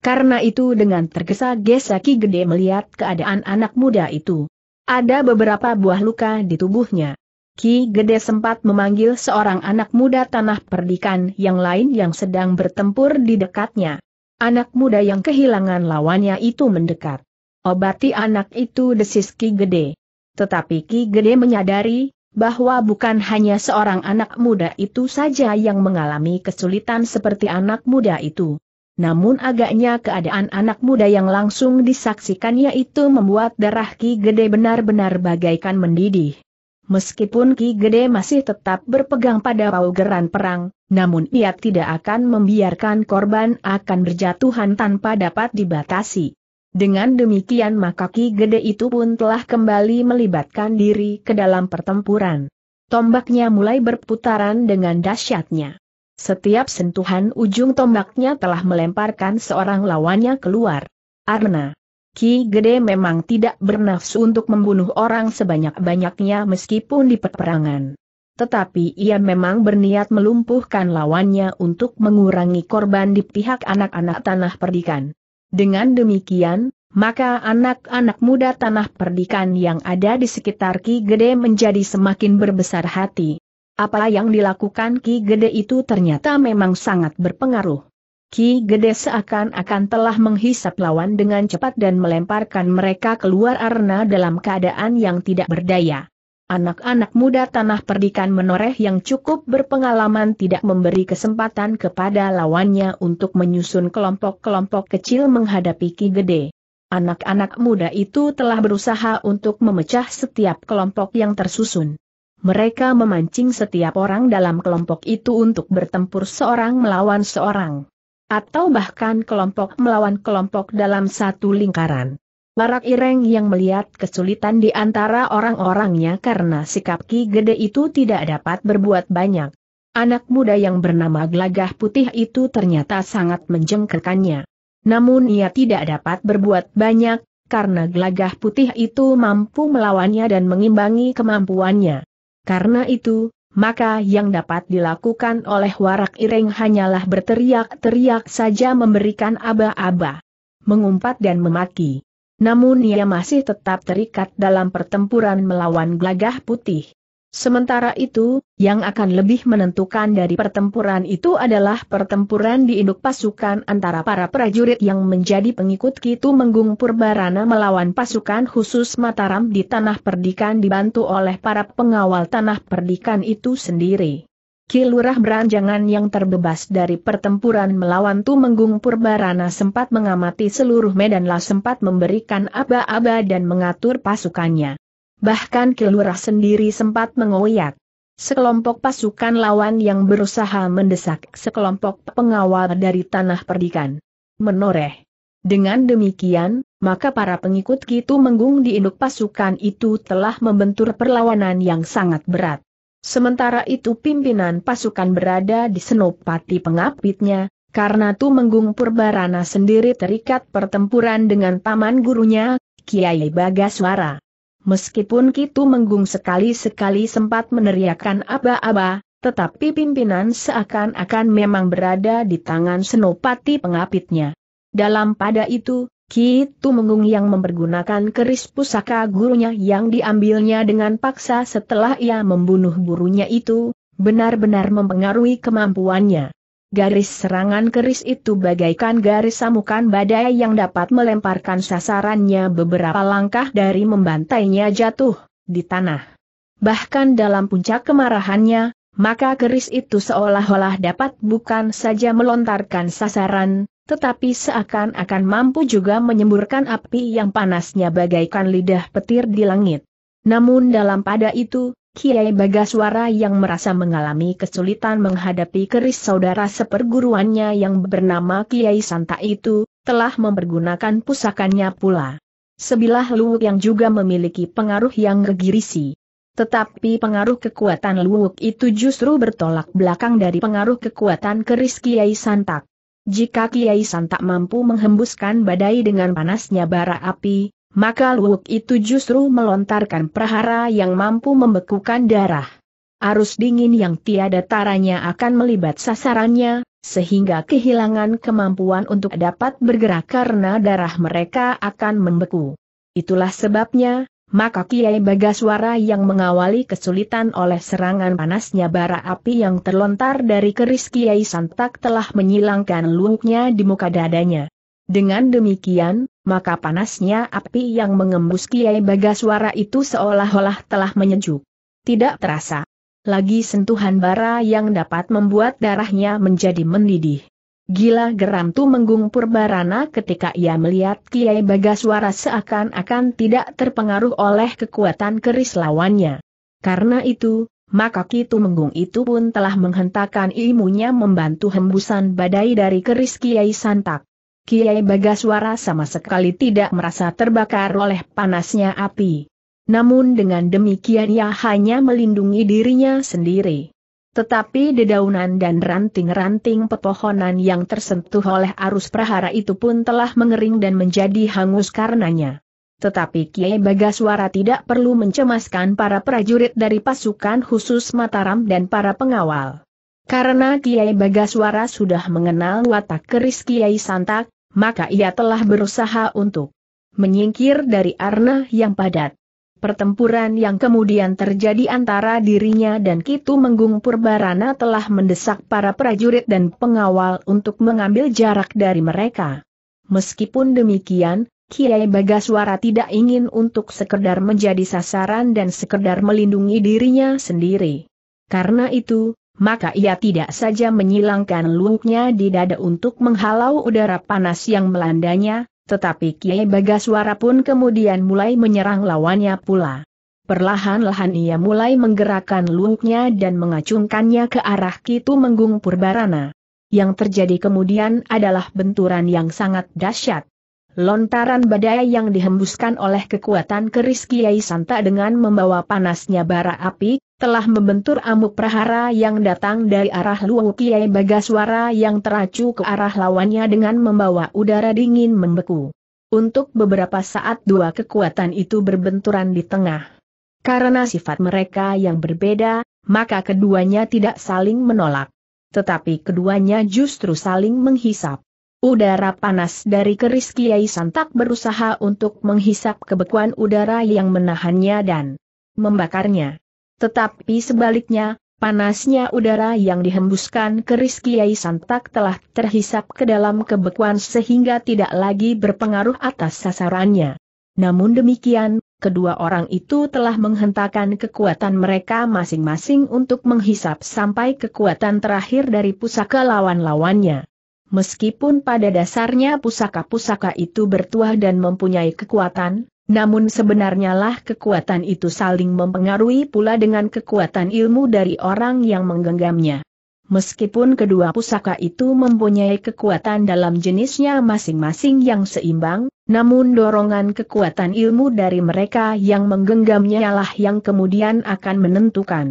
Karena itu dengan tergesa-gesa Ki Gede melihat keadaan anak muda itu. Ada beberapa buah luka di tubuhnya. Ki Gede sempat memanggil seorang anak muda tanah perdikan yang lain yang sedang bertempur di dekatnya. Anak muda yang kehilangan lawannya itu mendekat. Obati oh, anak itu desis Ki Gede. Tetapi Ki Gede menyadari, bahwa bukan hanya seorang anak muda itu saja yang mengalami kesulitan seperti anak muda itu. Namun agaknya keadaan anak muda yang langsung disaksikannya itu membuat darah Ki Gede benar-benar bagaikan mendidih. Meskipun Ki Gede masih tetap berpegang pada paugeran perang, namun ia tidak akan membiarkan korban akan berjatuhan tanpa dapat dibatasi. Dengan demikian maka Ki Gede itu pun telah kembali melibatkan diri ke dalam pertempuran. Tombaknya mulai berputaran dengan dahsyatnya. Setiap sentuhan ujung tombaknya telah melemparkan seorang lawannya keluar. Arna. Ki Gede memang tidak bernafsu untuk membunuh orang sebanyak-banyaknya meskipun di peperangan. Tetapi ia memang berniat melumpuhkan lawannya untuk mengurangi korban di pihak anak-anak tanah perdikan. Dengan demikian, maka anak-anak muda tanah perdikan yang ada di sekitar Ki Gede menjadi semakin berbesar hati. Apa yang dilakukan Ki Gede itu ternyata memang sangat berpengaruh. Ki Gede seakan-akan telah menghisap lawan dengan cepat dan melemparkan mereka keluar arena dalam keadaan yang tidak berdaya. Anak-anak muda tanah perdikan menoreh yang cukup berpengalaman tidak memberi kesempatan kepada lawannya untuk menyusun kelompok-kelompok kecil menghadapi Ki Gede. Anak-anak muda itu telah berusaha untuk memecah setiap kelompok yang tersusun. Mereka memancing setiap orang dalam kelompok itu untuk bertempur seorang melawan seorang. Atau bahkan kelompok melawan kelompok dalam satu lingkaran. Marak Ireng yang melihat kesulitan di antara orang-orangnya karena sikap Ki Gede itu tidak dapat berbuat banyak. Anak muda yang bernama glagah Putih itu ternyata sangat menjengkelkannya. Namun ia tidak dapat berbuat banyak, karena glagah Putih itu mampu melawannya dan mengimbangi kemampuannya. Karena itu, maka yang dapat dilakukan oleh warak ireng hanyalah berteriak-teriak saja memberikan aba-aba, mengumpat dan memaki. Namun ia masih tetap terikat dalam pertempuran melawan gelagah putih. Sementara itu, yang akan lebih menentukan dari pertempuran itu adalah pertempuran di induk pasukan antara para prajurit yang menjadi pengikut Kitu Menggung Purbarana melawan pasukan khusus Mataram di Tanah Perdikan dibantu oleh para pengawal Tanah Perdikan itu sendiri. Kilurah Beranjangan yang terbebas dari pertempuran melawan Tumenggung Purbarana sempat mengamati seluruh medan lah sempat memberikan aba-aba dan mengatur pasukannya. Bahkan Kilurah sendiri sempat mengoyak. Sekelompok pasukan lawan yang berusaha mendesak sekelompok pengawal dari tanah perdikan. Menoreh. Dengan demikian, maka para pengikut Kitu Menggung di induk pasukan itu telah membentur perlawanan yang sangat berat. Sementara itu pimpinan pasukan berada di senopati pengapitnya, karena Tumenggung Purbarana sendiri terikat pertempuran dengan paman gurunya, Kiai Bagaswara. Meskipun Kitu Menggung sekali-sekali sempat meneriakan aba-aba, tetapi pimpinan seakan-akan memang berada di tangan senopati pengapitnya. Dalam pada itu, Ki Tumenggung yang mempergunakan keris pusaka gurunya yang diambilnya dengan paksa setelah ia membunuh gurunya itu, benar-benar mempengaruhi kemampuannya. Garis serangan keris itu bagaikan garis samukan badai yang dapat melemparkan sasarannya beberapa langkah dari membantainya jatuh di tanah. Bahkan dalam puncak kemarahannya, maka keris itu seolah-olah dapat bukan saja melontarkan sasaran, tetapi seakan-akan mampu juga menyemburkan api yang panasnya bagaikan lidah petir di langit. Namun dalam pada itu, Kiai Bagaswara yang merasa mengalami kesulitan menghadapi keris saudara seperguruannya yang bernama Kiai Santa itu, telah mempergunakan pusakannya pula. Sebilah Luwuk yang juga memiliki pengaruh yang gegirisi. Tetapi pengaruh kekuatan Luwuk itu justru bertolak belakang dari pengaruh kekuatan keris Kiai Santak. Jika Kiai San tak mampu menghembuskan badai dengan panasnya bara api, maka Luwuk itu justru melontarkan prahara yang mampu membekukan darah. Arus dingin yang tiada taranya akan melibat sasarannya, sehingga kehilangan kemampuan untuk dapat bergerak karena darah mereka akan membeku. Itulah sebabnya, maka Kiai Bagaswara yang mengawali kesulitan oleh serangan panasnya bara api yang terlontar dari keris Kiai Santak telah menyilangkan lungknya di muka dadanya. Dengan demikian, maka panasnya api yang mengembus Kiai Bagaswara itu seolah-olah telah menyejuk. Tidak terasa. Lagi sentuhan bara yang dapat membuat darahnya menjadi mendidih. Gila geram tu menggung purbarana ketika ia melihat Kiai Bagaswara seakan-akan tidak terpengaruh oleh kekuatan keris lawannya. Karena itu, maka Ki menggung itu pun telah menghentakkan ilmunya membantu hembusan badai dari keris Kiai Santak. Kiai Bagaswara sama sekali tidak merasa terbakar oleh panasnya api. Namun dengan demikian ia hanya melindungi dirinya sendiri. Tetapi dedaunan dan ranting-ranting pepohonan yang tersentuh oleh arus prahara itu pun telah mengering dan menjadi hangus karenanya. Tetapi Kiai Bagaswara tidak perlu mencemaskan para prajurit dari pasukan khusus Mataram dan para pengawal. Karena Kiai Bagaswara sudah mengenal watak keris Kiai Santak, maka ia telah berusaha untuk menyingkir dari arna yang padat. Pertempuran yang kemudian terjadi antara dirinya dan Kitu Menggung Purbarana telah mendesak para prajurit dan pengawal untuk mengambil jarak dari mereka. Meskipun demikian, Kiai Bagaswara tidak ingin untuk sekedar menjadi sasaran dan sekedar melindungi dirinya sendiri. Karena itu, maka ia tidak saja menyilangkan lungknya di dada untuk menghalau udara panas yang melandanya, tetapi Kiai Bagaswara pun kemudian mulai menyerang lawannya pula. Perlahan-lahan ia mulai menggerakkan lungknya dan mengacungkannya ke arah Kitu Menggung Purbarana. Yang terjadi kemudian adalah benturan yang sangat dahsyat. Lontaran badai yang dihembuskan oleh kekuatan keris Kiai Santa dengan membawa panasnya bara api, telah membentur amuk prahara yang datang dari arah Luang Kiai Bagaswara yang teracu ke arah lawannya dengan membawa udara dingin membeku. Untuk beberapa saat dua kekuatan itu berbenturan di tengah. Karena sifat mereka yang berbeda, maka keduanya tidak saling menolak. Tetapi keduanya justru saling menghisap. Udara panas dari keris Kiai Santak berusaha untuk menghisap kebekuan udara yang menahannya dan membakarnya. Tetapi sebaliknya, panasnya udara yang dihembuskan keris Kiai Santak telah terhisap ke dalam kebekuan sehingga tidak lagi berpengaruh atas sasarannya. Namun demikian, kedua orang itu telah menghentakkan kekuatan mereka masing-masing untuk menghisap sampai kekuatan terakhir dari pusaka lawan-lawannya. Meskipun pada dasarnya pusaka-pusaka itu bertuah dan mempunyai kekuatan, namun sebenarnya lah kekuatan itu saling mempengaruhi pula dengan kekuatan ilmu dari orang yang menggenggamnya. Meskipun kedua pusaka itu mempunyai kekuatan dalam jenisnya masing-masing yang seimbang, namun dorongan kekuatan ilmu dari mereka yang menggenggamnya lah yang kemudian akan menentukan.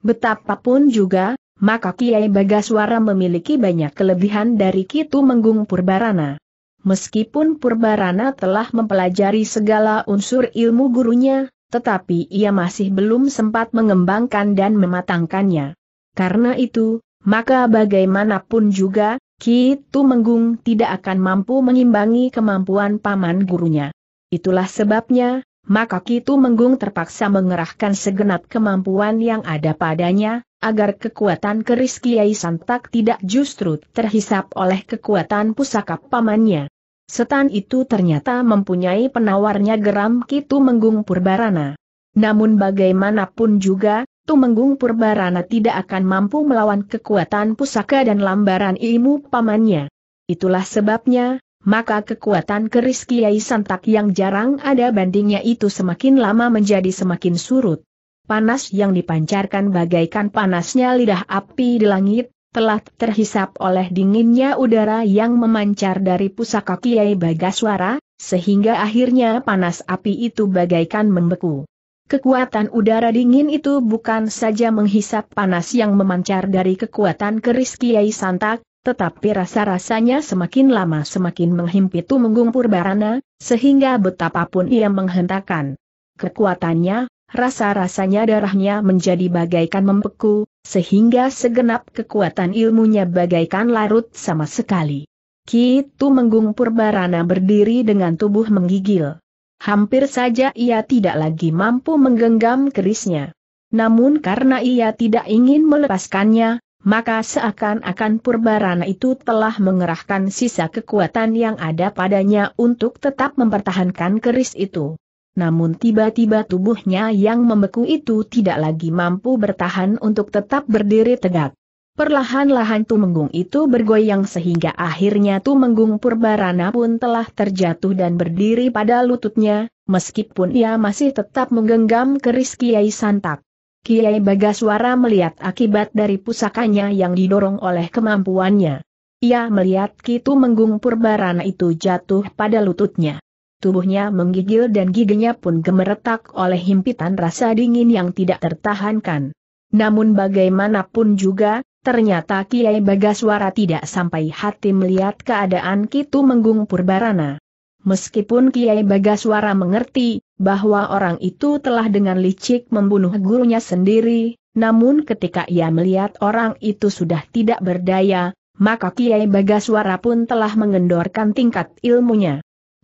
Betapapun juga, maka Kiai Bagaswara memiliki banyak kelebihan dari Kitu Menggung Purbarana. Meskipun Purbarana telah mempelajari segala unsur ilmu gurunya, tetapi ia masih belum sempat mengembangkan dan mematangkannya. Karena itu, maka bagaimanapun juga, Ki Tumenggung tidak akan mampu mengimbangi kemampuan paman gurunya. Itulah sebabnya, maka Ki Tumenggung terpaksa mengerahkan segenap kemampuan yang ada padanya, agar kekuatan keris Kiai Santak tidak justru terhisap oleh kekuatan pusaka pamannya. Setan itu ternyata mempunyai penawarnya geram Kitu Menggung Purbarana. Namun bagaimanapun juga, Tumenggung Purbarana tidak akan mampu melawan kekuatan pusaka dan lambaran ilmu pamannya. Itulah sebabnya, maka kekuatan keris Kiai Santak yang jarang ada bandingnya itu semakin lama menjadi semakin surut panas yang dipancarkan bagaikan panasnya lidah api di langit, telah terhisap oleh dinginnya udara yang memancar dari pusaka Kiai Bagaswara, sehingga akhirnya panas api itu bagaikan membeku. Kekuatan udara dingin itu bukan saja menghisap panas yang memancar dari kekuatan keris Kiai Santak, tetapi rasa-rasanya semakin lama semakin menghimpit Tumenggung Purbarana, sehingga betapapun ia menghentakkan kekuatannya, Rasa-rasanya darahnya menjadi bagaikan membeku, sehingga segenap kekuatan ilmunya bagaikan larut sama sekali. Kitu Menggung Purbarana berdiri dengan tubuh menggigil. Hampir saja ia tidak lagi mampu menggenggam kerisnya. Namun karena ia tidak ingin melepaskannya, maka seakan-akan Purbarana itu telah mengerahkan sisa kekuatan yang ada padanya untuk tetap mempertahankan keris itu namun tiba-tiba tubuhnya yang membeku itu tidak lagi mampu bertahan untuk tetap berdiri tegak. Perlahan-lahan Tumenggung itu bergoyang sehingga akhirnya Tumenggung Purbarana pun telah terjatuh dan berdiri pada lututnya, meskipun ia masih tetap menggenggam keris Kiai Santak. Kiai Bagaswara melihat akibat dari pusakanya yang didorong oleh kemampuannya. Ia melihat ki tumenggung Purbarana itu jatuh pada lututnya. Tubuhnya menggigil dan giginya pun gemeretak oleh himpitan rasa dingin yang tidak tertahankan. Namun bagaimanapun juga, ternyata Kiai Bagaswara tidak sampai hati melihat keadaan Kitu Menggung Purbarana. Meskipun Kiai Bagaswara mengerti bahwa orang itu telah dengan licik membunuh gurunya sendiri, namun ketika ia melihat orang itu sudah tidak berdaya, maka Kiai Bagaswara pun telah mengendorkan tingkat ilmunya.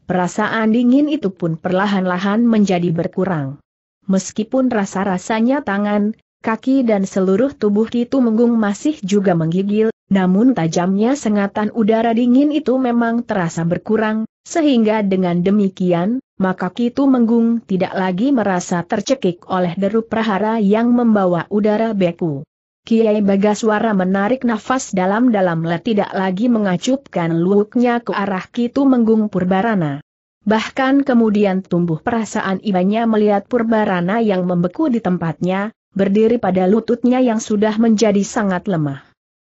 Perasaan dingin itu pun perlahan-lahan menjadi berkurang. Meskipun rasa-rasanya tangan, kaki dan seluruh tubuh itu Menggung masih juga menggigil, namun tajamnya sengatan udara dingin itu memang terasa berkurang, sehingga dengan demikian, maka Kitu Menggung tidak lagi merasa tercekik oleh deru prahara yang membawa udara beku. Kiai Bagaswara menarik nafas dalam-dalam le tidak lagi mengacupkan luuknya ke arah Kitu Menggung Purbarana. Bahkan kemudian tumbuh perasaan ibanya melihat Purbarana yang membeku di tempatnya, berdiri pada lututnya yang sudah menjadi sangat lemah.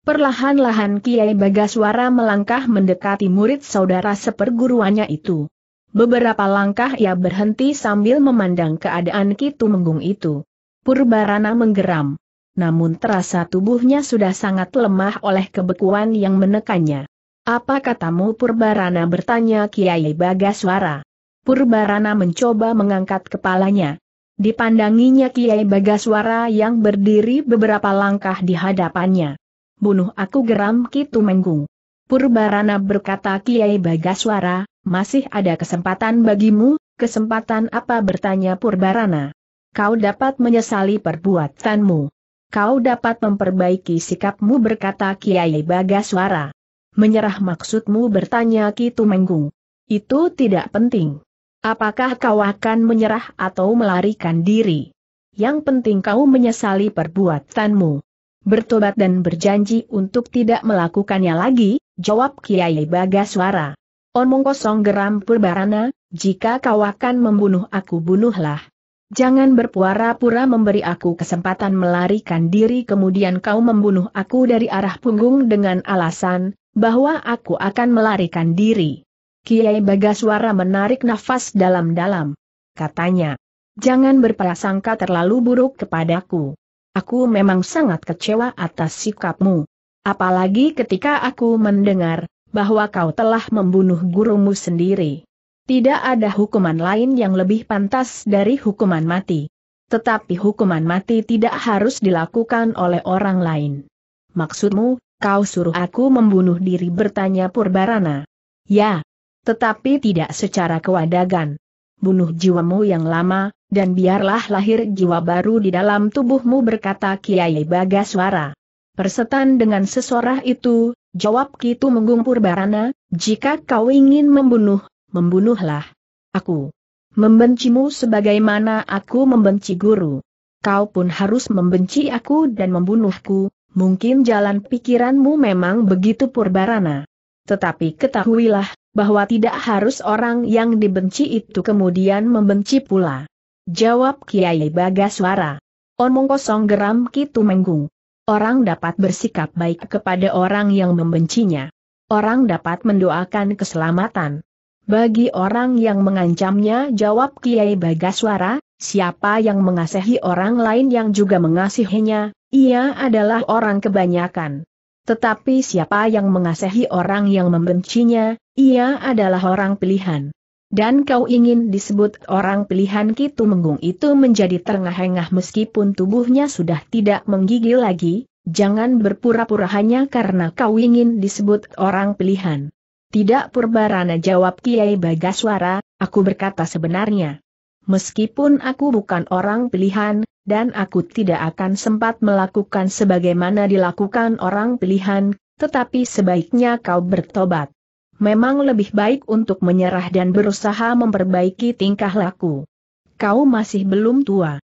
Perlahan-lahan Kiai Bagaswara melangkah mendekati murid saudara seperguruannya itu. Beberapa langkah ia berhenti sambil memandang keadaan Kitu Menggung itu. Purbarana menggeram namun terasa tubuhnya sudah sangat lemah oleh kebekuan yang menekannya. Apa katamu Purbarana bertanya Kiai Bagaswara. Purbarana mencoba mengangkat kepalanya. Dipandanginya Kiai Bagaswara yang berdiri beberapa langkah di hadapannya. Bunuh aku geram Kitu Menggung. Purbarana berkata Kiai Bagaswara, masih ada kesempatan bagimu, kesempatan apa bertanya Purbarana. Kau dapat menyesali perbuatanmu. Kau dapat memperbaiki sikapmu berkata Kiai Bagaswara. Menyerah maksudmu bertanya Kitu Tumenggung. Itu tidak penting. Apakah kau akan menyerah atau melarikan diri? Yang penting kau menyesali perbuatanmu. Bertobat dan berjanji untuk tidak melakukannya lagi, jawab Kiai Bagaswara. Omong kosong geram Purbarana, jika kau akan membunuh aku bunuhlah. Jangan berpura-pura memberi aku kesempatan melarikan diri kemudian kau membunuh aku dari arah punggung dengan alasan, bahwa aku akan melarikan diri. Kiai Bagaswara menarik nafas dalam-dalam. Katanya, jangan berprasangka terlalu buruk kepadaku. Aku memang sangat kecewa atas sikapmu. Apalagi ketika aku mendengar, bahwa kau telah membunuh gurumu sendiri. Tidak ada hukuman lain yang lebih pantas dari hukuman mati. Tetapi hukuman mati tidak harus dilakukan oleh orang lain. Maksudmu, kau suruh aku membunuh diri bertanya Purbarana. Ya. Tetapi tidak secara kewadagan. Bunuh jiwamu yang lama, dan biarlah lahir jiwa baru di dalam tubuhmu berkata Kiai Bagaswara. Persetan dengan sesorah itu, jawab Kitu Menggung Purbarana, jika kau ingin membunuh, membunuhlah. Aku membencimu sebagaimana aku membenci guru. Kau pun harus membenci aku dan membunuhku, mungkin jalan pikiranmu memang begitu purbarana. Tetapi ketahuilah, bahwa tidak harus orang yang dibenci itu kemudian membenci pula. Jawab Kiai Bagaswara. Omong kosong geram Kitu Menggung. Orang dapat bersikap baik kepada orang yang membencinya. Orang dapat mendoakan keselamatan. Bagi orang yang mengancamnya jawab Kiai Bagaswara, siapa yang mengasihi orang lain yang juga mengasihinya, ia adalah orang kebanyakan. Tetapi siapa yang mengasihi orang yang membencinya, ia adalah orang pilihan. Dan kau ingin disebut orang pilihan Kitu Menggung itu menjadi terengah-engah meskipun tubuhnya sudah tidak menggigil lagi, jangan berpura-pura hanya karena kau ingin disebut orang pilihan. Tidak purbarana jawab Kiai Bagaswara, aku berkata sebenarnya. Meskipun aku bukan orang pilihan, dan aku tidak akan sempat melakukan sebagaimana dilakukan orang pilihan, tetapi sebaiknya kau bertobat. Memang lebih baik untuk menyerah dan berusaha memperbaiki tingkah laku. Kau masih belum tua.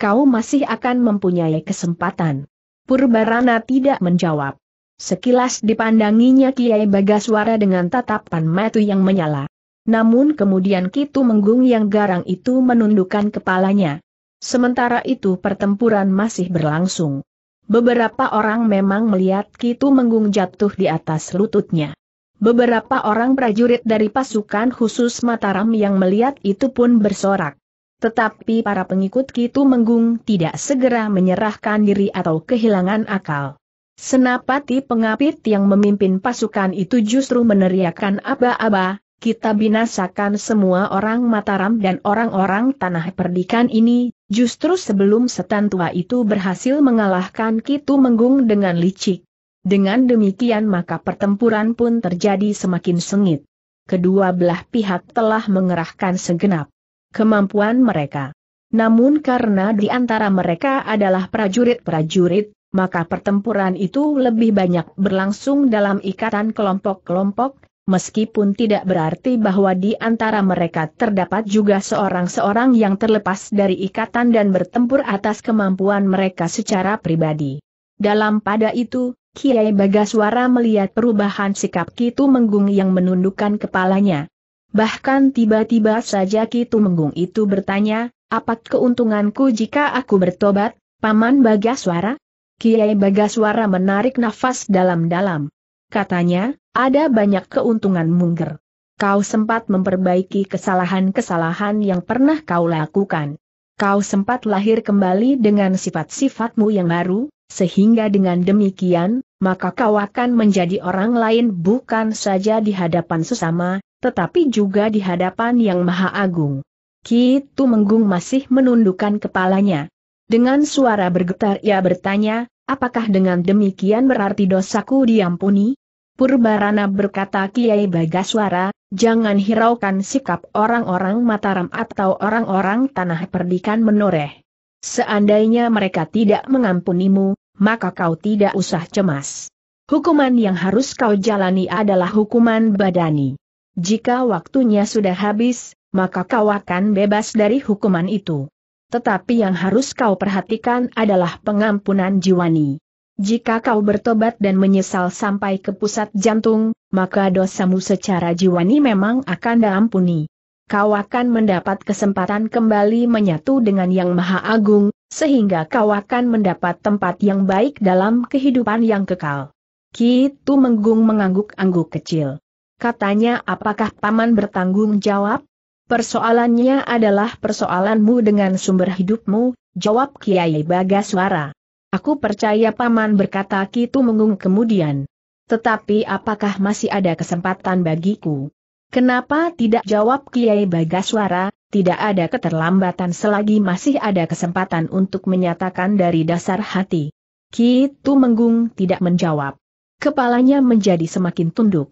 Kau masih akan mempunyai kesempatan. Purbarana tidak menjawab. Sekilas dipandanginya Kiai Bagaswara dengan tatapan matu yang menyala. Namun kemudian Kitu Menggung yang garang itu menundukkan kepalanya. Sementara itu pertempuran masih berlangsung. Beberapa orang memang melihat Kitu Menggung jatuh di atas lututnya. Beberapa orang prajurit dari pasukan khusus Mataram yang melihat itu pun bersorak. Tetapi para pengikut Kitu Menggung tidak segera menyerahkan diri atau kehilangan akal. Senapati pengapit yang memimpin pasukan itu justru meneriakan aba-aba, kita binasakan semua orang Mataram dan orang-orang tanah perdikan ini, justru sebelum setan tua itu berhasil mengalahkan Kitu Menggung dengan licik. Dengan demikian maka pertempuran pun terjadi semakin sengit. Kedua belah pihak telah mengerahkan segenap kemampuan mereka. Namun karena di antara mereka adalah prajurit-prajurit, maka pertempuran itu lebih banyak berlangsung dalam ikatan kelompok-kelompok, meskipun tidak berarti bahwa di antara mereka terdapat juga seorang-seorang yang terlepas dari ikatan dan bertempur atas kemampuan mereka secara pribadi. Dalam pada itu, Kiai Bagaswara melihat perubahan sikap Kitu Menggung yang menundukkan kepalanya. Bahkan tiba-tiba saja Kitu Menggung itu bertanya, apa keuntunganku jika aku bertobat, Paman Bagaswara? Kiai Bagaswara menarik nafas dalam-dalam. Katanya, ada banyak keuntungan mungger. Kau sempat memperbaiki kesalahan-kesalahan yang pernah kau lakukan. Kau sempat lahir kembali dengan sifat-sifatmu yang baru, sehingga dengan demikian, maka kau akan menjadi orang lain bukan saja di hadapan sesama, tetapi juga di hadapan Yang Maha Agung. Kitu Menggung masih menundukkan kepalanya. Dengan suara bergetar ia bertanya, apakah dengan demikian berarti dosaku diampuni? Purbarana berkata Kiai Bagaswara, jangan hiraukan sikap orang-orang Mataram atau orang-orang tanah perdikan menoreh. Seandainya mereka tidak mengampunimu, maka kau tidak usah cemas. Hukuman yang harus kau jalani adalah hukuman badani. Jika waktunya sudah habis, maka kau akan bebas dari hukuman itu tetapi yang harus kau perhatikan adalah pengampunan jiwani. Jika kau bertobat dan menyesal sampai ke pusat jantung, maka dosamu secara jiwani memang akan diampuni. Kau akan mendapat kesempatan kembali menyatu dengan Yang Maha Agung, sehingga kau akan mendapat tempat yang baik dalam kehidupan yang kekal. Kitu Menggung mengangguk-angguk kecil. Katanya apakah paman bertanggung jawab? Persoalannya adalah persoalanmu dengan sumber hidupmu, jawab Kiai Bagaswara. Aku percaya Paman berkata Kitu mengung kemudian. Tetapi apakah masih ada kesempatan bagiku? Kenapa tidak jawab Kiai Bagaswara, tidak ada keterlambatan selagi masih ada kesempatan untuk menyatakan dari dasar hati. Kitu Menggung tidak menjawab. Kepalanya menjadi semakin tunduk.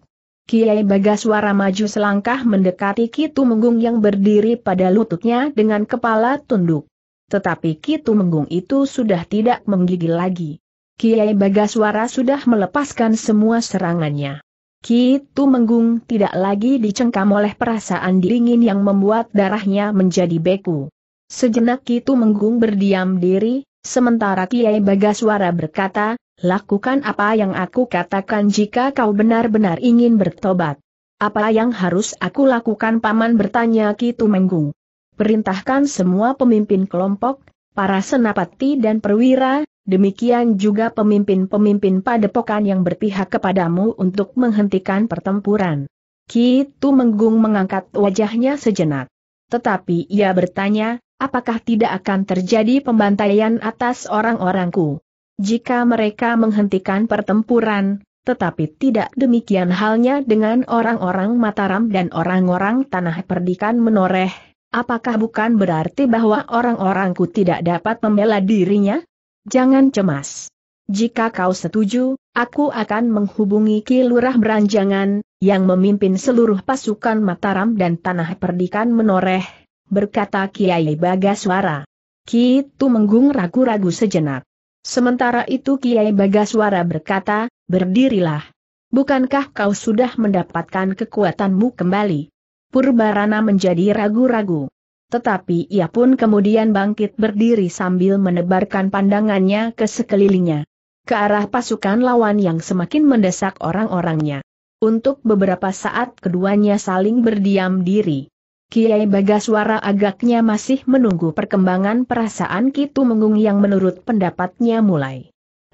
Kiai Bagaswara maju selangkah mendekati Kitu Menggung yang berdiri pada lututnya dengan kepala tunduk. Tetapi Kitu Menggung itu sudah tidak menggigil lagi. Kiai Bagaswara sudah melepaskan semua serangannya. Kitu Menggung tidak lagi dicengkam oleh perasaan dingin yang membuat darahnya menjadi beku. Sejenak Kitu Menggung berdiam diri, sementara Kiai Bagaswara berkata, lakukan apa yang aku katakan jika kau benar-benar ingin bertobat. Apa yang harus aku lakukan paman bertanya Kitu Menggung. Perintahkan semua pemimpin kelompok, para senapati dan perwira, demikian juga pemimpin-pemimpin padepokan yang berpihak kepadamu untuk menghentikan pertempuran. Kitu Menggung mengangkat wajahnya sejenak. Tetapi ia bertanya, apakah tidak akan terjadi pembantaian atas orang-orangku? jika mereka menghentikan pertempuran, tetapi tidak demikian halnya dengan orang-orang Mataram dan orang-orang Tanah Perdikan menoreh, apakah bukan berarti bahwa orang-orangku tidak dapat membela dirinya? Jangan cemas. Jika kau setuju, aku akan menghubungi Ki Beranjangan, yang memimpin seluruh pasukan Mataram dan Tanah Perdikan menoreh, berkata Kiai Bagaswara. Kitu menggung ragu-ragu sejenak. Sementara itu Kiai Bagaswara berkata, berdirilah. Bukankah kau sudah mendapatkan kekuatanmu kembali? Purbarana menjadi ragu-ragu. Tetapi ia pun kemudian bangkit berdiri sambil menebarkan pandangannya ke sekelilingnya. Ke arah pasukan lawan yang semakin mendesak orang-orangnya. Untuk beberapa saat keduanya saling berdiam diri. Kiai Bagaswara agaknya masih menunggu perkembangan perasaan Kitu Menggung yang menurut pendapatnya mulai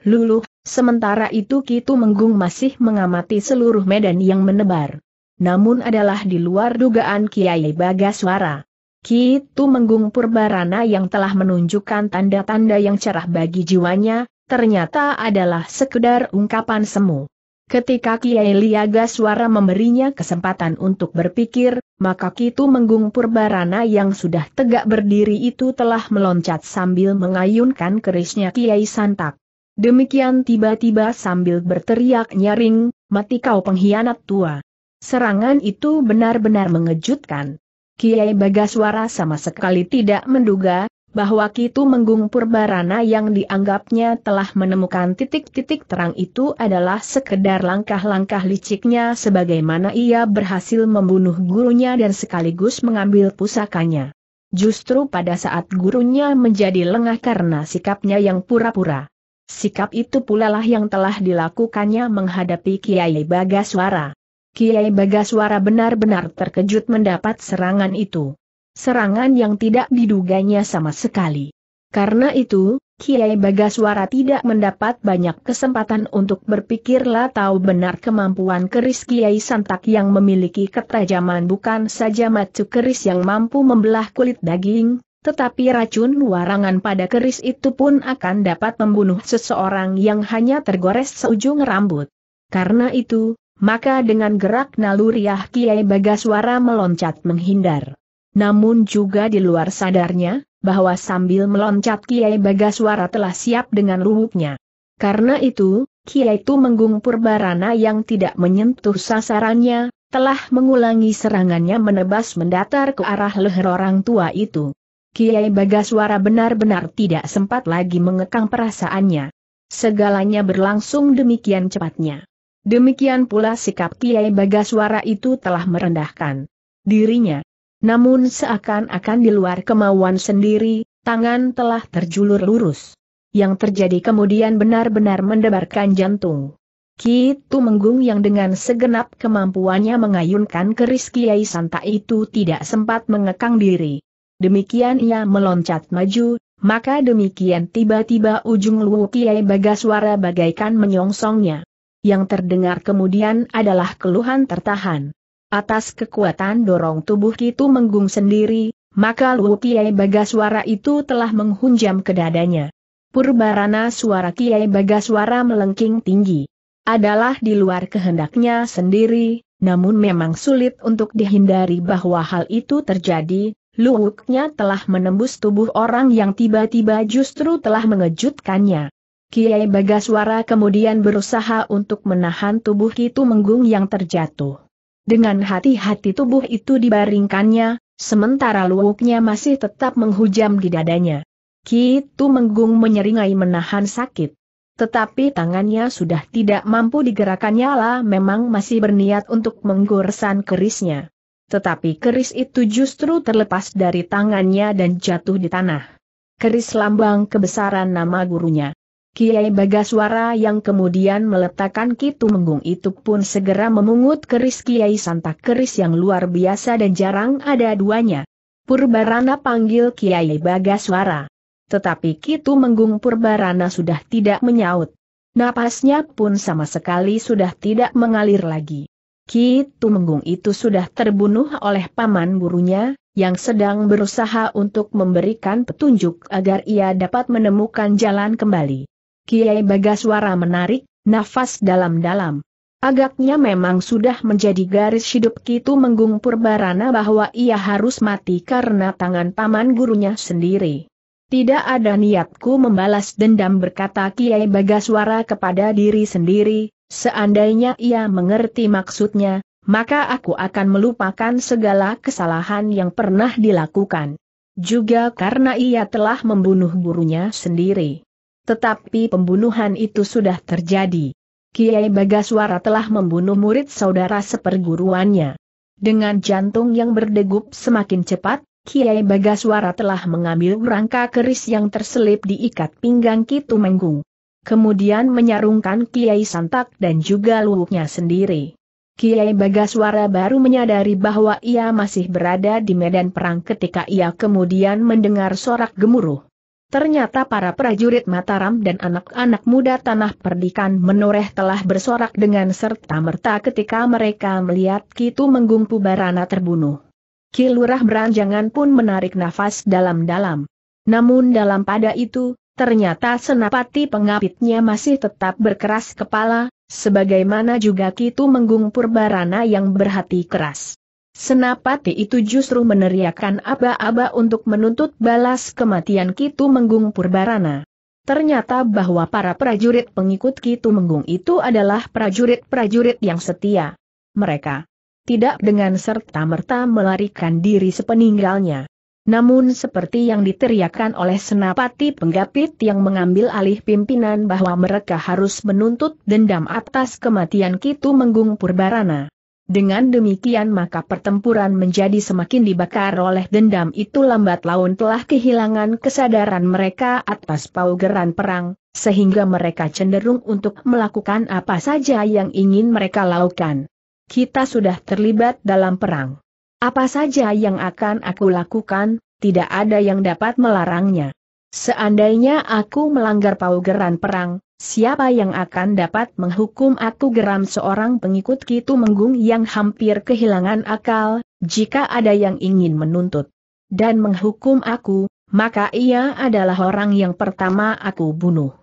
luluh, sementara itu Kitu Menggung masih mengamati seluruh medan yang menebar. Namun adalah di luar dugaan Kiai Bagaswara. Kitu Menggung Purbarana yang telah menunjukkan tanda-tanda yang cerah bagi jiwanya, ternyata adalah sekedar ungkapan semu. Ketika Kiai Liaga suara memberinya kesempatan untuk berpikir, maka Kitu Menggung Purbarana yang sudah tegak berdiri itu telah meloncat sambil mengayunkan kerisnya Kiai Santak. Demikian tiba-tiba sambil berteriak nyaring, mati kau pengkhianat tua. Serangan itu benar-benar mengejutkan. Kiai Bagaswara sama sekali tidak menduga, bahwa Kitu Menggung Purbarana yang dianggapnya telah menemukan titik-titik terang itu adalah sekedar langkah-langkah liciknya sebagaimana ia berhasil membunuh gurunya dan sekaligus mengambil pusakanya. Justru pada saat gurunya menjadi lengah karena sikapnya yang pura-pura. Sikap itu pula lah yang telah dilakukannya menghadapi Kiai Bagaswara. Kiai Bagaswara benar-benar terkejut mendapat serangan itu serangan yang tidak diduganya sama sekali. Karena itu, Kiai Bagaswara tidak mendapat banyak kesempatan untuk berpikirlah tahu benar kemampuan keris Kiai Santak yang memiliki ketajaman bukan saja macu keris yang mampu membelah kulit daging, tetapi racun warangan pada keris itu pun akan dapat membunuh seseorang yang hanya tergores seujung rambut. Karena itu, maka dengan gerak naluriah Kiai Bagaswara meloncat menghindar. Namun juga di luar sadarnya, bahwa sambil meloncat Kiai Bagaswara telah siap dengan lubuknya. Karena itu, Kiai itu menggung Purbarana yang tidak menyentuh sasarannya, telah mengulangi serangannya menebas mendatar ke arah leher orang tua itu. Kiai Bagaswara benar-benar tidak sempat lagi mengekang perasaannya. Segalanya berlangsung demikian cepatnya. Demikian pula sikap Kiai Bagaswara itu telah merendahkan dirinya. Namun seakan-akan di luar kemauan sendiri, tangan telah terjulur lurus. Yang terjadi kemudian benar-benar mendebarkan jantung. Kitu Menggung yang dengan segenap kemampuannya mengayunkan keris Kiai Santa itu tidak sempat mengekang diri. Demikian ia meloncat maju, maka demikian tiba-tiba ujung luwu Kiai Bagaswara bagaikan menyongsongnya. Yang terdengar kemudian adalah keluhan tertahan atas kekuatan dorong tubuh itu Menggung sendiri, maka Lu Kiai Bagaswara itu telah menghunjam ke dadanya. Purbarana suara Kiai Bagaswara melengking tinggi. Adalah di luar kehendaknya sendiri, namun memang sulit untuk dihindari bahwa hal itu terjadi, luwuknya telah menembus tubuh orang yang tiba-tiba justru telah mengejutkannya. Kiai Bagaswara kemudian berusaha untuk menahan tubuh itu Menggung yang terjatuh. Dengan hati-hati tubuh itu dibaringkannya, sementara luwuknya masih tetap menghujam di dadanya. Kitu Menggung menyeringai menahan sakit. Tetapi tangannya sudah tidak mampu digerakannya lah memang masih berniat untuk menggoresan kerisnya. Tetapi keris itu justru terlepas dari tangannya dan jatuh di tanah. Keris lambang kebesaran nama gurunya. Kiai Bagaswara yang kemudian meletakkan Kitu Menggung itu pun segera memungut keris Kiai Santa keris yang luar biasa dan jarang ada duanya. Purbarana panggil Kiai Bagaswara. Tetapi Kitu Menggung Purbarana sudah tidak menyaut. Napasnya pun sama sekali sudah tidak mengalir lagi. Kitu Menggung itu sudah terbunuh oleh paman burunya yang sedang berusaha untuk memberikan petunjuk agar ia dapat menemukan jalan kembali. Kiai Bagaswara menarik, nafas dalam-dalam. Agaknya memang sudah menjadi garis hidup Kitu Menggung Purbarana bahwa ia harus mati karena tangan paman gurunya sendiri. Tidak ada niatku membalas dendam berkata Kiai Bagaswara kepada diri sendiri, seandainya ia mengerti maksudnya, maka aku akan melupakan segala kesalahan yang pernah dilakukan. Juga karena ia telah membunuh gurunya sendiri. Tetapi pembunuhan itu sudah terjadi. Kiai Bagaswara telah membunuh murid saudara seperguruannya. Dengan jantung yang berdegup semakin cepat, Kiai Bagaswara telah mengambil rangka keris yang terselip diikat pinggang Kitu Menggung. Kemudian menyarungkan Kiai Santak dan juga luwuknya sendiri. Kiai Bagaswara baru menyadari bahwa ia masih berada di medan perang ketika ia kemudian mendengar sorak gemuruh. Ternyata para prajurit Mataram dan anak-anak muda tanah perdikan menoreh telah bersorak dengan serta-merta ketika mereka melihat Kitu menggumpu Barana terbunuh. Kilurah beranjangan pun menarik nafas dalam-dalam. Namun dalam pada itu, ternyata senapati pengapitnya masih tetap berkeras kepala, sebagaimana juga Kitu menggungpur Barana yang berhati keras. Senapati itu justru meneriakkan aba-aba untuk menuntut balas kematian Kitu Menggung Purbarana. Ternyata bahwa para prajurit pengikut Kitu Menggung itu adalah prajurit-prajurit yang setia. Mereka tidak dengan serta-merta melarikan diri sepeninggalnya. Namun seperti yang diteriakkan oleh senapati penggapit yang mengambil alih pimpinan bahwa mereka harus menuntut dendam atas kematian Kitu Menggung Purbarana. Dengan demikian maka pertempuran menjadi semakin dibakar oleh dendam itu lambat laun telah kehilangan kesadaran mereka atas paugeran perang, sehingga mereka cenderung untuk melakukan apa saja yang ingin mereka lakukan. Kita sudah terlibat dalam perang. Apa saja yang akan aku lakukan, tidak ada yang dapat melarangnya. Seandainya aku melanggar paugeran perang, Siapa yang akan dapat menghukum aku geram seorang pengikut Kitu Menggung yang hampir kehilangan akal, jika ada yang ingin menuntut dan menghukum aku, maka ia adalah orang yang pertama aku bunuh.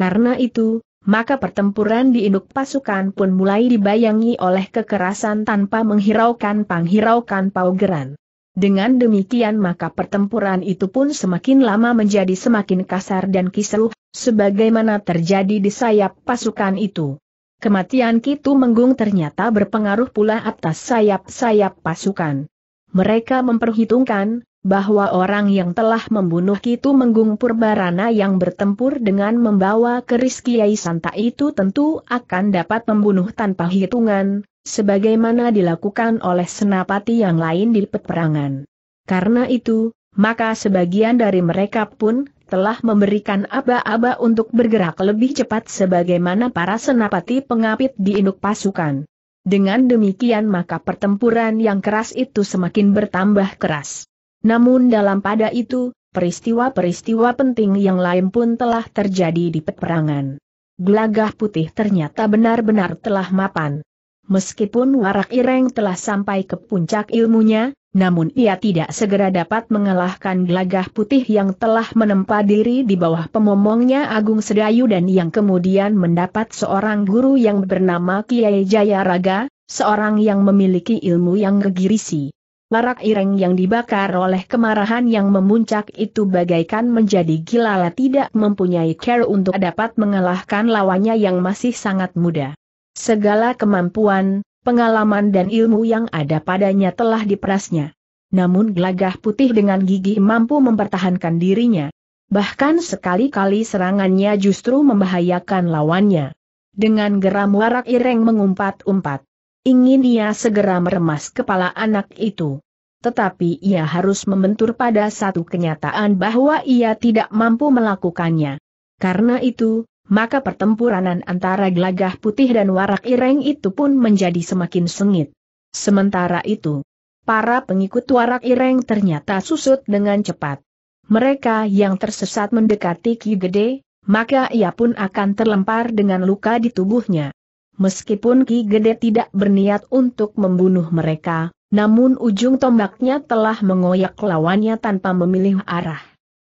Karena itu, maka pertempuran di induk pasukan pun mulai dibayangi oleh kekerasan tanpa menghiraukan panghiraukan paugeran. Dengan demikian maka pertempuran itu pun semakin lama menjadi semakin kasar dan kisruh, sebagaimana terjadi di sayap pasukan itu. Kematian Kitu Menggung ternyata berpengaruh pula atas sayap-sayap pasukan. Mereka memperhitungkan, bahwa orang yang telah membunuh itu Menggung Purbarana yang bertempur dengan membawa keris Kiai Santa itu tentu akan dapat membunuh tanpa hitungan, sebagaimana dilakukan oleh senapati yang lain di peperangan. Karena itu, maka sebagian dari mereka pun telah memberikan aba-aba untuk bergerak lebih cepat sebagaimana para senapati pengapit di induk pasukan. Dengan demikian maka pertempuran yang keras itu semakin bertambah keras. Namun dalam pada itu, peristiwa-peristiwa penting yang lain pun telah terjadi di peperangan. Gelagah putih ternyata benar-benar telah mapan. Meskipun Warak Ireng telah sampai ke puncak ilmunya, namun ia tidak segera dapat mengalahkan gelagah putih yang telah menempa diri di bawah pemomongnya Agung Sedayu dan yang kemudian mendapat seorang guru yang bernama Kiai Jayaraga, seorang yang memiliki ilmu yang gegirisi. Larak ireng yang dibakar oleh kemarahan yang memuncak itu bagaikan menjadi gila, tidak mempunyai care untuk dapat mengalahkan lawannya yang masih sangat muda. Segala kemampuan, pengalaman dan ilmu yang ada padanya telah diperasnya. Namun gelagah putih dengan gigi mampu mempertahankan dirinya. Bahkan sekali-kali serangannya justru membahayakan lawannya. Dengan geram warak ireng mengumpat-umpat ingin ia segera meremas kepala anak itu. Tetapi ia harus membentur pada satu kenyataan bahwa ia tidak mampu melakukannya. Karena itu, maka pertempuranan antara gelagah putih dan warak ireng itu pun menjadi semakin sengit. Sementara itu, para pengikut warak ireng ternyata susut dengan cepat. Mereka yang tersesat mendekati Ki Gede, maka ia pun akan terlempar dengan luka di tubuhnya. Meskipun Ki Gede tidak berniat untuk membunuh mereka, namun ujung tombaknya telah mengoyak lawannya tanpa memilih arah.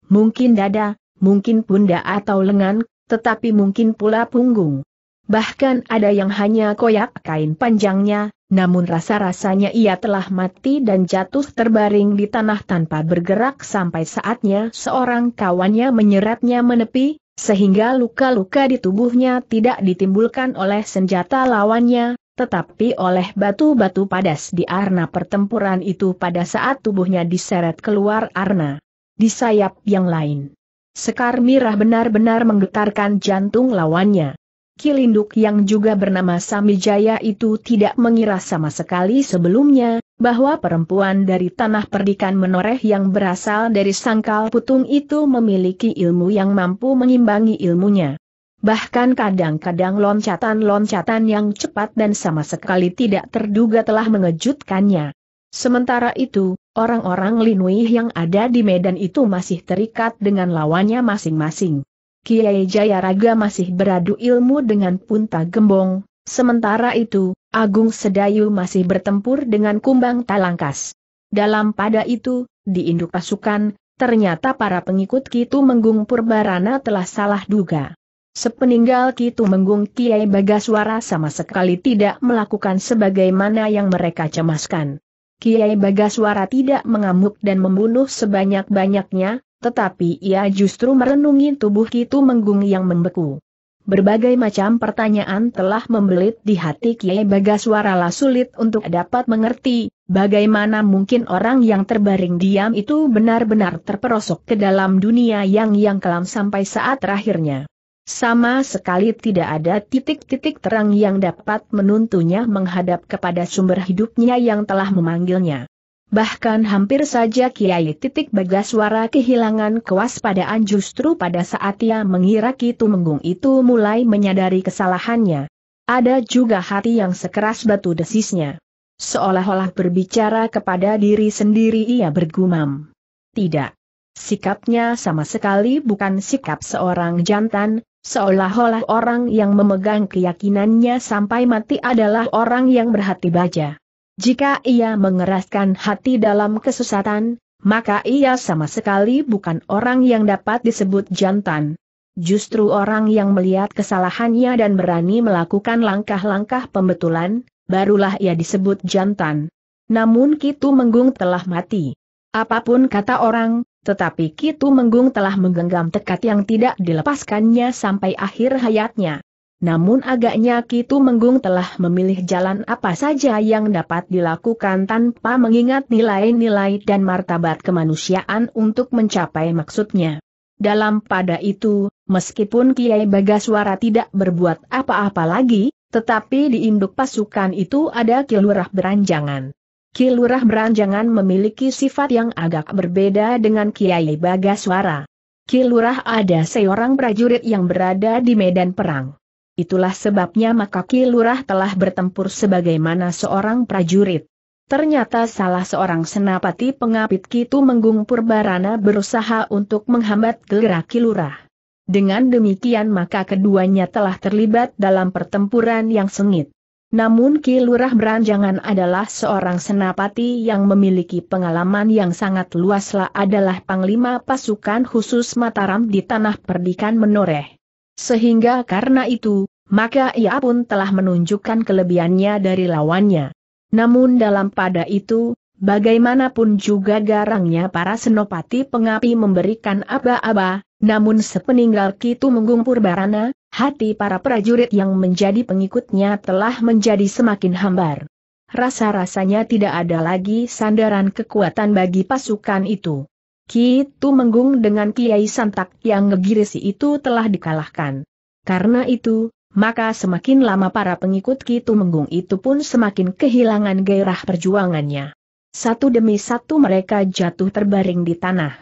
Mungkin dada, mungkin punda atau lengan, tetapi mungkin pula punggung. Bahkan ada yang hanya koyak kain panjangnya, namun rasa-rasanya ia telah mati dan jatuh terbaring di tanah tanpa bergerak sampai saatnya seorang kawannya menyeretnya menepi, sehingga luka-luka di tubuhnya tidak ditimbulkan oleh senjata lawannya, tetapi oleh batu-batu padas di arna pertempuran itu pada saat tubuhnya diseret keluar arna. Di sayap yang lain. Sekar Mirah benar-benar menggetarkan jantung lawannya. Kilinduk yang juga bernama Samijaya itu tidak mengira sama sekali sebelumnya, bahwa perempuan dari tanah perdikan menoreh yang berasal dari sangkal putung itu memiliki ilmu yang mampu mengimbangi ilmunya. Bahkan kadang-kadang loncatan-loncatan yang cepat dan sama sekali tidak terduga telah mengejutkannya. Sementara itu, orang-orang Linui yang ada di medan itu masih terikat dengan lawannya masing-masing. Kiai Jayaraga masih beradu ilmu dengan Punta Gembong, sementara itu, Agung Sedayu masih bertempur dengan kumbang talangkas. Dalam pada itu, di induk pasukan, ternyata para pengikut Kitu Menggung Purbarana telah salah duga. Sepeninggal Kitu Menggung Kiai Bagaswara sama sekali tidak melakukan sebagaimana yang mereka cemaskan. Kiai Bagaswara tidak mengamuk dan membunuh sebanyak-banyaknya, tetapi ia justru merenungi tubuh Kitu Menggung yang membeku. Berbagai macam pertanyaan telah membelit di hati Kiai Bagaswara. sulit untuk dapat mengerti, bagaimana mungkin orang yang terbaring diam itu benar-benar terperosok ke dalam dunia yang yang kelam sampai saat terakhirnya. Sama sekali tidak ada titik-titik terang yang dapat menuntunya menghadap kepada sumber hidupnya yang telah memanggilnya. Bahkan hampir saja Kiai Titik Bagaswara kehilangan kewaspadaan justru pada saat ia mengira Kitu Menggung itu mulai menyadari kesalahannya. Ada juga hati yang sekeras batu desisnya. Seolah-olah berbicara kepada diri sendiri ia bergumam. Tidak. Sikapnya sama sekali bukan sikap seorang jantan, seolah-olah orang yang memegang keyakinannya sampai mati adalah orang yang berhati baja. Jika ia mengeraskan hati dalam kesesatan, maka ia sama sekali bukan orang yang dapat disebut jantan. Justru orang yang melihat kesalahannya dan berani melakukan langkah-langkah pembetulan, barulah ia disebut jantan. Namun Kitu Menggung telah mati. Apapun kata orang, tetapi Kitu Menggung telah menggenggam tekad yang tidak dilepaskannya sampai akhir hayatnya. Namun agaknya Kitu Menggung telah memilih jalan apa saja yang dapat dilakukan tanpa mengingat nilai-nilai dan martabat kemanusiaan untuk mencapai maksudnya. Dalam pada itu, meskipun Kiai Bagaswara tidak berbuat apa-apa lagi, tetapi di induk pasukan itu ada Kilurah Beranjangan. Kilurah Beranjangan memiliki sifat yang agak berbeda dengan Kiai Bagaswara. Kilurah ada seorang prajurit yang berada di medan perang. Itulah sebabnya maka Ki Lurah telah bertempur sebagaimana seorang prajurit. Ternyata salah seorang senapati pengapit Kitu Menggung Purbarana berusaha untuk menghambat gerak Kilurah. Dengan demikian maka keduanya telah terlibat dalam pertempuran yang sengit. Namun Kilurah Beranjangan adalah seorang senapati yang memiliki pengalaman yang sangat luaslah adalah Panglima Pasukan Khusus Mataram di Tanah Perdikan Menoreh. Sehingga karena itu, maka ia pun telah menunjukkan kelebihannya dari lawannya. Namun dalam pada itu, bagaimanapun juga garangnya para senopati pengapi memberikan aba-aba, namun sepeninggal Kitu menggumpur barana, hati para prajurit yang menjadi pengikutnya telah menjadi semakin hambar. Rasa-rasanya tidak ada lagi sandaran kekuatan bagi pasukan itu. Kitu Menggung dengan Kiai Santak yang ngegirisi itu telah dikalahkan. Karena itu, maka semakin lama para pengikut Kitu Menggung itu pun semakin kehilangan gairah perjuangannya. Satu demi satu mereka jatuh terbaring di tanah.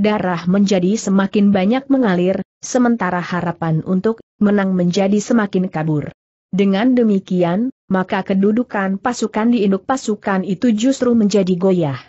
Darah menjadi semakin banyak mengalir, sementara harapan untuk menang menjadi semakin kabur. Dengan demikian, maka kedudukan pasukan di induk pasukan itu justru menjadi goyah.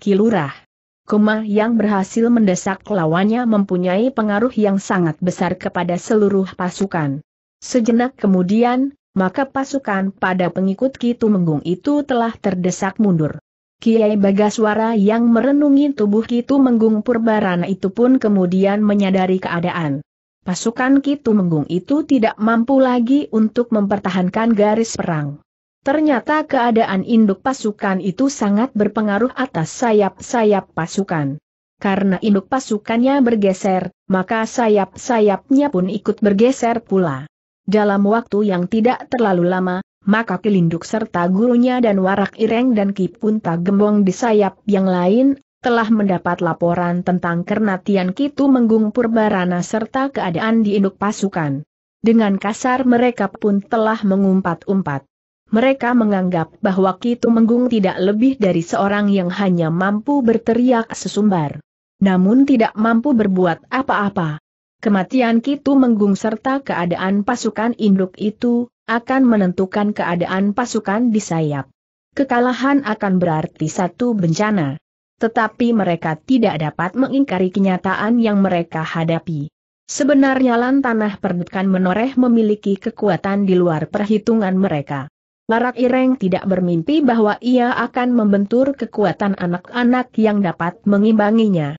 Kilurah. Koma yang berhasil mendesak lawannya mempunyai pengaruh yang sangat besar kepada seluruh pasukan. Sejenak kemudian, maka pasukan pada pengikut Kitu Menggung itu telah terdesak mundur. Kiai Bagaswara yang merenungi tubuh Kitu Menggung Purbarana itu pun kemudian menyadari keadaan. Pasukan Kitu Menggung itu tidak mampu lagi untuk mempertahankan garis perang. Ternyata keadaan induk pasukan itu sangat berpengaruh atas sayap-sayap pasukan. Karena induk pasukannya bergeser, maka sayap-sayapnya pun ikut bergeser pula. Dalam waktu yang tidak terlalu lama, maka Kilinduk serta gurunya dan Warak Ireng dan Kipunta Gembong di sayap yang lain, telah mendapat laporan tentang Kernatian Kitu Menggung Purbarana serta keadaan di induk pasukan. Dengan kasar mereka pun telah mengumpat-umpat. Mereka menganggap bahwa Kitu Menggung tidak lebih dari seorang yang hanya mampu berteriak sesumbar. Namun tidak mampu berbuat apa-apa. Kematian Kitu Menggung serta keadaan pasukan induk itu, akan menentukan keadaan pasukan di sayap. Kekalahan akan berarti satu bencana. Tetapi mereka tidak dapat mengingkari kenyataan yang mereka hadapi. Sebenarnya tanah perdekan menoreh memiliki kekuatan di luar perhitungan mereka. Larak Ireng tidak bermimpi bahwa ia akan membentur kekuatan anak-anak yang dapat mengimbanginya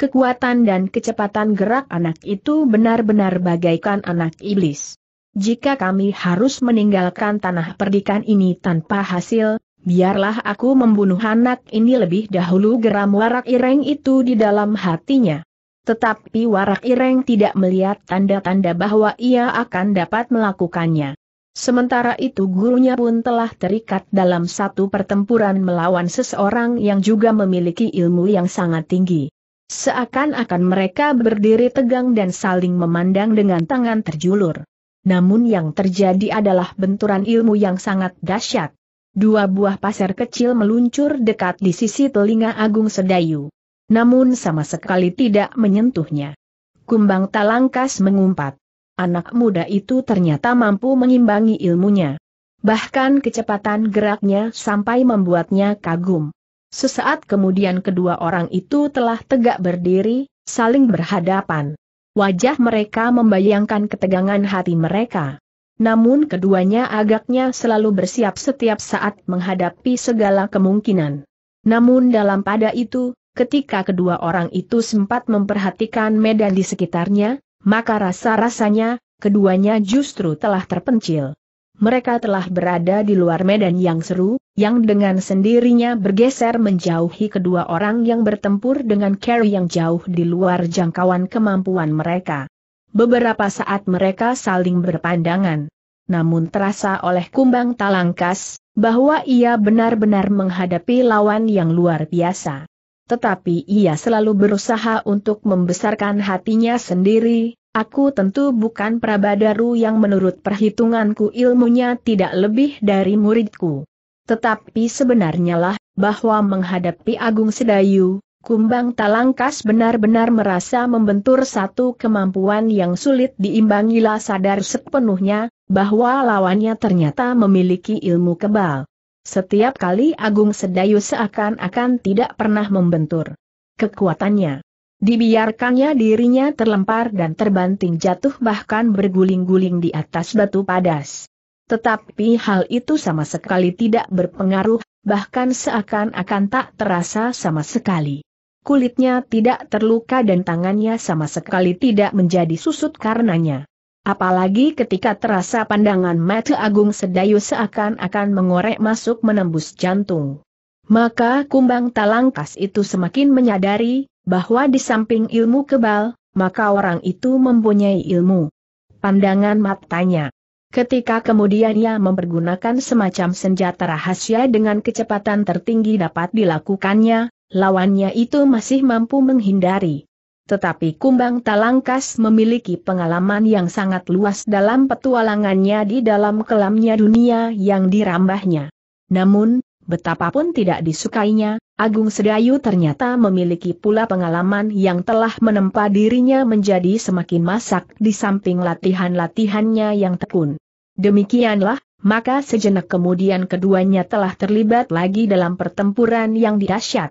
kekuatan dan kecepatan gerak anak itu benar-benar bagaikan anak iblis. Jika kami harus meninggalkan tanah perdikan ini tanpa hasil, biarlah aku membunuh anak ini lebih dahulu geram warak ireng itu di dalam hatinya. Tetapi warak ireng tidak melihat tanda-tanda bahwa ia akan dapat melakukannya. Sementara itu gurunya pun telah terikat dalam satu pertempuran melawan seseorang yang juga memiliki ilmu yang sangat tinggi. Seakan-akan mereka berdiri tegang dan saling memandang dengan tangan terjulur. Namun yang terjadi adalah benturan ilmu yang sangat dahsyat. Dua buah pasir kecil meluncur dekat di sisi telinga Agung Sedayu. Namun sama sekali tidak menyentuhnya. Kumbang Talangkas mengumpat. Anak muda itu ternyata mampu mengimbangi ilmunya. Bahkan kecepatan geraknya sampai membuatnya kagum. Sesaat kemudian kedua orang itu telah tegak berdiri, saling berhadapan. Wajah mereka membayangkan ketegangan hati mereka. Namun keduanya agaknya selalu bersiap setiap saat menghadapi segala kemungkinan. Namun dalam pada itu, ketika kedua orang itu sempat memperhatikan medan di sekitarnya, maka rasa-rasanya, keduanya justru telah terpencil mereka telah berada di luar medan yang seru, yang dengan sendirinya bergeser menjauhi kedua orang yang bertempur dengan Carrie yang jauh di luar jangkauan kemampuan mereka. Beberapa saat mereka saling berpandangan. Namun terasa oleh kumbang talangkas, bahwa ia benar-benar menghadapi lawan yang luar biasa. Tetapi ia selalu berusaha untuk membesarkan hatinya sendiri, Aku tentu bukan Prabadaru yang menurut perhitunganku ilmunya tidak lebih dari muridku. Tetapi sebenarnya lah, bahwa menghadapi Agung Sedayu, Kumbang Talangkas benar-benar merasa membentur satu kemampuan yang sulit diimbangilah sadar sepenuhnya, bahwa lawannya ternyata memiliki ilmu kebal. Setiap kali Agung Sedayu seakan-akan tidak pernah membentur kekuatannya. Dibiarkannya dirinya terlempar dan terbanting jatuh bahkan berguling-guling di atas batu padas. Tetapi hal itu sama sekali tidak berpengaruh, bahkan seakan-akan tak terasa sama sekali. Kulitnya tidak terluka dan tangannya sama sekali tidak menjadi susut karenanya. Apalagi ketika terasa pandangan mata Agung Sedayu seakan-akan mengorek masuk menembus jantung. Maka kumbang talangkas itu semakin menyadari bahwa di samping ilmu kebal, maka orang itu mempunyai ilmu. Pandangan matanya. Ketika kemudian ia mempergunakan semacam senjata rahasia dengan kecepatan tertinggi dapat dilakukannya, lawannya itu masih mampu menghindari. Tetapi Kumbang Talangkas memiliki pengalaman yang sangat luas dalam petualangannya di dalam kelamnya dunia yang dirambahnya. Namun, Betapapun tidak disukainya, Agung Sedayu ternyata memiliki pula pengalaman yang telah menempa dirinya menjadi semakin masak di samping latihan-latihannya yang tekun. Demikianlah, maka sejenak kemudian keduanya telah terlibat lagi dalam pertempuran yang dahsyat.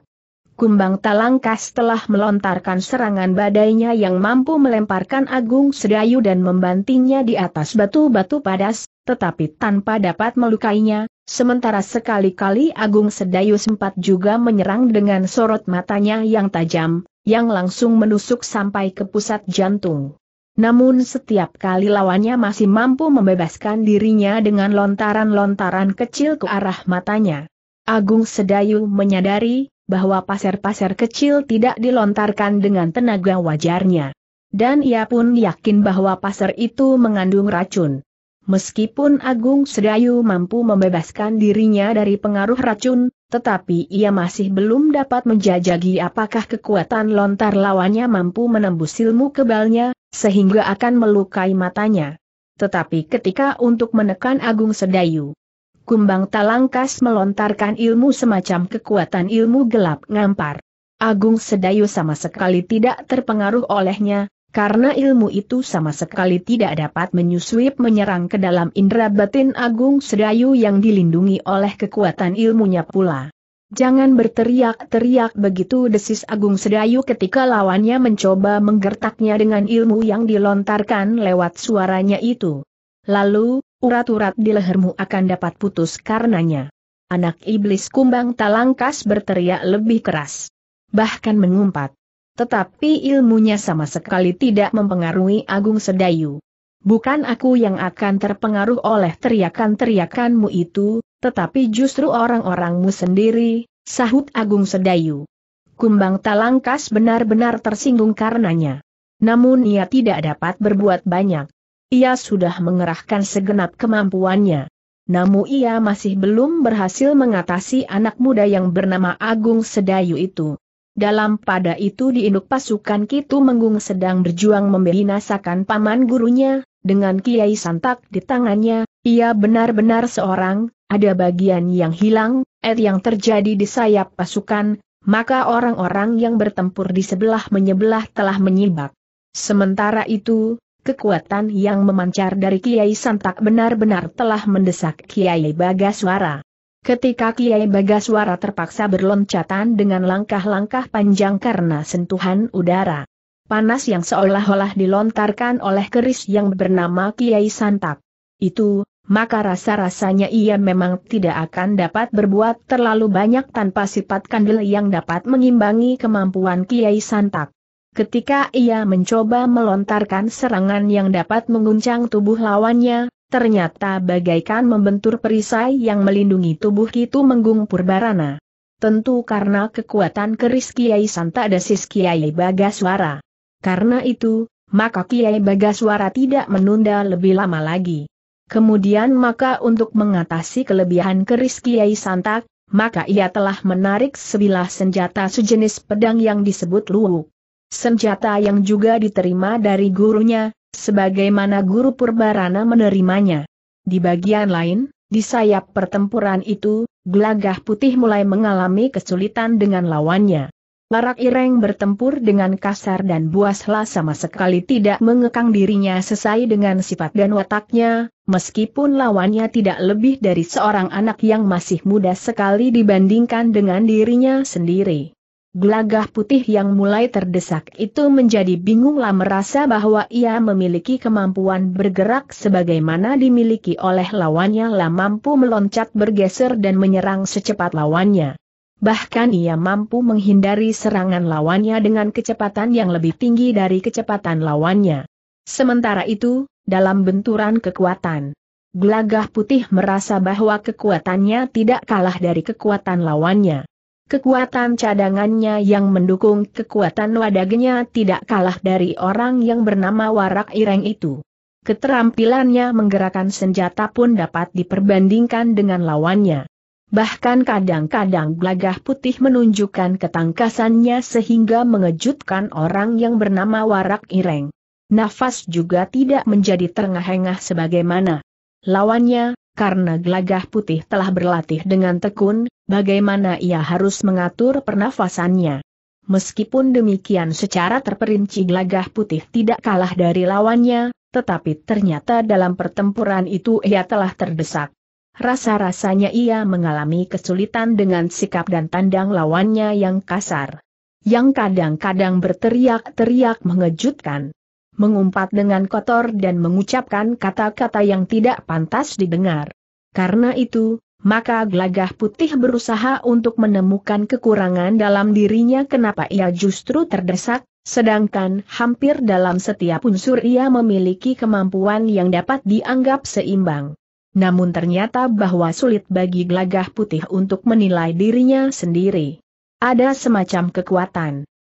Kumbang Talangkas telah melontarkan serangan badainya yang mampu melemparkan Agung Sedayu dan membantingnya di atas batu-batu padas, tetapi tanpa dapat melukainya, sementara sekali-kali Agung Sedayu sempat juga menyerang dengan sorot matanya yang tajam, yang langsung menusuk sampai ke pusat jantung. Namun setiap kali lawannya masih mampu membebaskan dirinya dengan lontaran-lontaran kecil ke arah matanya. Agung Sedayu menyadari bahwa pasir-pasir kecil tidak dilontarkan dengan tenaga wajarnya. Dan ia pun yakin bahwa pasir itu mengandung racun. Meskipun Agung Sedayu mampu membebaskan dirinya dari pengaruh racun, tetapi ia masih belum dapat menjajagi apakah kekuatan lontar lawannya mampu menembus ilmu kebalnya, sehingga akan melukai matanya. Tetapi ketika untuk menekan Agung Sedayu, Kumbang Talangkas melontarkan ilmu semacam kekuatan ilmu gelap ngampar. Agung Sedayu sama sekali tidak terpengaruh olehnya, karena ilmu itu sama sekali tidak dapat menyusuip menyerang ke dalam indera batin Agung Sedayu yang dilindungi oleh kekuatan ilmunya pula. Jangan berteriak-teriak begitu desis Agung Sedayu ketika lawannya mencoba menggertaknya dengan ilmu yang dilontarkan lewat suaranya itu. Lalu, urat-urat di lehermu akan dapat putus karenanya. Anak iblis kumbang talangkas berteriak lebih keras. Bahkan mengumpat. Tetapi ilmunya sama sekali tidak mempengaruhi Agung Sedayu. Bukan aku yang akan terpengaruh oleh teriakan-teriakanmu itu, tetapi justru orang-orangmu sendiri, sahut Agung Sedayu. Kumbang Talangkas benar-benar tersinggung karenanya. Namun ia tidak dapat berbuat banyak. Ia sudah mengerahkan segenap kemampuannya. Namun ia masih belum berhasil mengatasi anak muda yang bernama Agung Sedayu itu. Dalam pada itu di induk pasukan Kitu Menggung sedang berjuang membinasakan paman gurunya, dengan Kiai Santak di tangannya, ia benar-benar seorang, ada bagian yang hilang, et yang terjadi di sayap pasukan, maka orang-orang yang bertempur di sebelah menyebelah telah menyibak. Sementara itu, kekuatan yang memancar dari Kiai Santak benar-benar telah mendesak Kiai Bagaswara. Ketika Kiai Bagaswara terpaksa berloncatan dengan langkah-langkah panjang karena sentuhan udara. Panas yang seolah-olah dilontarkan oleh keris yang bernama Kiai Santak Itu, maka rasa-rasanya ia memang tidak akan dapat berbuat terlalu banyak tanpa sifat kandil yang dapat mengimbangi kemampuan Kiai Santak. Ketika ia mencoba melontarkan serangan yang dapat menguncang tubuh lawannya, ternyata bagaikan membentur perisai yang melindungi tubuh itu Menggung Purbarana. Tentu karena kekuatan keris Kiai Santa Desis Kiai Bagaswara. Karena itu, maka Kiai Bagaswara tidak menunda lebih lama lagi. Kemudian maka untuk mengatasi kelebihan keris Kiai Santa, maka ia telah menarik sebilah senjata sejenis pedang yang disebut luwuk. Senjata yang juga diterima dari gurunya, sebagaimana guru Purbarana menerimanya. Di bagian lain, di sayap pertempuran itu, Glagah putih mulai mengalami kesulitan dengan lawannya. Larak Ireng bertempur dengan kasar dan buaslah sama sekali tidak mengekang dirinya sesuai dengan sifat dan wataknya, meskipun lawannya tidak lebih dari seorang anak yang masih muda sekali dibandingkan dengan dirinya sendiri. Gelagah putih yang mulai terdesak itu menjadi bingunglah merasa bahwa ia memiliki kemampuan bergerak sebagaimana dimiliki oleh lawannya lah mampu meloncat bergeser dan menyerang secepat lawannya. Bahkan ia mampu menghindari serangan lawannya dengan kecepatan yang lebih tinggi dari kecepatan lawannya. Sementara itu, dalam benturan kekuatan, Gelagah putih merasa bahwa kekuatannya tidak kalah dari kekuatan lawannya. Kekuatan cadangannya yang mendukung kekuatan wadagnya tidak kalah dari orang yang bernama Warak Ireng itu. Keterampilannya menggerakkan senjata pun dapat diperbandingkan dengan lawannya. Bahkan kadang-kadang gelagah putih menunjukkan ketangkasannya sehingga mengejutkan orang yang bernama Warak Ireng. Nafas juga tidak menjadi terengah-engah sebagaimana lawannya, karena gelagah putih telah berlatih dengan tekun, bagaimana ia harus mengatur pernafasannya. Meskipun demikian secara terperinci gelagah putih tidak kalah dari lawannya, tetapi ternyata dalam pertempuran itu ia telah terdesak. Rasa-rasanya ia mengalami kesulitan dengan sikap dan tandang lawannya yang kasar. Yang kadang-kadang berteriak-teriak mengejutkan. Mengumpat dengan kotor dan mengucapkan kata-kata yang tidak pantas didengar. Karena itu, maka gelagah putih berusaha untuk menemukan kekurangan dalam dirinya kenapa ia justru terdesak, sedangkan hampir dalam setiap unsur ia memiliki kemampuan yang dapat dianggap seimbang. Namun ternyata bahwa sulit bagi gelagah putih untuk menilai dirinya sendiri. Ada semacam kekuatan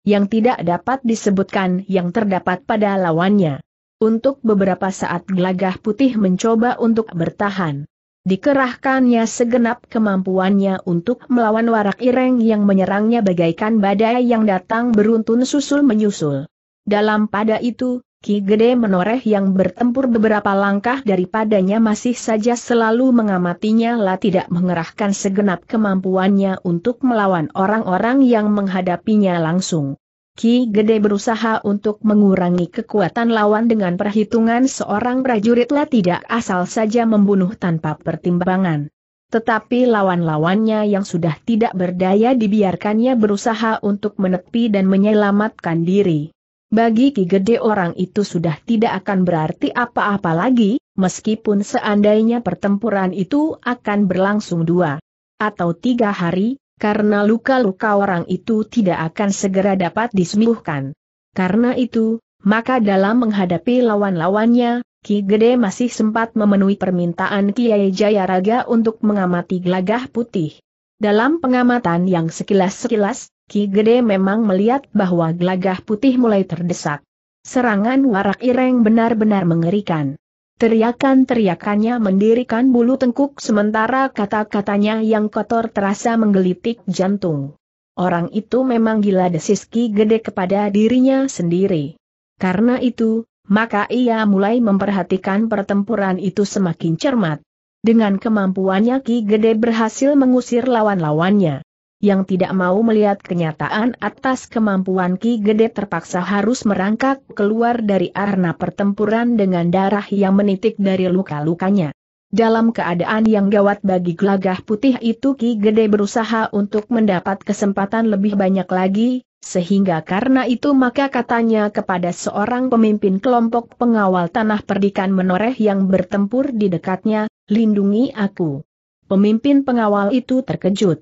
yang tidak dapat disebutkan yang terdapat pada lawannya. Untuk beberapa saat gelagah putih mencoba untuk bertahan. Dikerahkannya segenap kemampuannya untuk melawan warak ireng yang menyerangnya bagaikan badai yang datang beruntun susul menyusul. Dalam pada itu, Ki Gede Menoreh yang bertempur beberapa langkah daripadanya masih saja selalu mengamatinya lah tidak mengerahkan segenap kemampuannya untuk melawan orang-orang yang menghadapinya langsung. Ki Gede berusaha untuk mengurangi kekuatan lawan dengan perhitungan seorang prajuritlah tidak asal saja membunuh tanpa pertimbangan. Tetapi lawan-lawannya yang sudah tidak berdaya dibiarkannya berusaha untuk menepi dan menyelamatkan diri. Bagi Ki Gede orang itu sudah tidak akan berarti apa-apa lagi, meskipun seandainya pertempuran itu akan berlangsung dua atau tiga hari, karena luka-luka orang itu tidak akan segera dapat disembuhkan. Karena itu, maka dalam menghadapi lawan-lawannya, Ki Gede masih sempat memenuhi permintaan Kiai Jayaraga untuk mengamati gelagah putih. Dalam pengamatan yang sekilas-sekilas, Ki Gede memang melihat bahwa gelagah putih mulai terdesak. Serangan warak ireng benar-benar mengerikan. Teriakan-teriakannya mendirikan bulu tengkuk sementara kata-katanya yang kotor terasa menggelitik jantung. Orang itu memang gila desiski gede kepada dirinya sendiri. Karena itu, maka ia mulai memperhatikan pertempuran itu semakin cermat. Dengan kemampuannya Ki Gede berhasil mengusir lawan-lawannya yang tidak mau melihat kenyataan atas kemampuan Ki Gede terpaksa harus merangkak keluar dari arena pertempuran dengan darah yang menitik dari luka-lukanya. Dalam keadaan yang gawat bagi gelagah putih itu Ki Gede berusaha untuk mendapat kesempatan lebih banyak lagi, sehingga karena itu maka katanya kepada seorang pemimpin kelompok pengawal tanah perdikan menoreh yang bertempur di dekatnya, lindungi aku. Pemimpin pengawal itu terkejut.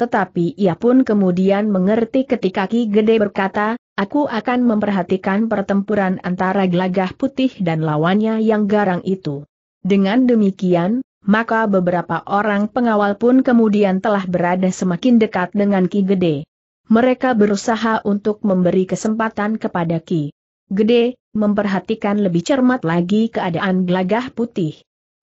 Tetapi ia pun kemudian mengerti ketika Ki Gede berkata, aku akan memperhatikan pertempuran antara gelagah putih dan lawannya yang garang itu. Dengan demikian, maka beberapa orang pengawal pun kemudian telah berada semakin dekat dengan Ki Gede. Mereka berusaha untuk memberi kesempatan kepada Ki Gede, memperhatikan lebih cermat lagi keadaan gelagah putih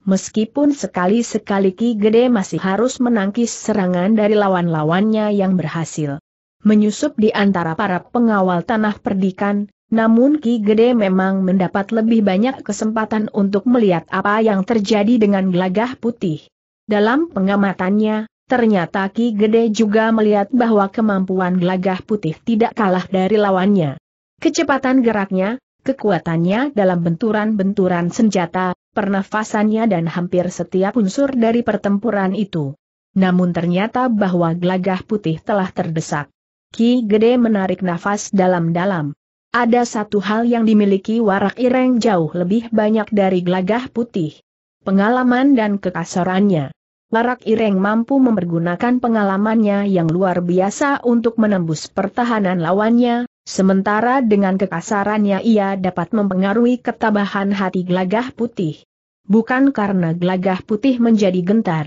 meskipun sekali-sekali Ki Gede masih harus menangkis serangan dari lawan-lawannya yang berhasil menyusup di antara para pengawal tanah perdikan, namun Ki Gede memang mendapat lebih banyak kesempatan untuk melihat apa yang terjadi dengan gelagah putih. Dalam pengamatannya, ternyata Ki Gede juga melihat bahwa kemampuan gelagah putih tidak kalah dari lawannya. Kecepatan geraknya, kekuatannya dalam benturan-benturan senjata, pernafasannya dan hampir setiap unsur dari pertempuran itu. Namun ternyata bahwa gelagah putih telah terdesak. Ki Gede menarik nafas dalam-dalam. Ada satu hal yang dimiliki warak ireng jauh lebih banyak dari gelagah putih. Pengalaman dan kekasarannya. Warak ireng mampu mempergunakan pengalamannya yang luar biasa untuk menembus pertahanan lawannya, sementara dengan kekasarannya ia dapat mempengaruhi ketabahan hati gelagah putih bukan karena gelagah putih menjadi gentar.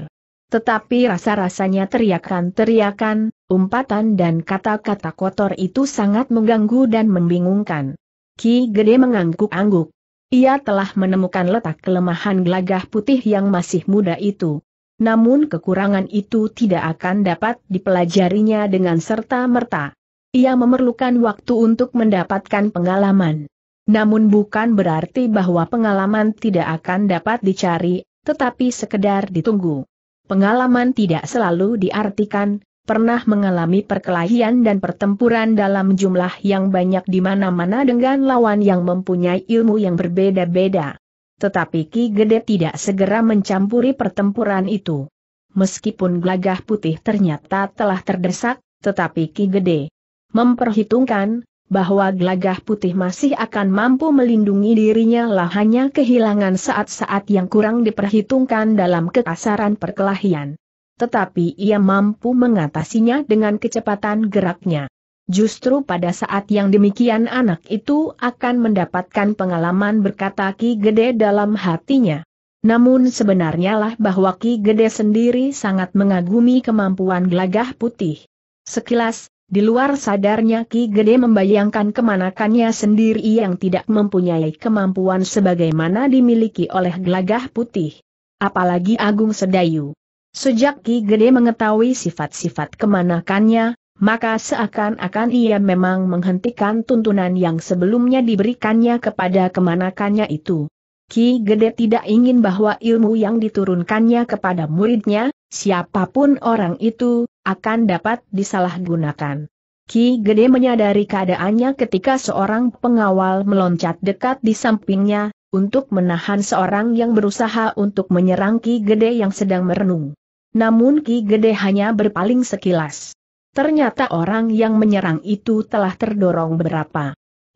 Tetapi rasa-rasanya teriakan-teriakan, umpatan dan kata-kata kotor itu sangat mengganggu dan membingungkan. Ki Gede mengangguk-angguk. Ia telah menemukan letak kelemahan gelagah putih yang masih muda itu. Namun kekurangan itu tidak akan dapat dipelajarinya dengan serta-merta. Ia memerlukan waktu untuk mendapatkan pengalaman. Namun bukan berarti bahwa pengalaman tidak akan dapat dicari, tetapi sekedar ditunggu. Pengalaman tidak selalu diartikan, pernah mengalami perkelahian dan pertempuran dalam jumlah yang banyak di mana-mana dengan lawan yang mempunyai ilmu yang berbeda-beda. Tetapi Ki Gede tidak segera mencampuri pertempuran itu. Meskipun gelagah putih ternyata telah terdesak, tetapi Ki Gede memperhitungkan bahwa gelagah putih masih akan mampu melindungi dirinya lah hanya kehilangan saat-saat yang kurang diperhitungkan dalam kekasaran perkelahian. Tetapi ia mampu mengatasinya dengan kecepatan geraknya. Justru pada saat yang demikian anak itu akan mendapatkan pengalaman berkata Ki Gede dalam hatinya. Namun sebenarnya lah bahwa Ki Gede sendiri sangat mengagumi kemampuan gelagah putih. Sekilas, di luar sadarnya Ki Gede membayangkan kemanakannya sendiri yang tidak mempunyai kemampuan sebagaimana dimiliki oleh gelagah putih. Apalagi Agung Sedayu. Sejak Ki Gede mengetahui sifat-sifat kemanakannya, maka seakan-akan ia memang menghentikan tuntunan yang sebelumnya diberikannya kepada kemanakannya itu. Ki Gede tidak ingin bahwa ilmu yang diturunkannya kepada muridnya, siapapun orang itu, akan dapat disalahgunakan. Ki Gede menyadari keadaannya ketika seorang pengawal meloncat dekat di sampingnya, untuk menahan seorang yang berusaha untuk menyerang Ki Gede yang sedang merenung. Namun Ki Gede hanya berpaling sekilas. Ternyata orang yang menyerang itu telah terdorong beberapa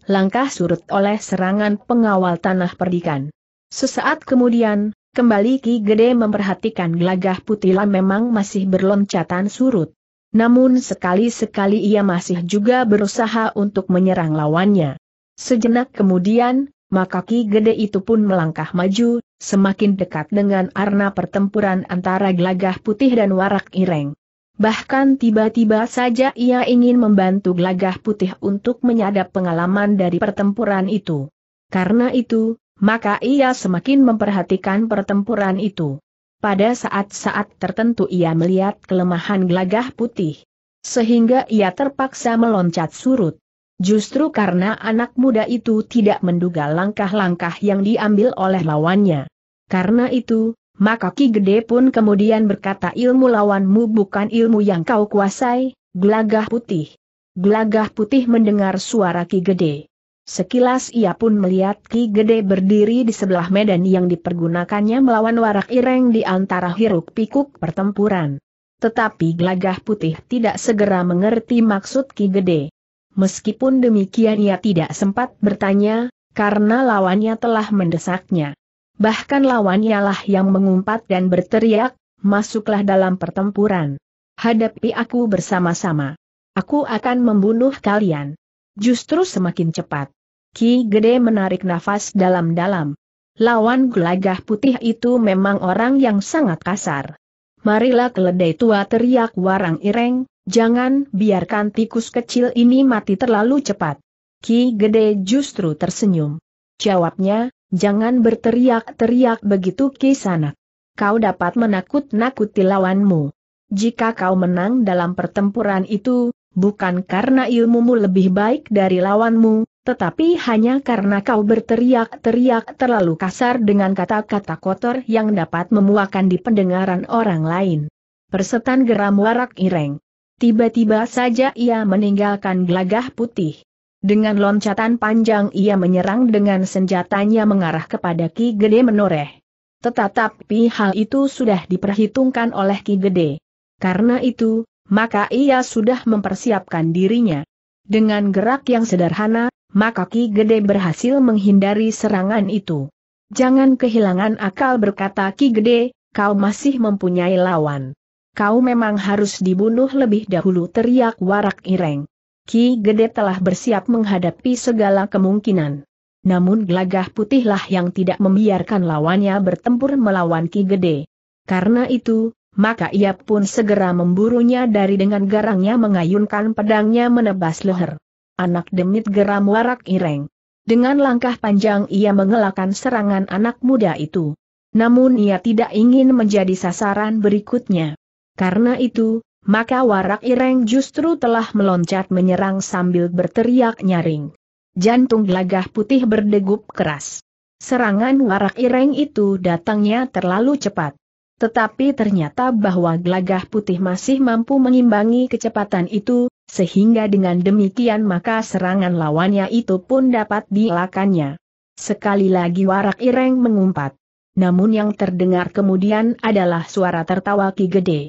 langkah surut oleh serangan pengawal tanah perdikan. Sesaat kemudian, Kembali Ki Gede memperhatikan gelagah putila memang masih berloncatan surut. Namun sekali-sekali ia masih juga berusaha untuk menyerang lawannya. Sejenak kemudian, maka Ki Gede itu pun melangkah maju, semakin dekat dengan arna pertempuran antara gelagah putih dan warak ireng. Bahkan tiba-tiba saja ia ingin membantu gelagah putih untuk menyadap pengalaman dari pertempuran itu. Karena itu, maka ia semakin memperhatikan pertempuran itu. Pada saat-saat tertentu ia melihat kelemahan gelagah putih. Sehingga ia terpaksa meloncat surut. Justru karena anak muda itu tidak menduga langkah-langkah yang diambil oleh lawannya. Karena itu, maka Ki Gede pun kemudian berkata ilmu lawanmu bukan ilmu yang kau kuasai, gelagah putih. Gelagah putih mendengar suara Ki Gede. Sekilas ia pun melihat Ki Gede berdiri di sebelah medan yang dipergunakannya melawan warak ireng di antara hiruk pikuk pertempuran. Tetapi gelagah putih tidak segera mengerti maksud Ki Gede. Meskipun demikian ia tidak sempat bertanya, karena lawannya telah mendesaknya. Bahkan lawannya lah yang mengumpat dan berteriak, masuklah dalam pertempuran. Hadapi aku bersama-sama. Aku akan membunuh kalian. Justru semakin cepat, Ki Gede menarik nafas dalam-dalam. Lawan gelagah putih itu memang orang yang sangat kasar. Marilah keledai tua teriak warang ireng, jangan biarkan tikus kecil ini mati terlalu cepat. Ki Gede justru tersenyum. Jawabnya, jangan berteriak-teriak begitu Ki Sanak. Kau dapat menakut-nakuti lawanmu. Jika kau menang dalam pertempuran itu, bukan karena ilmumu lebih baik dari lawanmu, tetapi hanya karena kau berteriak-teriak terlalu kasar dengan kata-kata kotor yang dapat memuakan di pendengaran orang lain. Persetan geram warak ireng. Tiba-tiba saja ia meninggalkan gelagah putih. Dengan loncatan panjang ia menyerang dengan senjatanya mengarah kepada Ki Gede menoreh. Tetapi hal itu sudah diperhitungkan oleh Ki Gede. Karena itu, maka ia sudah mempersiapkan dirinya. Dengan gerak yang sederhana, maka Ki Gede berhasil menghindari serangan itu. Jangan kehilangan akal berkata Ki Gede, kau masih mempunyai lawan. Kau memang harus dibunuh lebih dahulu teriak warak ireng. Ki Gede telah bersiap menghadapi segala kemungkinan. Namun gelagah putihlah yang tidak membiarkan lawannya bertempur melawan Ki Gede. Karena itu, maka ia pun segera memburunya dari dengan garangnya mengayunkan pedangnya menebas leher anak demit geram warak ireng. Dengan langkah panjang ia mengelakkan serangan anak muda itu. Namun ia tidak ingin menjadi sasaran berikutnya. Karena itu, maka warak ireng justru telah meloncat menyerang sambil berteriak nyaring. Jantung gelagah putih berdegup keras. Serangan warak ireng itu datangnya terlalu cepat. Tetapi ternyata bahwa gelagah putih masih mampu mengimbangi kecepatan itu, sehingga dengan demikian maka serangan lawannya itu pun dapat dielakannya. Sekali lagi warak ireng mengumpat. Namun yang terdengar kemudian adalah suara tertawa Ki Gede.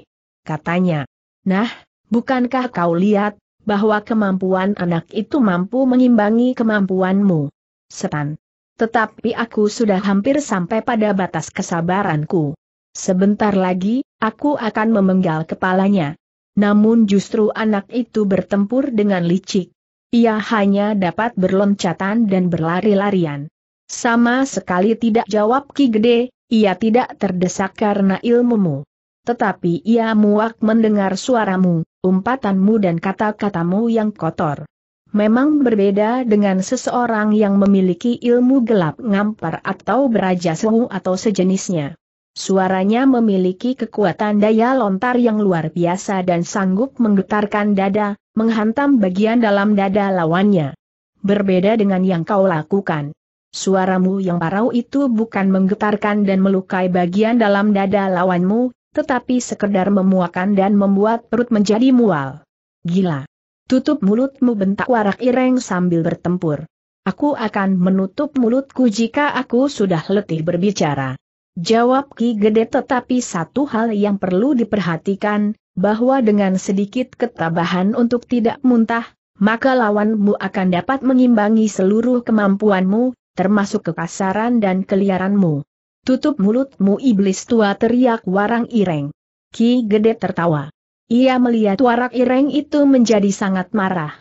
Katanya, Nah, bukankah kau lihat, bahwa kemampuan anak itu mampu mengimbangi kemampuanmu? Setan. Tetapi aku sudah hampir sampai pada batas kesabaranku. Sebentar lagi, aku akan memenggal kepalanya. Namun justru anak itu bertempur dengan licik. Ia hanya dapat berloncatan dan berlari-larian. Sama sekali tidak jawab Ki Gede, ia tidak terdesak karena ilmumu. Tetapi ia muak mendengar suaramu, umpatanmu dan kata-katamu yang kotor. Memang berbeda dengan seseorang yang memiliki ilmu gelap ngampar atau beraja semu atau sejenisnya. Suaranya memiliki kekuatan daya lontar yang luar biasa dan sanggup menggetarkan dada, menghantam bagian dalam dada lawannya. Berbeda dengan yang kau lakukan. Suaramu yang parau itu bukan menggetarkan dan melukai bagian dalam dada lawanmu, tetapi sekedar memuakan dan membuat perut menjadi mual. Gila. Tutup mulutmu bentak warak ireng sambil bertempur. Aku akan menutup mulutku jika aku sudah letih berbicara. Jawab Ki Gede tetapi satu hal yang perlu diperhatikan, bahwa dengan sedikit ketabahan untuk tidak muntah, maka lawanmu akan dapat mengimbangi seluruh kemampuanmu, termasuk kekasaran dan keliaranmu. Tutup mulutmu iblis tua teriak warang ireng. Ki Gede tertawa. Ia melihat Warang ireng itu menjadi sangat marah.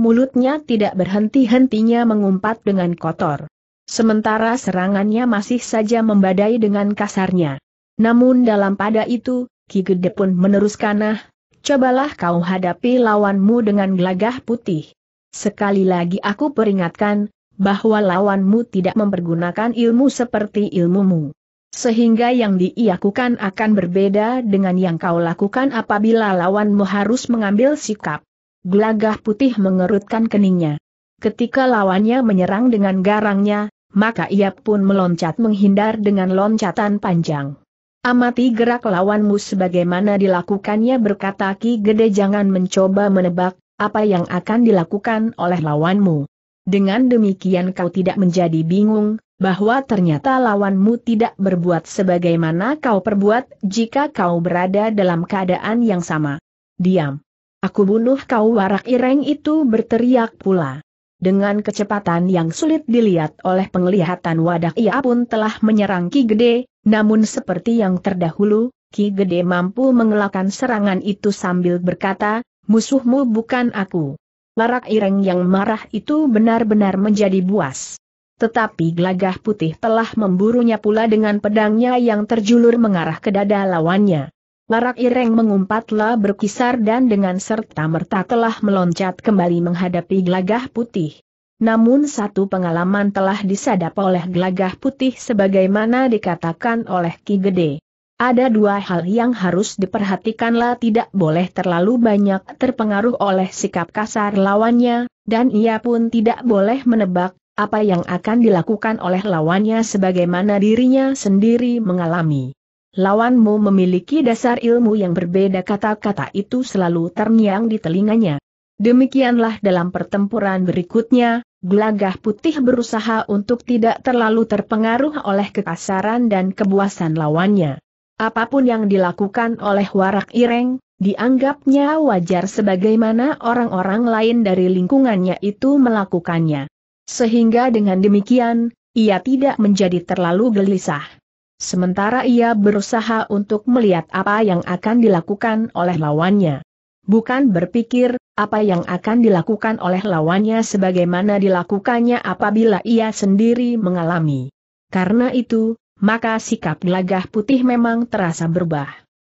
Mulutnya tidak berhenti-hentinya mengumpat dengan kotor. Sementara serangannya masih saja membadai dengan kasarnya. Namun dalam pada itu, Ki Gede pun meneruskan nah, cobalah kau hadapi lawanmu dengan gelagah putih. Sekali lagi aku peringatkan, bahwa lawanmu tidak mempergunakan ilmu seperti ilmumu. Sehingga yang diiakukan akan berbeda dengan yang kau lakukan apabila lawanmu harus mengambil sikap. Gelagah putih mengerutkan keningnya. Ketika lawannya menyerang dengan garangnya, maka ia pun meloncat menghindar dengan loncatan panjang. Amati gerak lawanmu sebagaimana dilakukannya berkata Ki Gede jangan mencoba menebak apa yang akan dilakukan oleh lawanmu. Dengan demikian kau tidak menjadi bingung, bahwa ternyata lawanmu tidak berbuat sebagaimana kau perbuat jika kau berada dalam keadaan yang sama. Diam. Aku bunuh kau warak ireng itu berteriak pula. Dengan kecepatan yang sulit dilihat oleh penglihatan wadah ia pun telah menyerang Ki Gede, namun seperti yang terdahulu, Ki Gede mampu mengelakkan serangan itu sambil berkata, musuhmu bukan aku. Larak ireng yang marah itu benar-benar menjadi buas. Tetapi gelagah putih telah memburunya pula dengan pedangnya yang terjulur mengarah ke dada lawannya. Larak Ireng mengumpatlah berkisar dan dengan serta-merta telah meloncat kembali menghadapi gelagah putih. Namun satu pengalaman telah disadap oleh gelagah putih sebagaimana dikatakan oleh Ki Gede. Ada dua hal yang harus diperhatikanlah tidak boleh terlalu banyak terpengaruh oleh sikap kasar lawannya, dan ia pun tidak boleh menebak apa yang akan dilakukan oleh lawannya sebagaimana dirinya sendiri mengalami. Lawanmu memiliki dasar ilmu yang berbeda kata-kata itu selalu terngiang di telinganya. Demikianlah dalam pertempuran berikutnya, Gelagah Putih berusaha untuk tidak terlalu terpengaruh oleh kekasaran dan kebuasan lawannya. Apapun yang dilakukan oleh Warak Ireng, dianggapnya wajar sebagaimana orang-orang lain dari lingkungannya itu melakukannya. Sehingga dengan demikian, ia tidak menjadi terlalu gelisah. Sementara ia berusaha untuk melihat apa yang akan dilakukan oleh lawannya. Bukan berpikir, apa yang akan dilakukan oleh lawannya sebagaimana dilakukannya apabila ia sendiri mengalami. Karena itu, maka sikap gelagah putih memang terasa berubah.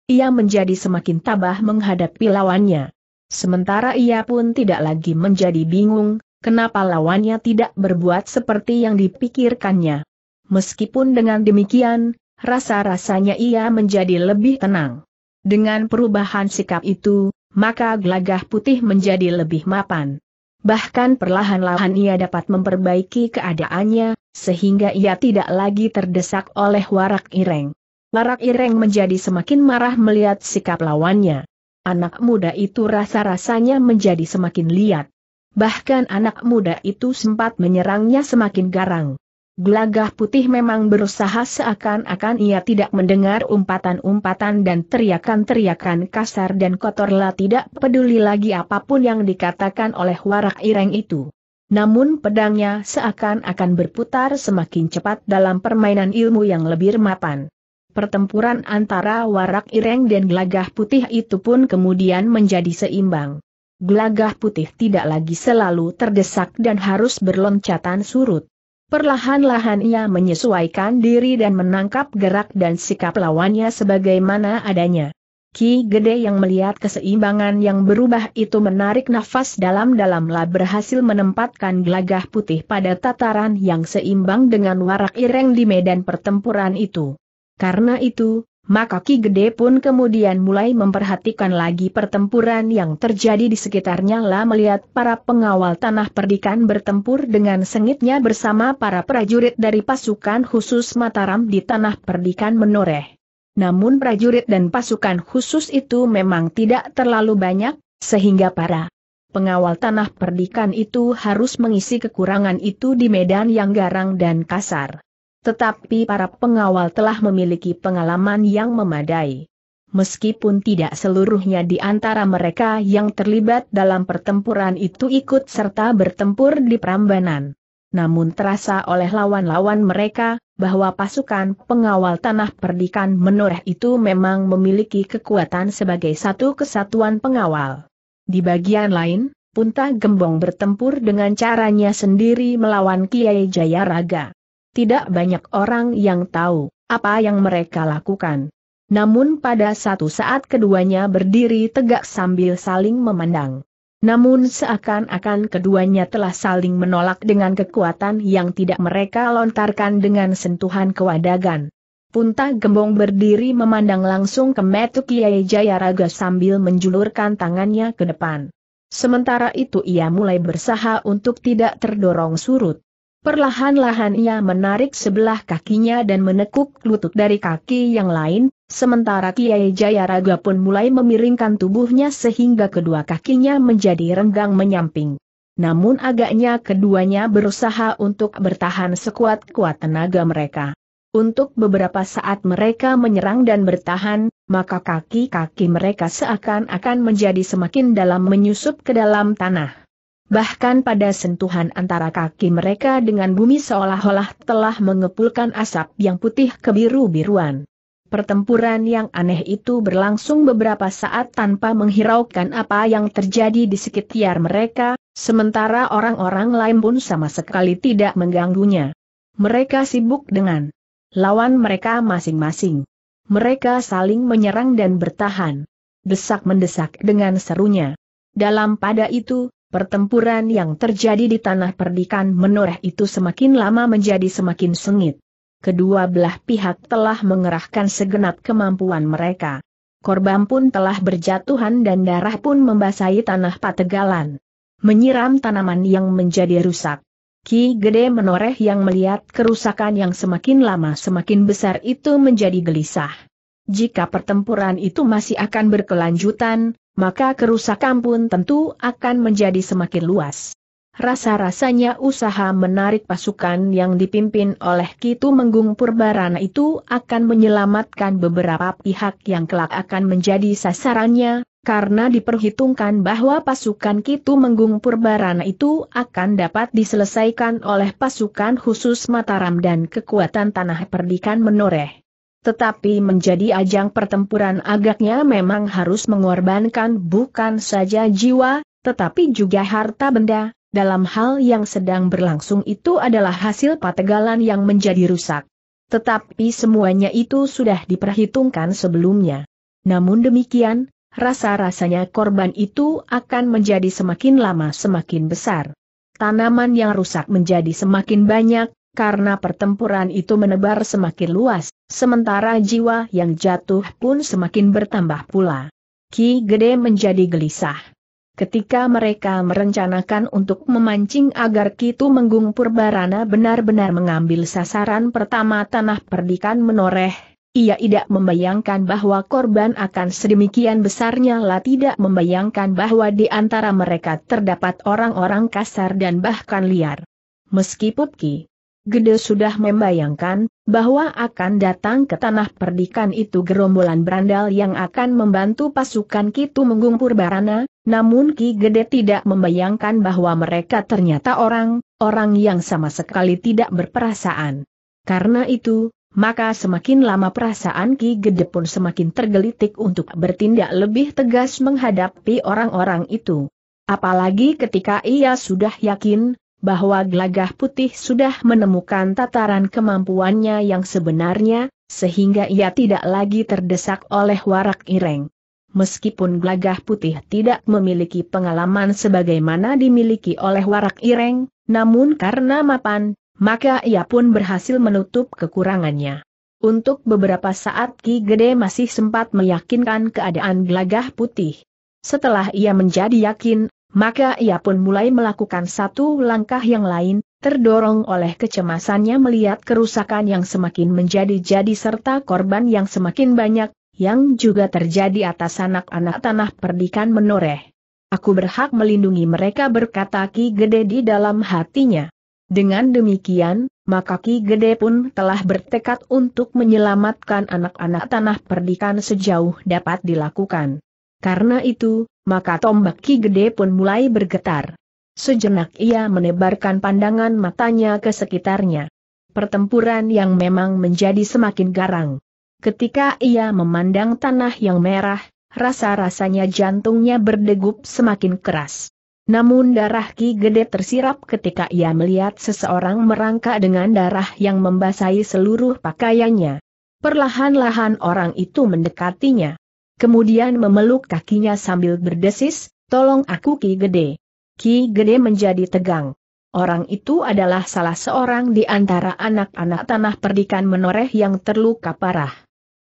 Ia menjadi semakin tabah menghadapi lawannya. Sementara ia pun tidak lagi menjadi bingung, kenapa lawannya tidak berbuat seperti yang dipikirkannya meskipun dengan demikian, rasa-rasanya ia menjadi lebih tenang. Dengan perubahan sikap itu, maka gelagah putih menjadi lebih mapan. Bahkan perlahan-lahan ia dapat memperbaiki keadaannya, sehingga ia tidak lagi terdesak oleh warak ireng. Warak ireng menjadi semakin marah melihat sikap lawannya. Anak muda itu rasa-rasanya menjadi semakin liat. Bahkan anak muda itu sempat menyerangnya semakin garang. Gelagah putih memang berusaha seakan-akan ia tidak mendengar umpatan-umpatan dan teriakan-teriakan kasar dan kotorlah tidak peduli lagi apapun yang dikatakan oleh warak ireng itu. Namun pedangnya seakan-akan berputar semakin cepat dalam permainan ilmu yang lebih mapan. Pertempuran antara warak ireng dan gelagah putih itu pun kemudian menjadi seimbang. Gelagah putih tidak lagi selalu terdesak dan harus berloncatan surut. Perlahan-lahan ia menyesuaikan diri dan menangkap gerak dan sikap lawannya sebagaimana adanya. Ki Gede yang melihat keseimbangan yang berubah itu menarik nafas dalam-dalamlah berhasil menempatkan gelagah putih pada tataran yang seimbang dengan warak ireng di medan pertempuran itu. Karena itu, maka Ki Gede pun kemudian mulai memperhatikan lagi pertempuran yang terjadi di sekitarnya lah melihat para pengawal tanah perdikan bertempur dengan sengitnya bersama para prajurit dari pasukan khusus Mataram di tanah perdikan menoreh. Namun prajurit dan pasukan khusus itu memang tidak terlalu banyak, sehingga para pengawal tanah perdikan itu harus mengisi kekurangan itu di medan yang garang dan kasar. Tetapi para pengawal telah memiliki pengalaman yang memadai. Meskipun tidak seluruhnya di antara mereka yang terlibat dalam pertempuran itu ikut serta bertempur di Prambanan. Namun terasa oleh lawan-lawan mereka, bahwa pasukan pengawal tanah perdikan menoreh itu memang memiliki kekuatan sebagai satu kesatuan pengawal. Di bagian lain, Punta Gembong bertempur dengan caranya sendiri melawan Kiai Jayaraga tidak banyak orang yang tahu apa yang mereka lakukan. Namun pada satu saat keduanya berdiri tegak sambil saling memandang. Namun seakan-akan keduanya telah saling menolak dengan kekuatan yang tidak mereka lontarkan dengan sentuhan kewadagan. Punta Gembong berdiri memandang langsung ke Metu Kiai Jayaraga sambil menjulurkan tangannya ke depan. Sementara itu ia mulai bersaha untuk tidak terdorong surut. Perlahan-lahan ia menarik sebelah kakinya dan menekuk lutut dari kaki yang lain, sementara Kiai Jayaraga pun mulai memiringkan tubuhnya sehingga kedua kakinya menjadi renggang menyamping. Namun agaknya keduanya berusaha untuk bertahan sekuat-kuat tenaga mereka. Untuk beberapa saat mereka menyerang dan bertahan, maka kaki-kaki mereka seakan-akan menjadi semakin dalam menyusup ke dalam tanah. Bahkan pada sentuhan antara kaki mereka dengan bumi seolah-olah telah mengepulkan asap yang putih kebiru-biruan. Pertempuran yang aneh itu berlangsung beberapa saat tanpa menghiraukan apa yang terjadi di sekitar mereka, sementara orang-orang lain pun sama sekali tidak mengganggunya. Mereka sibuk dengan lawan mereka masing-masing. Mereka saling menyerang dan bertahan. Desak mendesak dengan serunya. Dalam pada itu, Pertempuran yang terjadi di tanah perdikan menoreh itu semakin lama menjadi semakin sengit. Kedua belah pihak telah mengerahkan segenap kemampuan mereka. Korban pun telah berjatuhan dan darah pun membasahi tanah pategalan. Menyiram tanaman yang menjadi rusak. Ki Gede menoreh yang melihat kerusakan yang semakin lama semakin besar itu menjadi gelisah. Jika pertempuran itu masih akan berkelanjutan, maka kerusakan pun tentu akan menjadi semakin luas. Rasa-rasanya usaha menarik pasukan yang dipimpin oleh Kitu Menggung Purbarana itu akan menyelamatkan beberapa pihak yang kelak akan menjadi sasarannya, karena diperhitungkan bahwa pasukan Kitu Menggung Purbarana itu akan dapat diselesaikan oleh pasukan khusus Mataram dan kekuatan tanah perdikan menoreh. Tetapi menjadi ajang pertempuran agaknya memang harus mengorbankan bukan saja jiwa, tetapi juga harta benda, dalam hal yang sedang berlangsung itu adalah hasil pategalan yang menjadi rusak. Tetapi semuanya itu sudah diperhitungkan sebelumnya. Namun demikian, rasa-rasanya korban itu akan menjadi semakin lama semakin besar. Tanaman yang rusak menjadi semakin banyak, karena pertempuran itu menebar semakin luas, sementara jiwa yang jatuh pun semakin bertambah pula. Ki Gede menjadi gelisah. Ketika mereka merencanakan untuk memancing agar Kitu Menggung Purbarana benar-benar mengambil sasaran pertama tanah perdikan menoreh, ia tidak membayangkan bahwa korban akan sedemikian besarnya lah tidak membayangkan bahwa di antara mereka terdapat orang-orang kasar dan bahkan liar. Meskipun Ki. Gede sudah membayangkan, bahwa akan datang ke tanah perdikan itu gerombolan berandal yang akan membantu pasukan Kitu menggumpur Barana, namun Ki Gede tidak membayangkan bahwa mereka ternyata orang, orang yang sama sekali tidak berperasaan. Karena itu, maka semakin lama perasaan Ki Gede pun semakin tergelitik untuk bertindak lebih tegas menghadapi orang-orang itu. Apalagi ketika ia sudah yakin, bahwa Gelagah Putih sudah menemukan tataran kemampuannya yang sebenarnya, sehingga ia tidak lagi terdesak oleh warak ireng. Meskipun Gelagah Putih tidak memiliki pengalaman sebagaimana dimiliki oleh warak ireng, namun karena mapan, maka ia pun berhasil menutup kekurangannya. Untuk beberapa saat Ki Gede masih sempat meyakinkan keadaan Gelagah Putih. Setelah ia menjadi yakin maka ia pun mulai melakukan satu langkah yang lain, terdorong oleh kecemasannya melihat kerusakan yang semakin menjadi-jadi serta korban yang semakin banyak, yang juga terjadi atas anak-anak tanah perdikan menoreh. Aku berhak melindungi mereka berkata Ki Gede di dalam hatinya. Dengan demikian, maka Ki Gede pun telah bertekad untuk menyelamatkan anak-anak tanah perdikan sejauh dapat dilakukan. Karena itu, maka tombak ki gede pun mulai bergetar. Sejenak ia menebarkan pandangan matanya ke sekitarnya. Pertempuran yang memang menjadi semakin garang. Ketika ia memandang tanah yang merah, rasa-rasanya jantungnya berdegup semakin keras. Namun darah Ki Gede tersirap ketika ia melihat seseorang merangkak dengan darah yang membasahi seluruh pakaiannya. Perlahan-lahan orang itu mendekatinya kemudian memeluk kakinya sambil berdesis, tolong aku Ki Gede. Ki Gede menjadi tegang. Orang itu adalah salah seorang di antara anak-anak tanah perdikan menoreh yang terluka parah.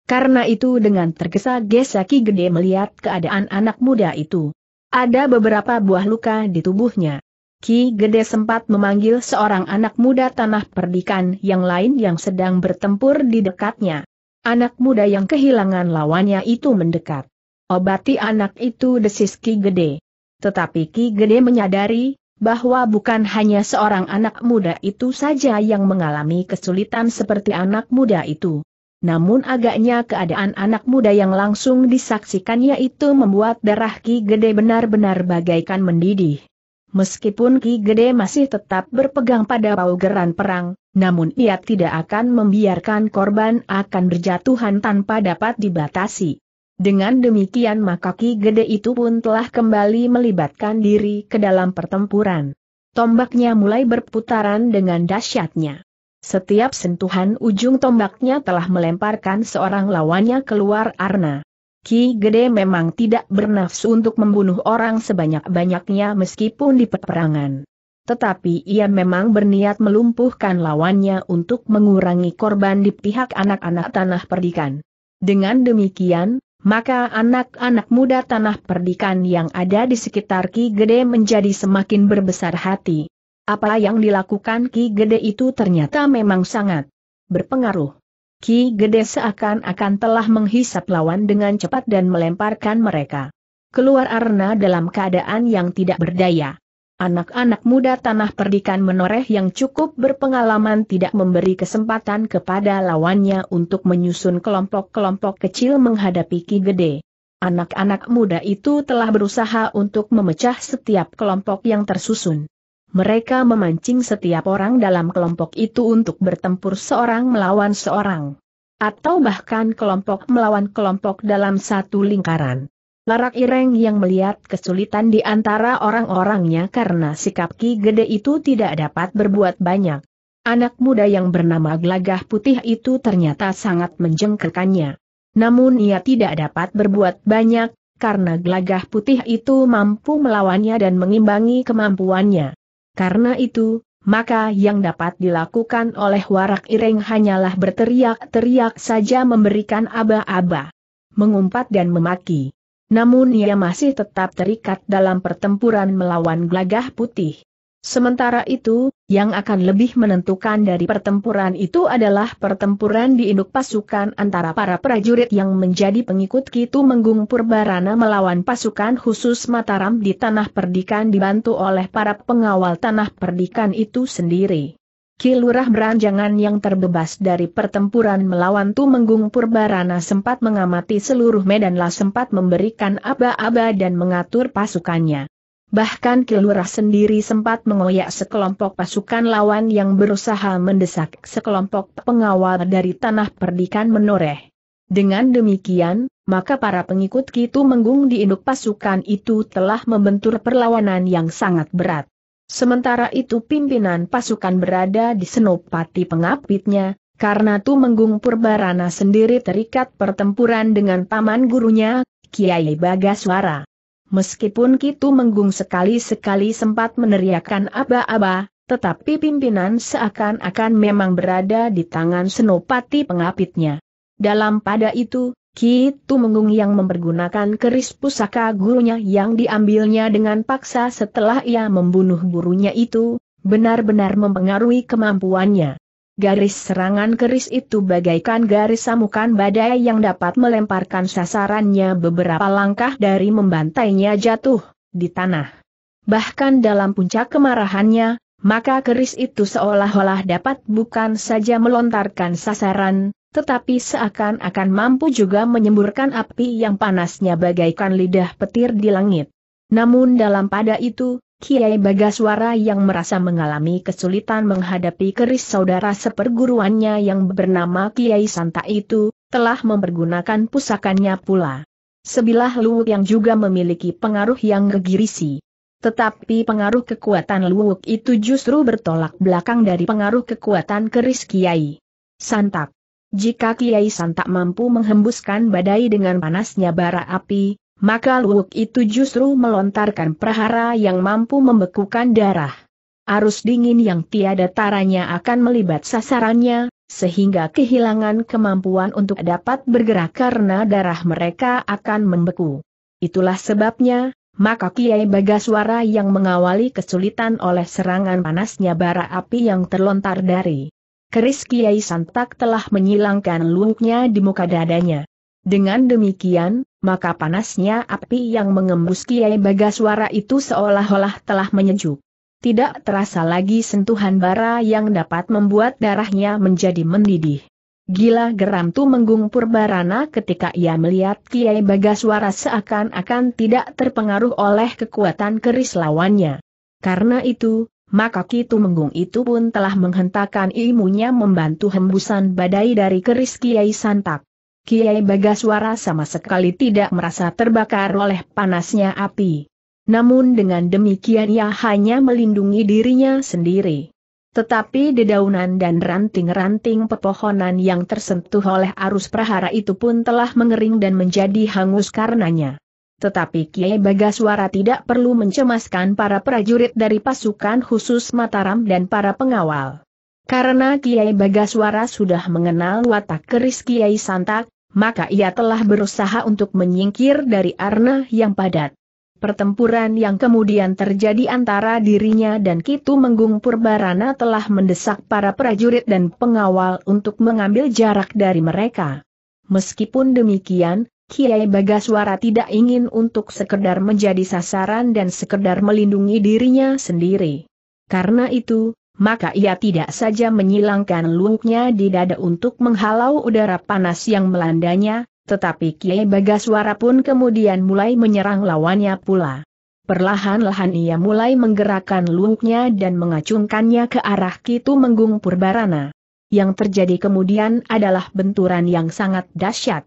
Karena itu dengan tergesa-gesa Ki Gede melihat keadaan anak muda itu. Ada beberapa buah luka di tubuhnya. Ki Gede sempat memanggil seorang anak muda tanah perdikan yang lain yang sedang bertempur di dekatnya. Anak muda yang kehilangan lawannya itu mendekat. Obati anak itu desis Ki Gede. Tetapi Ki Gede menyadari, bahwa bukan hanya seorang anak muda itu saja yang mengalami kesulitan seperti anak muda itu. Namun agaknya keadaan anak muda yang langsung disaksikannya itu membuat darah Ki Gede benar-benar bagaikan mendidih. Meskipun Ki Gede masih tetap berpegang pada paugeran perang, namun ia tidak akan membiarkan korban akan berjatuhan tanpa dapat dibatasi. Dengan demikian maka Ki Gede itu pun telah kembali melibatkan diri ke dalam pertempuran. Tombaknya mulai berputaran dengan dahsyatnya. Setiap sentuhan ujung tombaknya telah melemparkan seorang lawannya keluar arna. Ki Gede memang tidak bernafsu untuk membunuh orang sebanyak-banyaknya meskipun di peperangan tetapi ia memang berniat melumpuhkan lawannya untuk mengurangi korban di pihak anak-anak tanah perdikan. Dengan demikian, maka anak-anak muda tanah perdikan yang ada di sekitar Ki Gede menjadi semakin berbesar hati. Apa yang dilakukan Ki Gede itu ternyata memang sangat berpengaruh. Ki Gede seakan-akan telah menghisap lawan dengan cepat dan melemparkan mereka keluar Arna dalam keadaan yang tidak berdaya. Anak-anak muda tanah perdikan menoreh yang cukup berpengalaman tidak memberi kesempatan kepada lawannya untuk menyusun kelompok-kelompok kecil menghadapi Ki Gede. Anak-anak muda itu telah berusaha untuk memecah setiap kelompok yang tersusun. Mereka memancing setiap orang dalam kelompok itu untuk bertempur seorang melawan seorang. Atau bahkan kelompok melawan kelompok dalam satu lingkaran. Larak Ireng yang melihat kesulitan di antara orang-orangnya karena sikap Ki Gede itu tidak dapat berbuat banyak. Anak muda yang bernama Glagah Putih itu ternyata sangat menjengkelkannya. Namun ia tidak dapat berbuat banyak, karena Glagah Putih itu mampu melawannya dan mengimbangi kemampuannya. Karena itu, maka yang dapat dilakukan oleh Warak Ireng hanyalah berteriak-teriak saja memberikan aba-aba. Mengumpat dan memaki. Namun ia masih tetap terikat dalam pertempuran melawan gelagah putih. Sementara itu, yang akan lebih menentukan dari pertempuran itu adalah pertempuran di induk pasukan antara para prajurit yang menjadi pengikut Kitu Menggung Purbarana melawan pasukan khusus Mataram di Tanah Perdikan dibantu oleh para pengawal Tanah Perdikan itu sendiri. Kilurah Beranjangan yang terbebas dari pertempuran melawan Tumenggung Purbarana sempat mengamati seluruh medan lah sempat memberikan aba-aba dan mengatur pasukannya. Bahkan Kilurah sendiri sempat mengoyak sekelompok pasukan lawan yang berusaha mendesak sekelompok pengawal dari tanah perdikan menoreh. Dengan demikian, maka para pengikut Kitu Menggung di induk pasukan itu telah membentur perlawanan yang sangat berat. Sementara itu pimpinan pasukan berada di senopati pengapitnya, karena Tumenggung Purbarana sendiri terikat pertempuran dengan paman gurunya, Kiai Bagaswara. Meskipun Kitu Menggung sekali-sekali sempat meneriakan aba-aba, tetapi pimpinan seakan-akan memang berada di tangan senopati pengapitnya. Dalam pada itu, Ki Tumenggung yang mempergunakan keris pusaka gurunya yang diambilnya dengan paksa setelah ia membunuh gurunya itu, benar-benar mempengaruhi kemampuannya. Garis serangan keris itu bagaikan garis samukan badai yang dapat melemparkan sasarannya beberapa langkah dari membantainya jatuh di tanah. Bahkan dalam puncak kemarahannya, maka keris itu seolah-olah dapat bukan saja melontarkan sasaran, tetapi seakan-akan mampu juga menyemburkan api yang panasnya bagaikan lidah petir di langit. Namun dalam pada itu, Kiai Bagaswara yang merasa mengalami kesulitan menghadapi keris saudara seperguruannya yang bernama Kiai Santa itu, telah mempergunakan pusakannya pula. Sebilah Luwuk yang juga memiliki pengaruh yang gegirisi. Tetapi pengaruh kekuatan Luwuk itu justru bertolak belakang dari pengaruh kekuatan keris Kiai. Santak. Jika Kiai San tak mampu menghembuskan badai dengan panasnya bara api, maka Luwuk itu justru melontarkan prahara yang mampu membekukan darah. Arus dingin yang tiada taranya akan melibat sasarannya, sehingga kehilangan kemampuan untuk dapat bergerak karena darah mereka akan membeku. Itulah sebabnya, maka Kiai Bagaswara yang mengawali kesulitan oleh serangan panasnya bara api yang terlontar dari Keris Kiai Santak telah menyilangkan luuknya di muka dadanya. Dengan demikian, maka panasnya api yang mengembus Kiai Bagaswara itu seolah-olah telah menyejuk. Tidak terasa lagi sentuhan bara yang dapat membuat darahnya menjadi mendidih. Gila geram tu menggung Purbarana ketika ia melihat Kiai Bagaswara seakan-akan tidak terpengaruh oleh kekuatan keris lawannya. Karena itu, maka Kitu Menggung itu pun telah menghentakkan ilmunya membantu hembusan badai dari keris Kiai Santak. Kiai Bagaswara sama sekali tidak merasa terbakar oleh panasnya api. Namun dengan demikian ia hanya melindungi dirinya sendiri. Tetapi dedaunan dan ranting-ranting pepohonan yang tersentuh oleh arus prahara itu pun telah mengering dan menjadi hangus karenanya. Tetapi Kiai Bagaswara tidak perlu mencemaskan para prajurit dari pasukan khusus Mataram dan para pengawal. Karena Kiai Bagaswara sudah mengenal watak keris Kiai Santak, maka ia telah berusaha untuk menyingkir dari arna yang padat. Pertempuran yang kemudian terjadi antara dirinya dan Kitu Menggung Purbarana telah mendesak para prajurit dan pengawal untuk mengambil jarak dari mereka. Meskipun demikian, Kiai Bagaswara tidak ingin untuk sekedar menjadi sasaran dan sekedar melindungi dirinya sendiri. Karena itu, maka ia tidak saja menyilangkan lungknya di dada untuk menghalau udara panas yang melandanya, tetapi Kiai Bagaswara pun kemudian mulai menyerang lawannya pula. Perlahan-lahan ia mulai menggerakkan lungknya dan mengacungkannya ke arah Kitu Menggung Purbarana. Yang terjadi kemudian adalah benturan yang sangat dahsyat.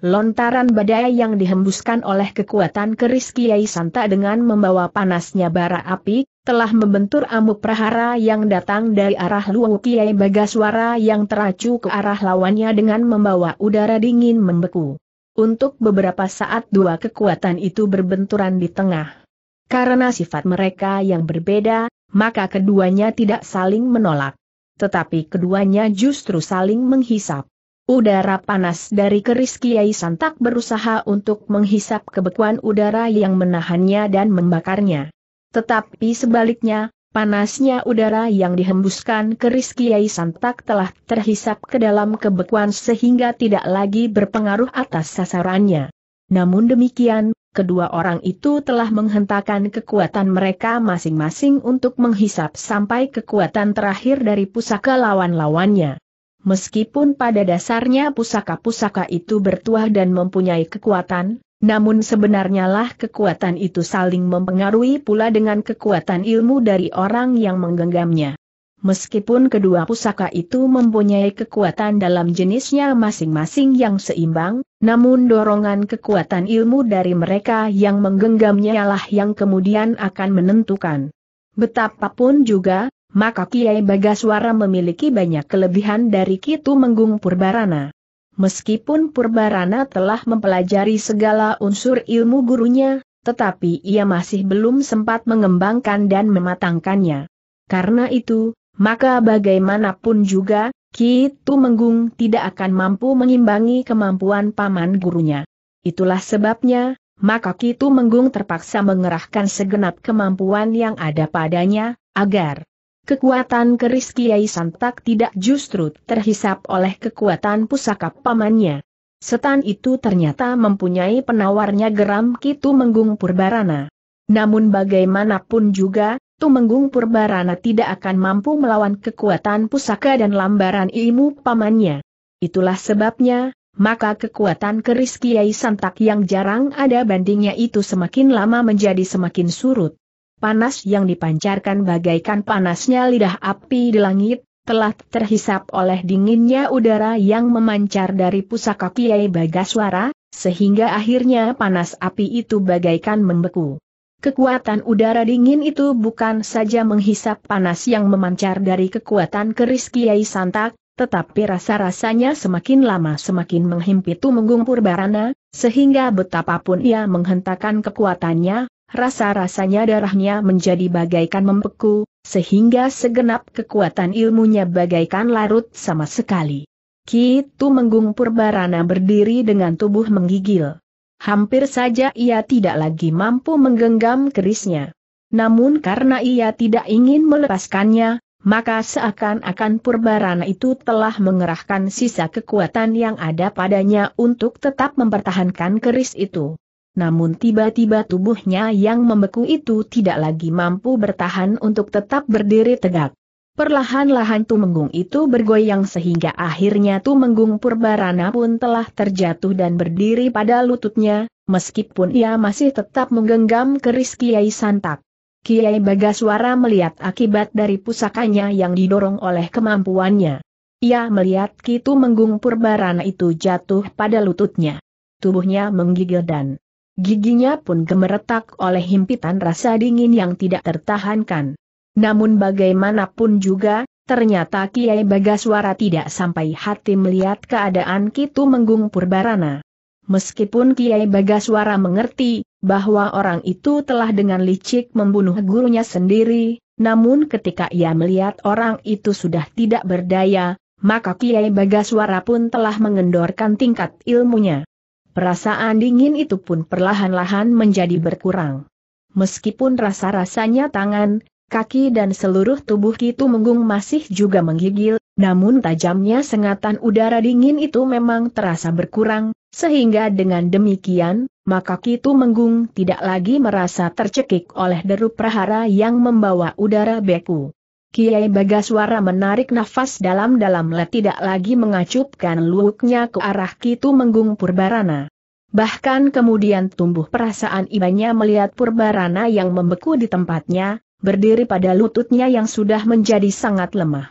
Lontaran badai yang dihembuskan oleh kekuatan keris Kiai Santa dengan membawa panasnya bara api, telah membentur amuk prahara yang datang dari arah Luwu Kiai Bagaswara yang teracu ke arah lawannya dengan membawa udara dingin membeku. Untuk beberapa saat dua kekuatan itu berbenturan di tengah. Karena sifat mereka yang berbeda, maka keduanya tidak saling menolak. Tetapi keduanya justru saling menghisap. Udara panas dari keris Kiai Santak berusaha untuk menghisap kebekuan udara yang menahannya dan membakarnya. Tetapi sebaliknya, panasnya udara yang dihembuskan keris Kiai Santak telah terhisap ke dalam kebekuan sehingga tidak lagi berpengaruh atas sasarannya. Namun demikian, kedua orang itu telah menghentakkan kekuatan mereka masing-masing untuk menghisap sampai kekuatan terakhir dari pusaka lawan-lawannya meskipun pada dasarnya pusaka-pusaka itu bertuah dan mempunyai kekuatan, namun sebenarnya lah kekuatan itu saling mempengaruhi pula dengan kekuatan ilmu dari orang yang menggenggamnya. Meskipun kedua pusaka itu mempunyai kekuatan dalam jenisnya masing-masing yang seimbang, namun dorongan kekuatan ilmu dari mereka yang menggenggamnya lah yang kemudian akan menentukan. Betapapun juga, maka Kiai Bagaswara memiliki banyak kelebihan dari Kitu Menggung Purbarana. Meskipun Purbarana telah mempelajari segala unsur ilmu gurunya, tetapi ia masih belum sempat mengembangkan dan mematangkannya. Karena itu, maka bagaimanapun juga, Kitu Menggung tidak akan mampu mengimbangi kemampuan paman gurunya. Itulah sebabnya, maka Kitu Menggung terpaksa mengerahkan segenap kemampuan yang ada padanya, agar kekuatan keris Kiai Santak tidak justru terhisap oleh kekuatan pusaka pamannya. Setan itu ternyata mempunyai penawarnya geram Kitu Menggung Purbarana. Namun bagaimanapun juga, Tumenggung Purbarana tidak akan mampu melawan kekuatan pusaka dan lambaran ilmu pamannya. Itulah sebabnya, maka kekuatan keris Kiai Santak yang jarang ada bandingnya itu semakin lama menjadi semakin surut panas yang dipancarkan bagaikan panasnya lidah api di langit, telah terhisap oleh dinginnya udara yang memancar dari pusaka Kiai Bagaswara, sehingga akhirnya panas api itu bagaikan membeku. Kekuatan udara dingin itu bukan saja menghisap panas yang memancar dari kekuatan keris Kiai Santak, tetapi rasa-rasanya semakin lama semakin menghimpit Tumenggung Purbarana, sehingga betapapun ia menghentakkan kekuatannya, Rasa-rasanya darahnya menjadi bagaikan membeku, sehingga segenap kekuatan ilmunya bagaikan larut sama sekali. Kitu Menggung Purbarana berdiri dengan tubuh menggigil. Hampir saja ia tidak lagi mampu menggenggam kerisnya. Namun karena ia tidak ingin melepaskannya, maka seakan-akan Purbarana itu telah mengerahkan sisa kekuatan yang ada padanya untuk tetap mempertahankan keris itu namun tiba-tiba tubuhnya yang membeku itu tidak lagi mampu bertahan untuk tetap berdiri tegak. Perlahan-lahan Tumenggung itu bergoyang sehingga akhirnya Tumenggung Purbarana pun telah terjatuh dan berdiri pada lututnya, meskipun ia masih tetap menggenggam keris Kiai Santak. Kiai Bagaswara melihat akibat dari pusakanya yang didorong oleh kemampuannya. Ia melihat Ki Tumenggung Purbarana itu jatuh pada lututnya. Tubuhnya menggigil dan Giginya pun gemeretak oleh himpitan rasa dingin yang tidak tertahankan. Namun bagaimanapun juga, ternyata Kiai Bagaswara tidak sampai hati melihat keadaan Kitu Menggung Purbarana. Meskipun Kiai Bagaswara mengerti bahwa orang itu telah dengan licik membunuh gurunya sendiri, namun ketika ia melihat orang itu sudah tidak berdaya, maka Kiai Bagaswara pun telah mengendorkan tingkat ilmunya. Perasaan dingin itu pun perlahan-lahan menjadi berkurang. Meskipun rasa-rasanya tangan, kaki dan seluruh tubuh Kitu Menggung masih juga menggigil, namun tajamnya sengatan udara dingin itu memang terasa berkurang, sehingga dengan demikian, maka Kitu Menggung tidak lagi merasa tercekik oleh deru prahara yang membawa udara beku. Kiai Bagaswara menarik nafas dalam-dalam le tidak lagi mengacupkan luuknya ke arah Kitu Menggung Purbarana. Bahkan kemudian tumbuh perasaan ibanya melihat Purbarana yang membeku di tempatnya, berdiri pada lututnya yang sudah menjadi sangat lemah.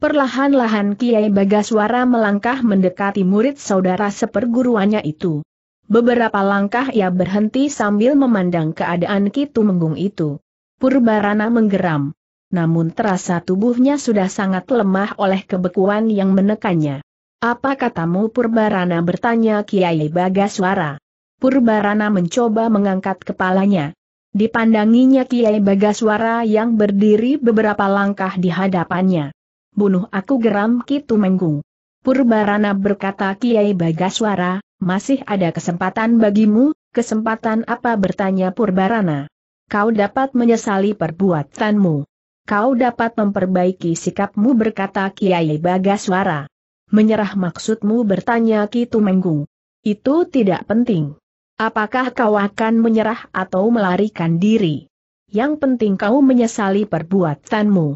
Perlahan-lahan Kiai Bagaswara melangkah mendekati murid saudara seperguruannya itu. Beberapa langkah ia berhenti sambil memandang keadaan Kitu Menggung itu. Purbarana menggeram namun terasa tubuhnya sudah sangat lemah oleh kebekuan yang menekannya. Apa katamu Purbarana bertanya Kiai Bagaswara. Purbarana mencoba mengangkat kepalanya. Dipandanginya Kiai Bagaswara yang berdiri beberapa langkah di hadapannya. Bunuh aku geram Kitu Menggung. Purbarana berkata Kiai Bagaswara, masih ada kesempatan bagimu, kesempatan apa bertanya Purbarana. Kau dapat menyesali perbuatanmu kau dapat memperbaiki sikapmu berkata Kiai Bagaswara. Menyerah maksudmu bertanya Kitu Tumenggung. Itu tidak penting. Apakah kau akan menyerah atau melarikan diri? Yang penting kau menyesali perbuatanmu.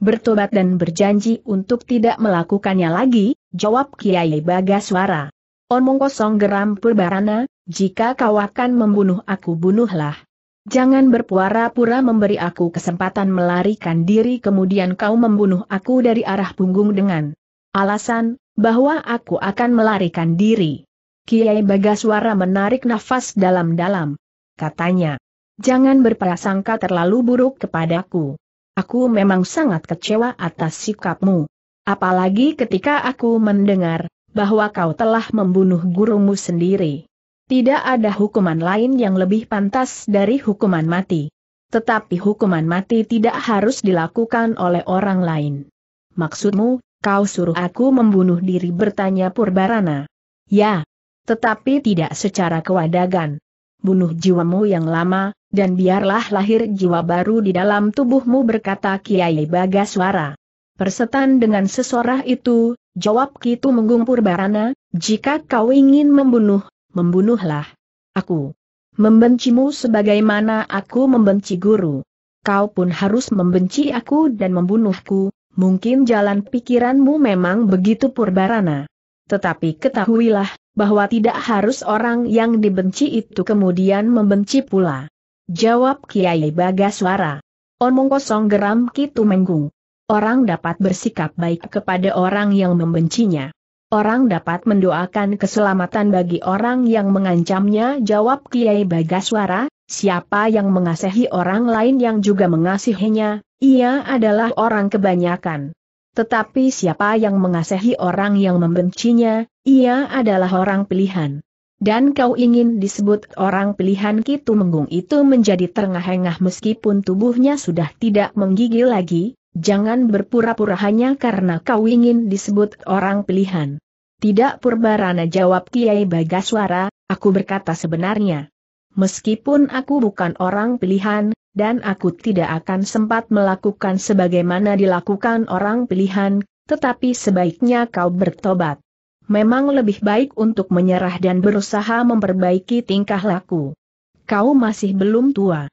Bertobat dan berjanji untuk tidak melakukannya lagi, jawab Kiai Bagaswara. Omong kosong geram Purbarana, jika kau akan membunuh aku bunuhlah. Jangan berpura-pura memberi aku kesempatan melarikan diri kemudian kau membunuh aku dari arah punggung dengan alasan bahwa aku akan melarikan diri. Kiai Bagaswara menarik nafas dalam-dalam. Katanya, jangan berprasangka terlalu buruk kepadaku. Aku memang sangat kecewa atas sikapmu. Apalagi ketika aku mendengar bahwa kau telah membunuh gurumu sendiri. Tidak ada hukuman lain yang lebih pantas dari hukuman mati. Tetapi hukuman mati tidak harus dilakukan oleh orang lain. Maksudmu, kau suruh aku membunuh diri bertanya Purbarana. Ya, tetapi tidak secara kewadagan. Bunuh jiwamu yang lama, dan biarlah lahir jiwa baru di dalam tubuhmu berkata Kiai Bagaswara. Persetan dengan sesorah itu, jawab Kitu Menggung Purbarana, jika kau ingin membunuh membunuhlah. Aku membencimu sebagaimana aku membenci guru. Kau pun harus membenci aku dan membunuhku, mungkin jalan pikiranmu memang begitu purbarana. Tetapi ketahuilah, bahwa tidak harus orang yang dibenci itu kemudian membenci pula. Jawab Kiai Bagaswara. Omong kosong geram Kitu Menggung. Orang dapat bersikap baik kepada orang yang membencinya. Orang dapat mendoakan keselamatan bagi orang yang mengancamnya jawab Kiai Bagaswara, siapa yang mengasihi orang lain yang juga mengasihinya, ia adalah orang kebanyakan. Tetapi siapa yang mengasihi orang yang membencinya, ia adalah orang pilihan. Dan kau ingin disebut orang pilihan Kitu Menggung itu menjadi terengah-engah meskipun tubuhnya sudah tidak menggigil lagi, jangan berpura-pura hanya karena kau ingin disebut orang pilihan. Tidak Purbarana jawab Kiai Bagaswara, aku berkata sebenarnya. Meskipun aku bukan orang pilihan, dan aku tidak akan sempat melakukan sebagaimana dilakukan orang pilihan, tetapi sebaiknya kau bertobat. Memang lebih baik untuk menyerah dan berusaha memperbaiki tingkah laku. Kau masih belum tua.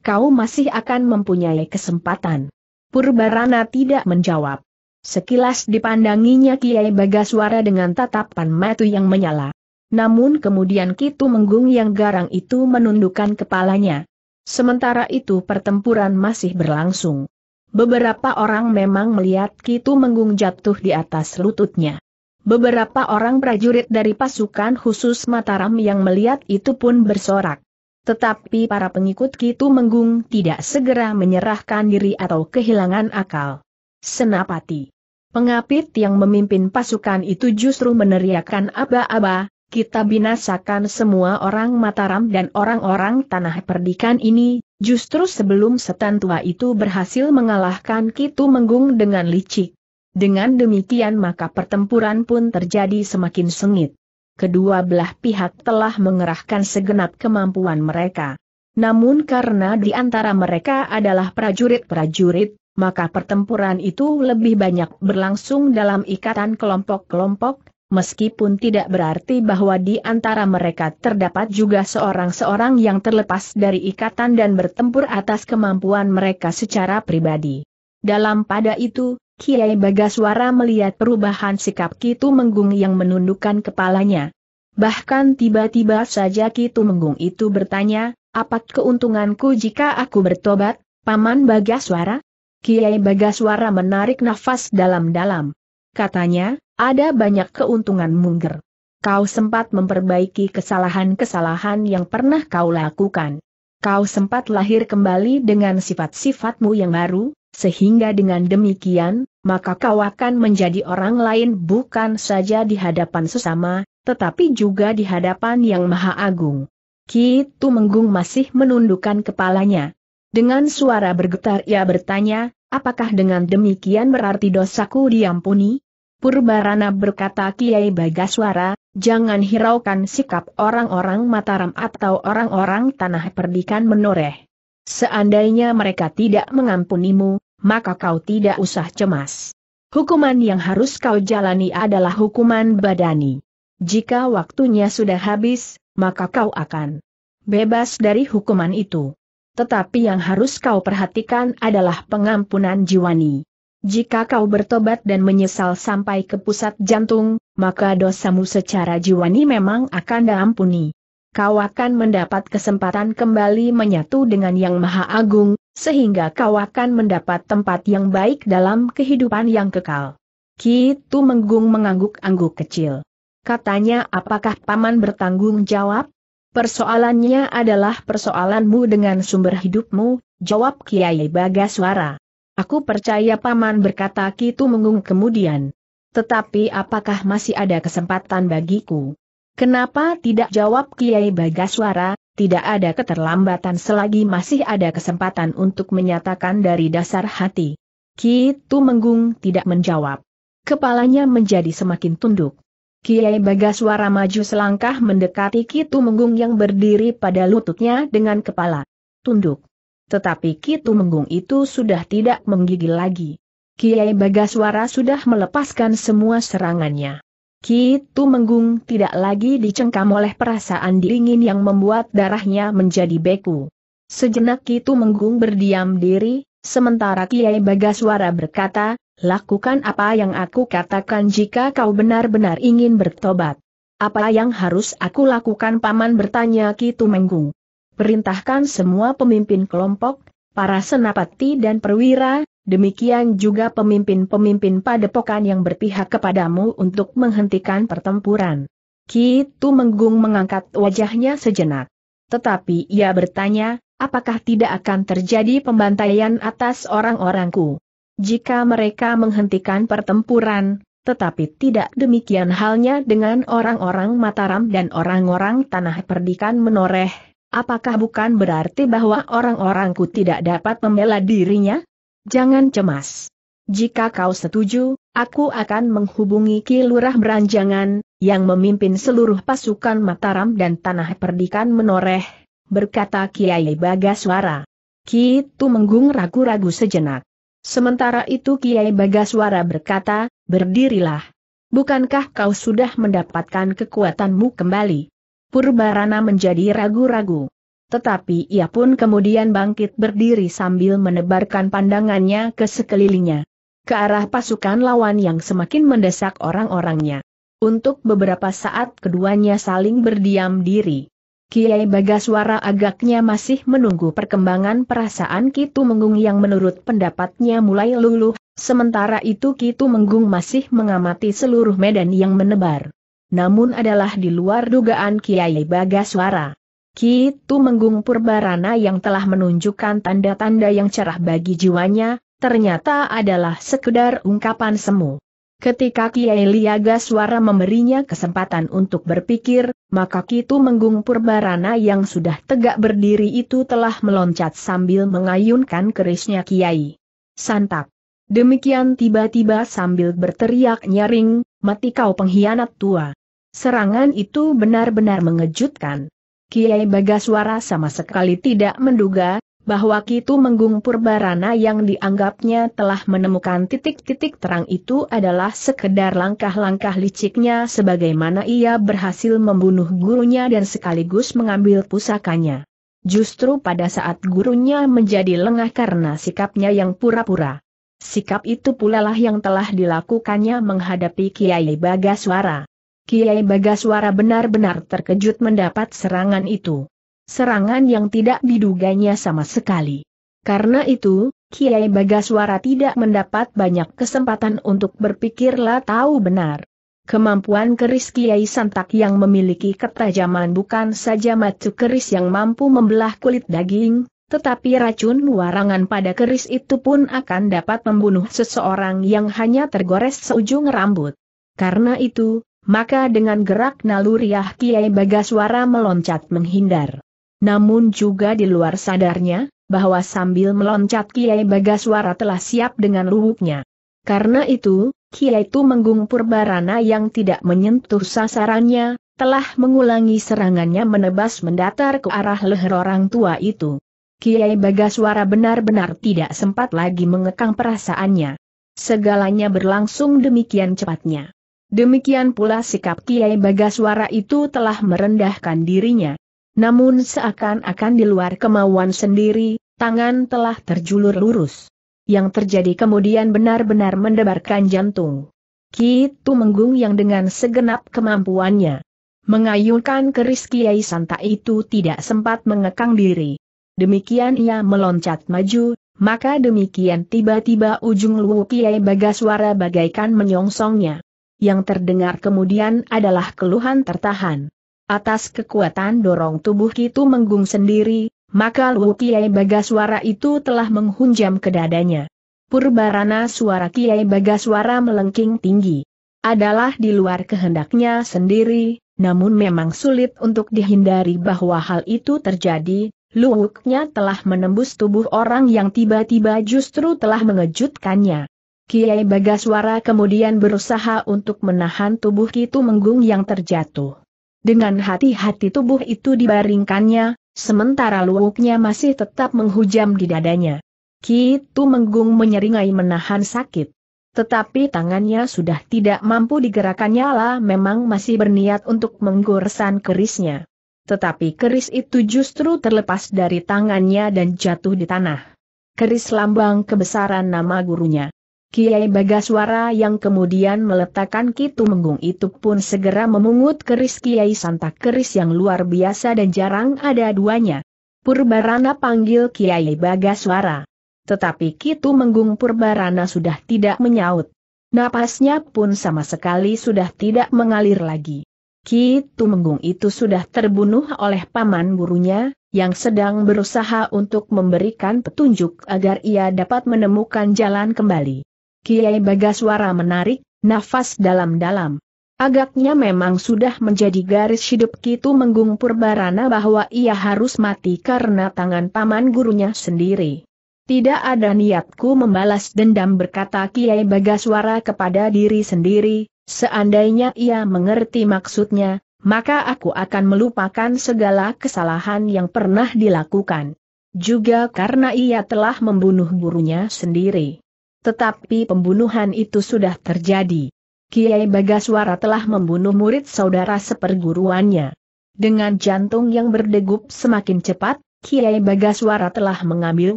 Kau masih akan mempunyai kesempatan. Purbarana tidak menjawab. Sekilas dipandanginya Kiai Bagaswara dengan tatapan matu yang menyala. Namun kemudian Kitu Menggung yang garang itu menundukkan kepalanya. Sementara itu pertempuran masih berlangsung. Beberapa orang memang melihat Kitu Menggung jatuh di atas lututnya. Beberapa orang prajurit dari pasukan khusus Mataram yang melihat itu pun bersorak. Tetapi para pengikut Kitu Menggung tidak segera menyerahkan diri atau kehilangan akal. Senapati. Pengapit yang memimpin pasukan itu justru meneriakkan aba-aba, kita binasakan semua orang Mataram dan orang-orang tanah perdikan ini, justru sebelum setan tua itu berhasil mengalahkan Kitu Menggung dengan licik. Dengan demikian maka pertempuran pun terjadi semakin sengit kedua belah pihak telah mengerahkan segenap kemampuan mereka. Namun karena di antara mereka adalah prajurit-prajurit, maka pertempuran itu lebih banyak berlangsung dalam ikatan kelompok-kelompok, meskipun tidak berarti bahwa di antara mereka terdapat juga seorang-seorang yang terlepas dari ikatan dan bertempur atas kemampuan mereka secara pribadi. Dalam pada itu, Kiai Bagaswara melihat perubahan sikap Kitu Menggung yang menundukkan kepalanya. Bahkan tiba-tiba saja Kitu Menggung itu bertanya, apa keuntunganku jika aku bertobat, Paman Bagaswara? Kiai Bagaswara menarik nafas dalam-dalam. Katanya, ada banyak keuntungan mungger. Kau sempat memperbaiki kesalahan-kesalahan yang pernah kau lakukan. Kau sempat lahir kembali dengan sifat-sifatmu yang baru, sehingga dengan demikian, maka kau akan menjadi orang lain bukan saja di hadapan sesama, tetapi juga di hadapan Yang Maha Agung. Ki Tumenggung masih menundukkan kepalanya. Dengan suara bergetar ia bertanya, apakah dengan demikian berarti dosaku diampuni? Purbarana berkata Kiai Bagaswara, jangan hiraukan sikap orang-orang Mataram atau orang-orang Tanah Perdikan menoreh. Seandainya mereka tidak mengampunimu, maka kau tidak usah cemas. Hukuman yang harus kau jalani adalah hukuman badani. Jika waktunya sudah habis, maka kau akan bebas dari hukuman itu. Tetapi yang harus kau perhatikan adalah pengampunan jiwani. Jika kau bertobat dan menyesal sampai ke pusat jantung, maka dosamu secara jiwani memang akan diampuni. Kau akan mendapat kesempatan kembali menyatu dengan Yang Maha Agung, sehingga kau akan mendapat tempat yang baik dalam kehidupan yang kekal. Kitu Menggung mengangguk-angguk kecil. Katanya apakah paman bertanggung jawab? Persoalannya adalah persoalanmu dengan sumber hidupmu, jawab Kiai Bagaswara. Aku percaya paman berkata Kitu Mengung kemudian. Tetapi apakah masih ada kesempatan bagiku? Kenapa tidak jawab Kiai Bagaswara, tidak ada keterlambatan selagi masih ada kesempatan untuk menyatakan dari dasar hati. Kitu Menggung tidak menjawab. Kepalanya menjadi semakin tunduk. Kiai Bagaswara maju selangkah mendekati Kitu Menggung yang berdiri pada lututnya dengan kepala tunduk. Tetapi Kitu Menggung itu sudah tidak menggigil lagi. Kiai Bagaswara sudah melepaskan semua serangannya. Kitu menggung, tidak lagi dicengkam oleh perasaan dingin yang membuat darahnya menjadi beku. Sejenak Kitu menggung berdiam diri, sementara Kiai Bagaswara berkata, lakukan apa yang aku katakan jika kau benar-benar ingin bertobat. Apa yang harus aku lakukan paman bertanya Kitu menggung. Perintahkan semua pemimpin kelompok, para senapati dan perwira, demikian juga pemimpin-pemimpin padepokan yang berpihak kepadamu untuk menghentikan pertempuran. Ki Menggung mengangkat wajahnya sejenak. Tetapi ia bertanya, apakah tidak akan terjadi pembantaian atas orang-orangku? Jika mereka menghentikan pertempuran, tetapi tidak demikian halnya dengan orang-orang Mataram dan orang-orang Tanah Perdikan menoreh, apakah bukan berarti bahwa orang-orangku tidak dapat membela dirinya? jangan cemas. Jika kau setuju, aku akan menghubungi Ki Beranjangan, yang memimpin seluruh pasukan Mataram dan Tanah Perdikan Menoreh, berkata Kiai Bagaswara. Ki itu menggung ragu-ragu sejenak. Sementara itu Kiai Bagaswara berkata, berdirilah. Bukankah kau sudah mendapatkan kekuatanmu kembali? Purbarana menjadi ragu-ragu. Tetapi ia pun kemudian bangkit berdiri sambil menebarkan pandangannya ke sekelilingnya. Ke arah pasukan lawan yang semakin mendesak orang-orangnya. Untuk beberapa saat keduanya saling berdiam diri. Kiai Bagaswara agaknya masih menunggu perkembangan perasaan Kitu Menggung yang menurut pendapatnya mulai luluh, sementara itu Kitu Menggung masih mengamati seluruh medan yang menebar. Namun adalah di luar dugaan Kiai Bagaswara. Ki menggung Purbarana yang telah menunjukkan tanda-tanda yang cerah bagi jiwanya, ternyata adalah sekedar ungkapan semu. Ketika Kiai Liaga suara memberinya kesempatan untuk berpikir, maka Kitu menggung Purbarana yang sudah tegak berdiri itu telah meloncat sambil mengayunkan kerisnya Kiai. Santap. Demikian tiba-tiba sambil berteriak nyaring, mati kau pengkhianat tua. Serangan itu benar-benar mengejutkan. Kiai Bagaswara sama sekali tidak menduga, bahwa Kitu Menggung Purbarana yang dianggapnya telah menemukan titik-titik terang itu adalah sekedar langkah-langkah liciknya sebagaimana ia berhasil membunuh gurunya dan sekaligus mengambil pusakanya. Justru pada saat gurunya menjadi lengah karena sikapnya yang pura-pura. Sikap itu pula lah yang telah dilakukannya menghadapi Kiai Bagaswara. Kiai Bagaswara benar-benar terkejut mendapat serangan itu. Serangan yang tidak diduganya sama sekali. Karena itu, Kiai Bagaswara tidak mendapat banyak kesempatan untuk berpikirlah tahu benar. Kemampuan keris Kiai Santak yang memiliki ketajaman bukan saja matu keris yang mampu membelah kulit daging, tetapi racun warangan pada keris itu pun akan dapat membunuh seseorang yang hanya tergores seujung rambut. Karena itu, maka dengan gerak naluriah Kiai Bagaswara meloncat menghindar. Namun juga di luar sadarnya, bahwa sambil meloncat Kiai Bagaswara telah siap dengan lubuknya. Karena itu, Kiai itu menggung Purbarana yang tidak menyentuh sasarannya, telah mengulangi serangannya menebas mendatar ke arah leher orang tua itu. Kiai Bagaswara benar-benar tidak sempat lagi mengekang perasaannya. Segalanya berlangsung demikian cepatnya. Demikian pula sikap Kiai Bagaswara itu telah merendahkan dirinya. Namun seakan-akan di luar kemauan sendiri, tangan telah terjulur lurus. Yang terjadi kemudian benar-benar mendebarkan jantung. Kitu Menggung yang dengan segenap kemampuannya mengayunkan keris Kiai Santa itu tidak sempat mengekang diri. Demikian ia meloncat maju, maka demikian tiba-tiba ujung luwu Kiai Bagaswara bagaikan menyongsongnya yang terdengar kemudian adalah keluhan tertahan. Atas kekuatan dorong tubuh itu Menggung sendiri, maka Lu Kiai Bagaswara itu telah menghunjam ke dadanya. Purbarana suara Kiai Bagaswara melengking tinggi. Adalah di luar kehendaknya sendiri, namun memang sulit untuk dihindari bahwa hal itu terjadi, luwuknya telah menembus tubuh orang yang tiba-tiba justru telah mengejutkannya. Kiai Bagaswara kemudian berusaha untuk menahan tubuh Kitu Menggung yang terjatuh. Dengan hati-hati tubuh itu dibaringkannya, sementara luwuknya masih tetap menghujam di dadanya. Kitu Menggung menyeringai menahan sakit. Tetapi tangannya sudah tidak mampu digerakannya lah memang masih berniat untuk menggoresan kerisnya. Tetapi keris itu justru terlepas dari tangannya dan jatuh di tanah. Keris lambang kebesaran nama gurunya. Kiai Bagaswara yang kemudian meletakkan Kitu Menggung itu pun segera memungut keris Kiai Santa keris yang luar biasa dan jarang ada duanya. Purbarana panggil Kiai Bagaswara. Tetapi Kitu Menggung Purbarana sudah tidak menyaut. Napasnya pun sama sekali sudah tidak mengalir lagi. Kitu Menggung itu sudah terbunuh oleh paman gurunya, yang sedang berusaha untuk memberikan petunjuk agar ia dapat menemukan jalan kembali. Kiai Bagaswara menarik, nafas dalam-dalam. Agaknya memang sudah menjadi garis hidup Kitu Menggung Purbarana bahwa ia harus mati karena tangan paman gurunya sendiri. Tidak ada niatku membalas dendam berkata Kiai Bagaswara kepada diri sendiri, seandainya ia mengerti maksudnya, maka aku akan melupakan segala kesalahan yang pernah dilakukan. Juga karena ia telah membunuh gurunya sendiri. Tetapi pembunuhan itu sudah terjadi. Kiai Bagaswara telah membunuh murid saudara seperguruannya. Dengan jantung yang berdegup semakin cepat, Kiai Bagaswara telah mengambil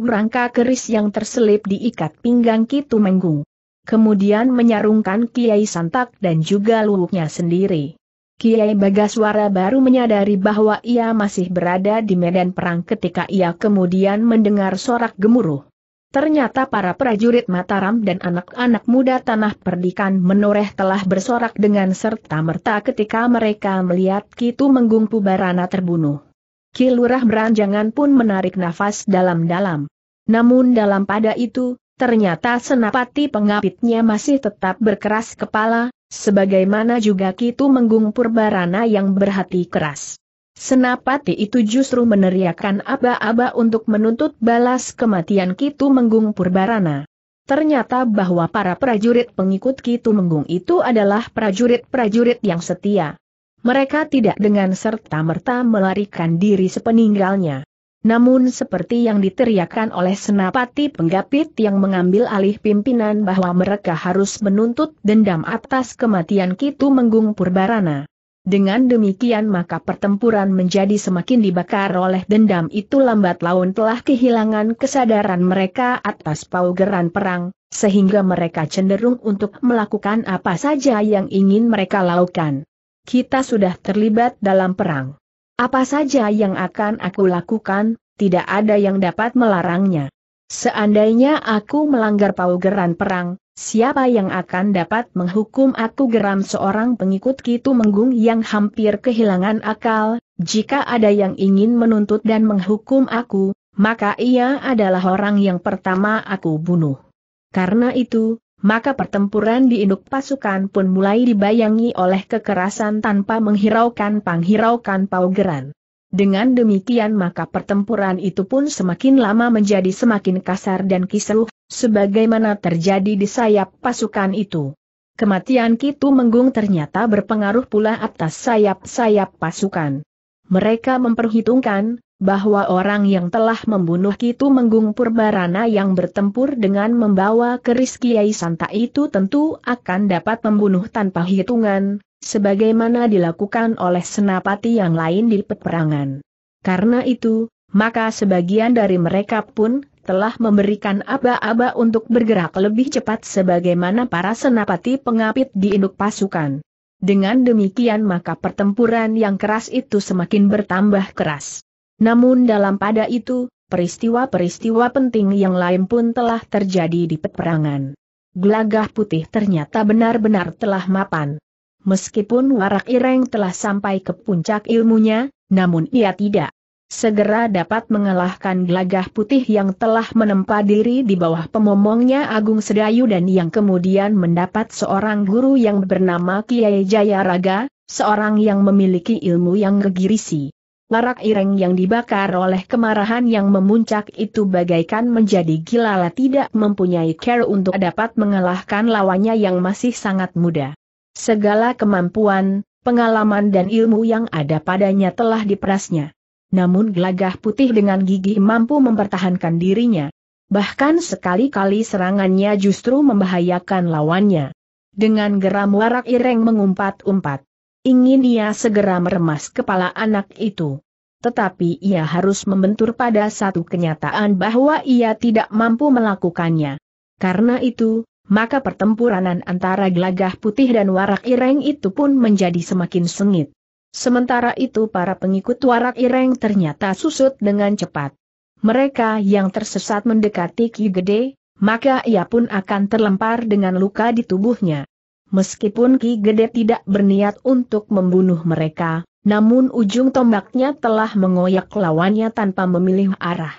rangka keris yang terselip di ikat pinggang Kitu Menggung. Kemudian menyarungkan Kiai Santak dan juga luwuknya sendiri. Kiai Bagaswara baru menyadari bahwa ia masih berada di medan perang ketika ia kemudian mendengar sorak gemuruh. Ternyata para prajurit Mataram dan anak-anak muda tanah perdikan menoreh telah bersorak dengan serta-merta ketika mereka melihat Kitu Menggung Pubarana terbunuh. Kilurah Beranjangan pun menarik nafas dalam-dalam. Namun dalam pada itu, ternyata senapati pengapitnya masih tetap berkeras kepala, sebagaimana juga Kitu Menggung Purbarana yang berhati keras. Senapati itu justru meneriakkan aba-aba untuk menuntut balas kematian Kitu Menggung Purbarana. Ternyata bahwa para prajurit pengikut Kitu Menggung itu adalah prajurit-prajurit yang setia. Mereka tidak dengan serta-merta melarikan diri sepeninggalnya. Namun seperti yang diteriakkan oleh senapati penggapit yang mengambil alih pimpinan bahwa mereka harus menuntut dendam atas kematian Kitu Menggung Purbarana. Dengan demikian maka pertempuran menjadi semakin dibakar oleh dendam itu lambat laun telah kehilangan kesadaran mereka atas paugeran perang, sehingga mereka cenderung untuk melakukan apa saja yang ingin mereka lakukan. Kita sudah terlibat dalam perang. Apa saja yang akan aku lakukan, tidak ada yang dapat melarangnya. Seandainya aku melanggar paugeran perang, siapa yang akan dapat menghukum aku geram seorang pengikut Kitu Menggung yang hampir kehilangan akal, jika ada yang ingin menuntut dan menghukum aku, maka ia adalah orang yang pertama aku bunuh. Karena itu, maka pertempuran di induk pasukan pun mulai dibayangi oleh kekerasan tanpa menghiraukan panghiraukan paugeran. Dengan demikian maka pertempuran itu pun semakin lama menjadi semakin kasar dan kisruh, sebagaimana terjadi di sayap pasukan itu. Kematian Kitu Menggung ternyata berpengaruh pula atas sayap-sayap pasukan. Mereka memperhitungkan, bahwa orang yang telah membunuh Kitu Menggung Purbarana yang bertempur dengan membawa keris Kiai Santa itu tentu akan dapat membunuh tanpa hitungan, sebagaimana dilakukan oleh senapati yang lain di peperangan. Karena itu, maka sebagian dari mereka pun telah memberikan aba-aba untuk bergerak lebih cepat sebagaimana para senapati pengapit di induk pasukan. Dengan demikian maka pertempuran yang keras itu semakin bertambah keras. Namun dalam pada itu, peristiwa-peristiwa penting yang lain pun telah terjadi di peperangan. Gelagah putih ternyata benar-benar telah mapan. Meskipun Warak Ireng telah sampai ke puncak ilmunya, namun ia tidak segera dapat mengalahkan gelagah putih yang telah menempa diri di bawah pemomongnya Agung Sedayu dan yang kemudian mendapat seorang guru yang bernama Kiai Jayaraga, seorang yang memiliki ilmu yang gegirisi. Warak Ireng yang dibakar oleh kemarahan yang memuncak itu bagaikan menjadi gilala tidak mempunyai care untuk dapat mengalahkan lawannya yang masih sangat muda. Segala kemampuan, pengalaman dan ilmu yang ada padanya telah diperasnya. Namun gelagah putih dengan gigi mampu mempertahankan dirinya. Bahkan sekali-kali serangannya justru membahayakan lawannya. Dengan geram warak ireng mengumpat-umpat. Ingin ia segera meremas kepala anak itu. Tetapi ia harus membentur pada satu kenyataan bahwa ia tidak mampu melakukannya. Karena itu, maka pertempuranan antara gelagah putih dan warak ireng itu pun menjadi semakin sengit. Sementara itu para pengikut warak ireng ternyata susut dengan cepat. Mereka yang tersesat mendekati Ki Gede, maka ia pun akan terlempar dengan luka di tubuhnya. Meskipun Ki Gede tidak berniat untuk membunuh mereka, namun ujung tombaknya telah mengoyak lawannya tanpa memilih arah.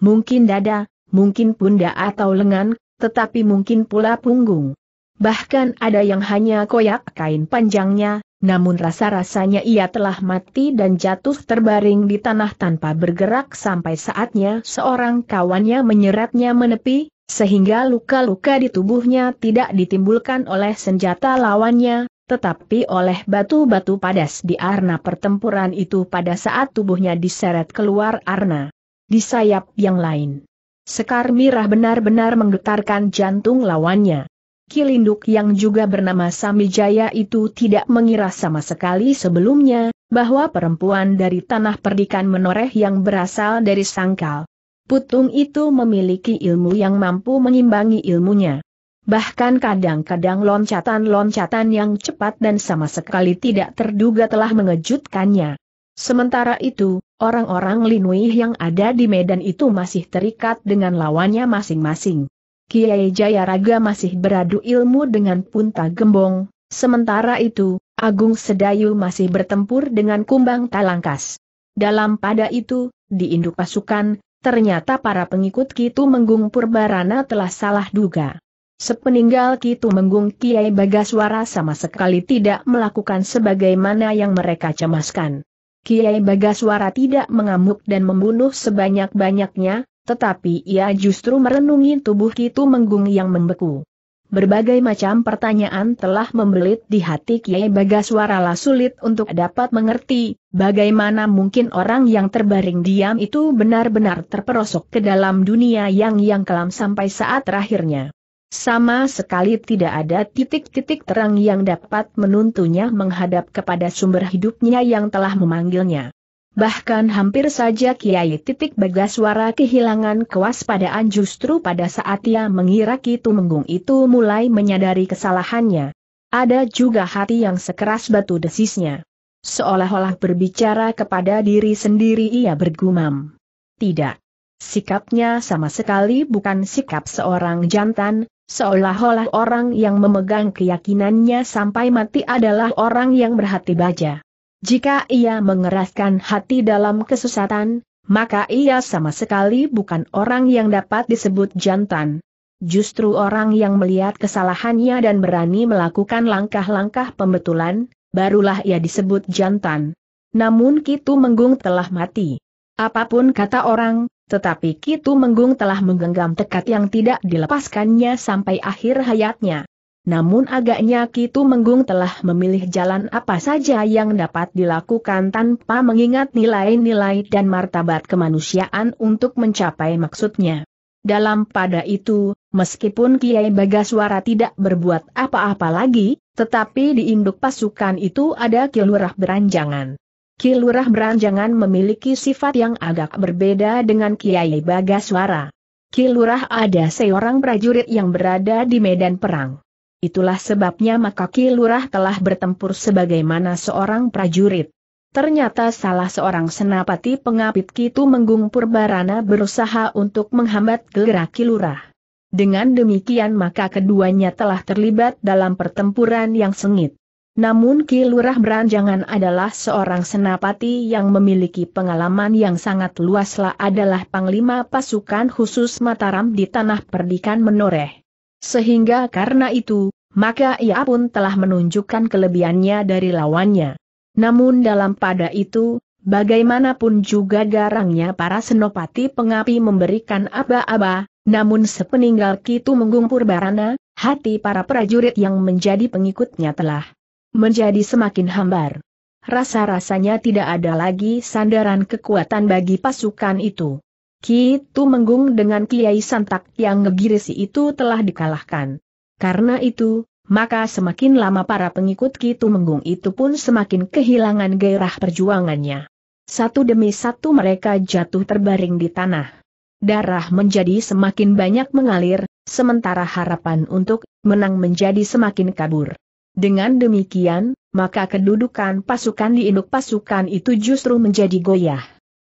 Mungkin dada, mungkin pundak atau lengan, tetapi mungkin pula punggung. Bahkan ada yang hanya koyak kain panjangnya, namun rasa-rasanya ia telah mati dan jatuh terbaring di tanah tanpa bergerak sampai saatnya seorang kawannya menyeretnya menepi, sehingga luka-luka di tubuhnya tidak ditimbulkan oleh senjata lawannya, tetapi oleh batu-batu padas di arna pertempuran itu pada saat tubuhnya diseret keluar arna. Di sayap yang lain. Sekar Mirah benar-benar menggetarkan jantung lawannya. Kilinduk yang juga bernama Samijaya itu tidak mengira sama sekali sebelumnya, bahwa perempuan dari tanah perdikan menoreh yang berasal dari sangkal. Putung itu memiliki ilmu yang mampu mengimbangi ilmunya. Bahkan kadang-kadang loncatan-loncatan yang cepat dan sama sekali tidak terduga telah mengejutkannya. Sementara itu, orang-orang Linui yang ada di medan itu masih terikat dengan lawannya masing-masing. Kiai Jayaraga masih beradu ilmu dengan Punta Gembong, sementara itu, Agung Sedayu masih bertempur dengan Kumbang Talangkas. Dalam pada itu, di induk pasukan, ternyata para pengikut Kitu Menggung Purbarana telah salah duga. Sepeninggal Kitu Menggung Kiai Bagaswara sama sekali tidak melakukan sebagaimana yang mereka cemaskan. Kiai Bagaswara tidak mengamuk dan membunuh sebanyak-banyaknya, tetapi ia justru merenungi tubuh Kitu Menggung yang membeku. Berbagai macam pertanyaan telah membelit di hati Kiai Bagaswara lah sulit untuk dapat mengerti, bagaimana mungkin orang yang terbaring diam itu benar-benar terperosok ke dalam dunia yang yang kelam sampai saat terakhirnya. Sama sekali tidak ada titik-titik terang yang dapat menuntunnya menghadap kepada sumber hidupnya yang telah memanggilnya. Bahkan hampir saja Kiai Titik Bagaswara kehilangan kewaspadaan justru pada saat ia mengira kitu menggung itu mulai menyadari kesalahannya. Ada juga hati yang sekeras batu desisnya. Seolah-olah berbicara kepada diri sendiri ia bergumam. Tidak. Sikapnya sama sekali bukan sikap seorang jantan, Seolah-olah orang yang memegang keyakinannya sampai mati adalah orang yang berhati baja. Jika ia mengeraskan hati dalam kesesatan, maka ia sama sekali bukan orang yang dapat disebut jantan. Justru orang yang melihat kesalahannya dan berani melakukan langkah-langkah pembetulan, barulah ia disebut jantan. Namun Kitu Menggung telah mati. Apapun kata orang, tetapi Kitu Menggung telah menggenggam tekad yang tidak dilepaskannya sampai akhir hayatnya. Namun agaknya Kitu Menggung telah memilih jalan apa saja yang dapat dilakukan tanpa mengingat nilai-nilai dan martabat kemanusiaan untuk mencapai maksudnya. Dalam pada itu, meskipun Kiai Bagaswara tidak berbuat apa-apa lagi, tetapi di induk pasukan itu ada kilurah beranjangan. Kilurah Beranjangan memiliki sifat yang agak berbeda dengan Kiai Bagaswara. Kilurah ada seorang prajurit yang berada di medan perang. Itulah sebabnya maka Kilurah telah bertempur sebagaimana seorang prajurit. Ternyata salah seorang senapati pengapit Kitu menggumpur Purbarana berusaha untuk menghambat gerak Kilurah. Dengan demikian maka keduanya telah terlibat dalam pertempuran yang sengit. Namun Ki Lurah Beranjangan adalah seorang senapati yang memiliki pengalaman yang sangat luaslah adalah Panglima Pasukan Khusus Mataram di Tanah Perdikan Menoreh. Sehingga karena itu, maka ia pun telah menunjukkan kelebihannya dari lawannya. Namun dalam pada itu, bagaimanapun juga garangnya para senopati pengapi memberikan aba-aba, namun sepeninggal Kitu Menggung Purbarana, hati para prajurit yang menjadi pengikutnya telah menjadi semakin hambar. Rasa-rasanya tidak ada lagi sandaran kekuatan bagi pasukan itu. Kitu Menggung dengan Kiai Santak yang ngegirisi itu telah dikalahkan. Karena itu, maka semakin lama para pengikut Kitu Menggung itu pun semakin kehilangan gairah perjuangannya. Satu demi satu mereka jatuh terbaring di tanah. Darah menjadi semakin banyak mengalir, sementara harapan untuk menang menjadi semakin kabur. Dengan demikian, maka kedudukan pasukan di induk pasukan itu justru menjadi goyah.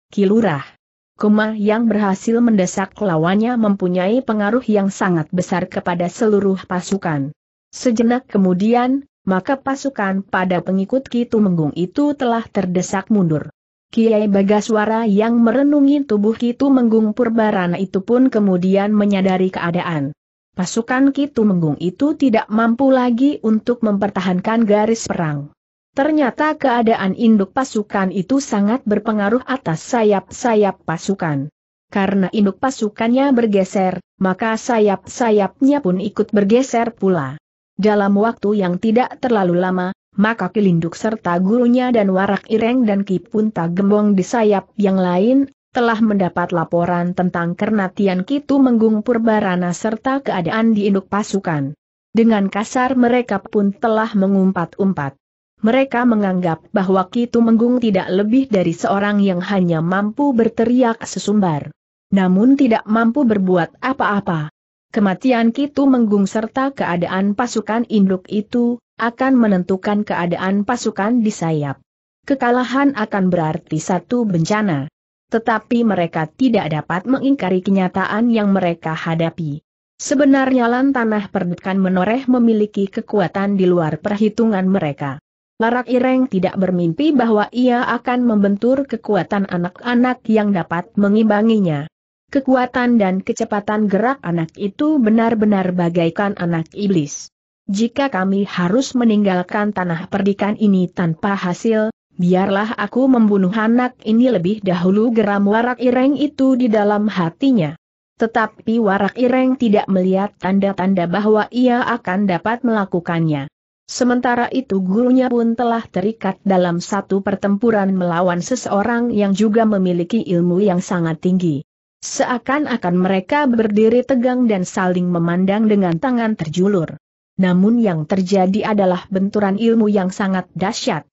Kilurah. Kuma yang berhasil mendesak lawannya mempunyai pengaruh yang sangat besar kepada seluruh pasukan. Sejenak kemudian, maka pasukan pada pengikut Kitu Menggung itu telah terdesak mundur. Kiai Bagaswara yang merenungi tubuh Kitu Menggung Purbarana itu pun kemudian menyadari keadaan pasukan Kitu Menggung itu tidak mampu lagi untuk mempertahankan garis perang. Ternyata keadaan induk pasukan itu sangat berpengaruh atas sayap-sayap pasukan. Karena induk pasukannya bergeser, maka sayap-sayapnya pun ikut bergeser pula. Dalam waktu yang tidak terlalu lama, maka Kilinduk serta gurunya dan Warak Ireng dan Kipunta gembong di sayap yang lain, telah mendapat laporan tentang Kernatian Kitu Menggung Purbarana serta keadaan di induk pasukan. Dengan kasar mereka pun telah mengumpat-umpat. Mereka menganggap bahwa Kitu Menggung tidak lebih dari seorang yang hanya mampu berteriak sesumbar. Namun tidak mampu berbuat apa-apa. Kematian Kitu Menggung serta keadaan pasukan induk itu, akan menentukan keadaan pasukan di sayap. Kekalahan akan berarti satu bencana tetapi mereka tidak dapat mengingkari kenyataan yang mereka hadapi. Sebenarnya lan tanah perdekan menoreh memiliki kekuatan di luar perhitungan mereka. Larak Ireng tidak bermimpi bahwa ia akan membentur kekuatan anak-anak yang dapat mengimbanginya. Kekuatan dan kecepatan gerak anak itu benar-benar bagaikan anak iblis. Jika kami harus meninggalkan tanah perdikan ini tanpa hasil, biarlah aku membunuh anak ini lebih dahulu geram warak ireng itu di dalam hatinya. Tetapi warak ireng tidak melihat tanda-tanda bahwa ia akan dapat melakukannya. Sementara itu gurunya pun telah terikat dalam satu pertempuran melawan seseorang yang juga memiliki ilmu yang sangat tinggi. Seakan-akan mereka berdiri tegang dan saling memandang dengan tangan terjulur. Namun yang terjadi adalah benturan ilmu yang sangat dahsyat.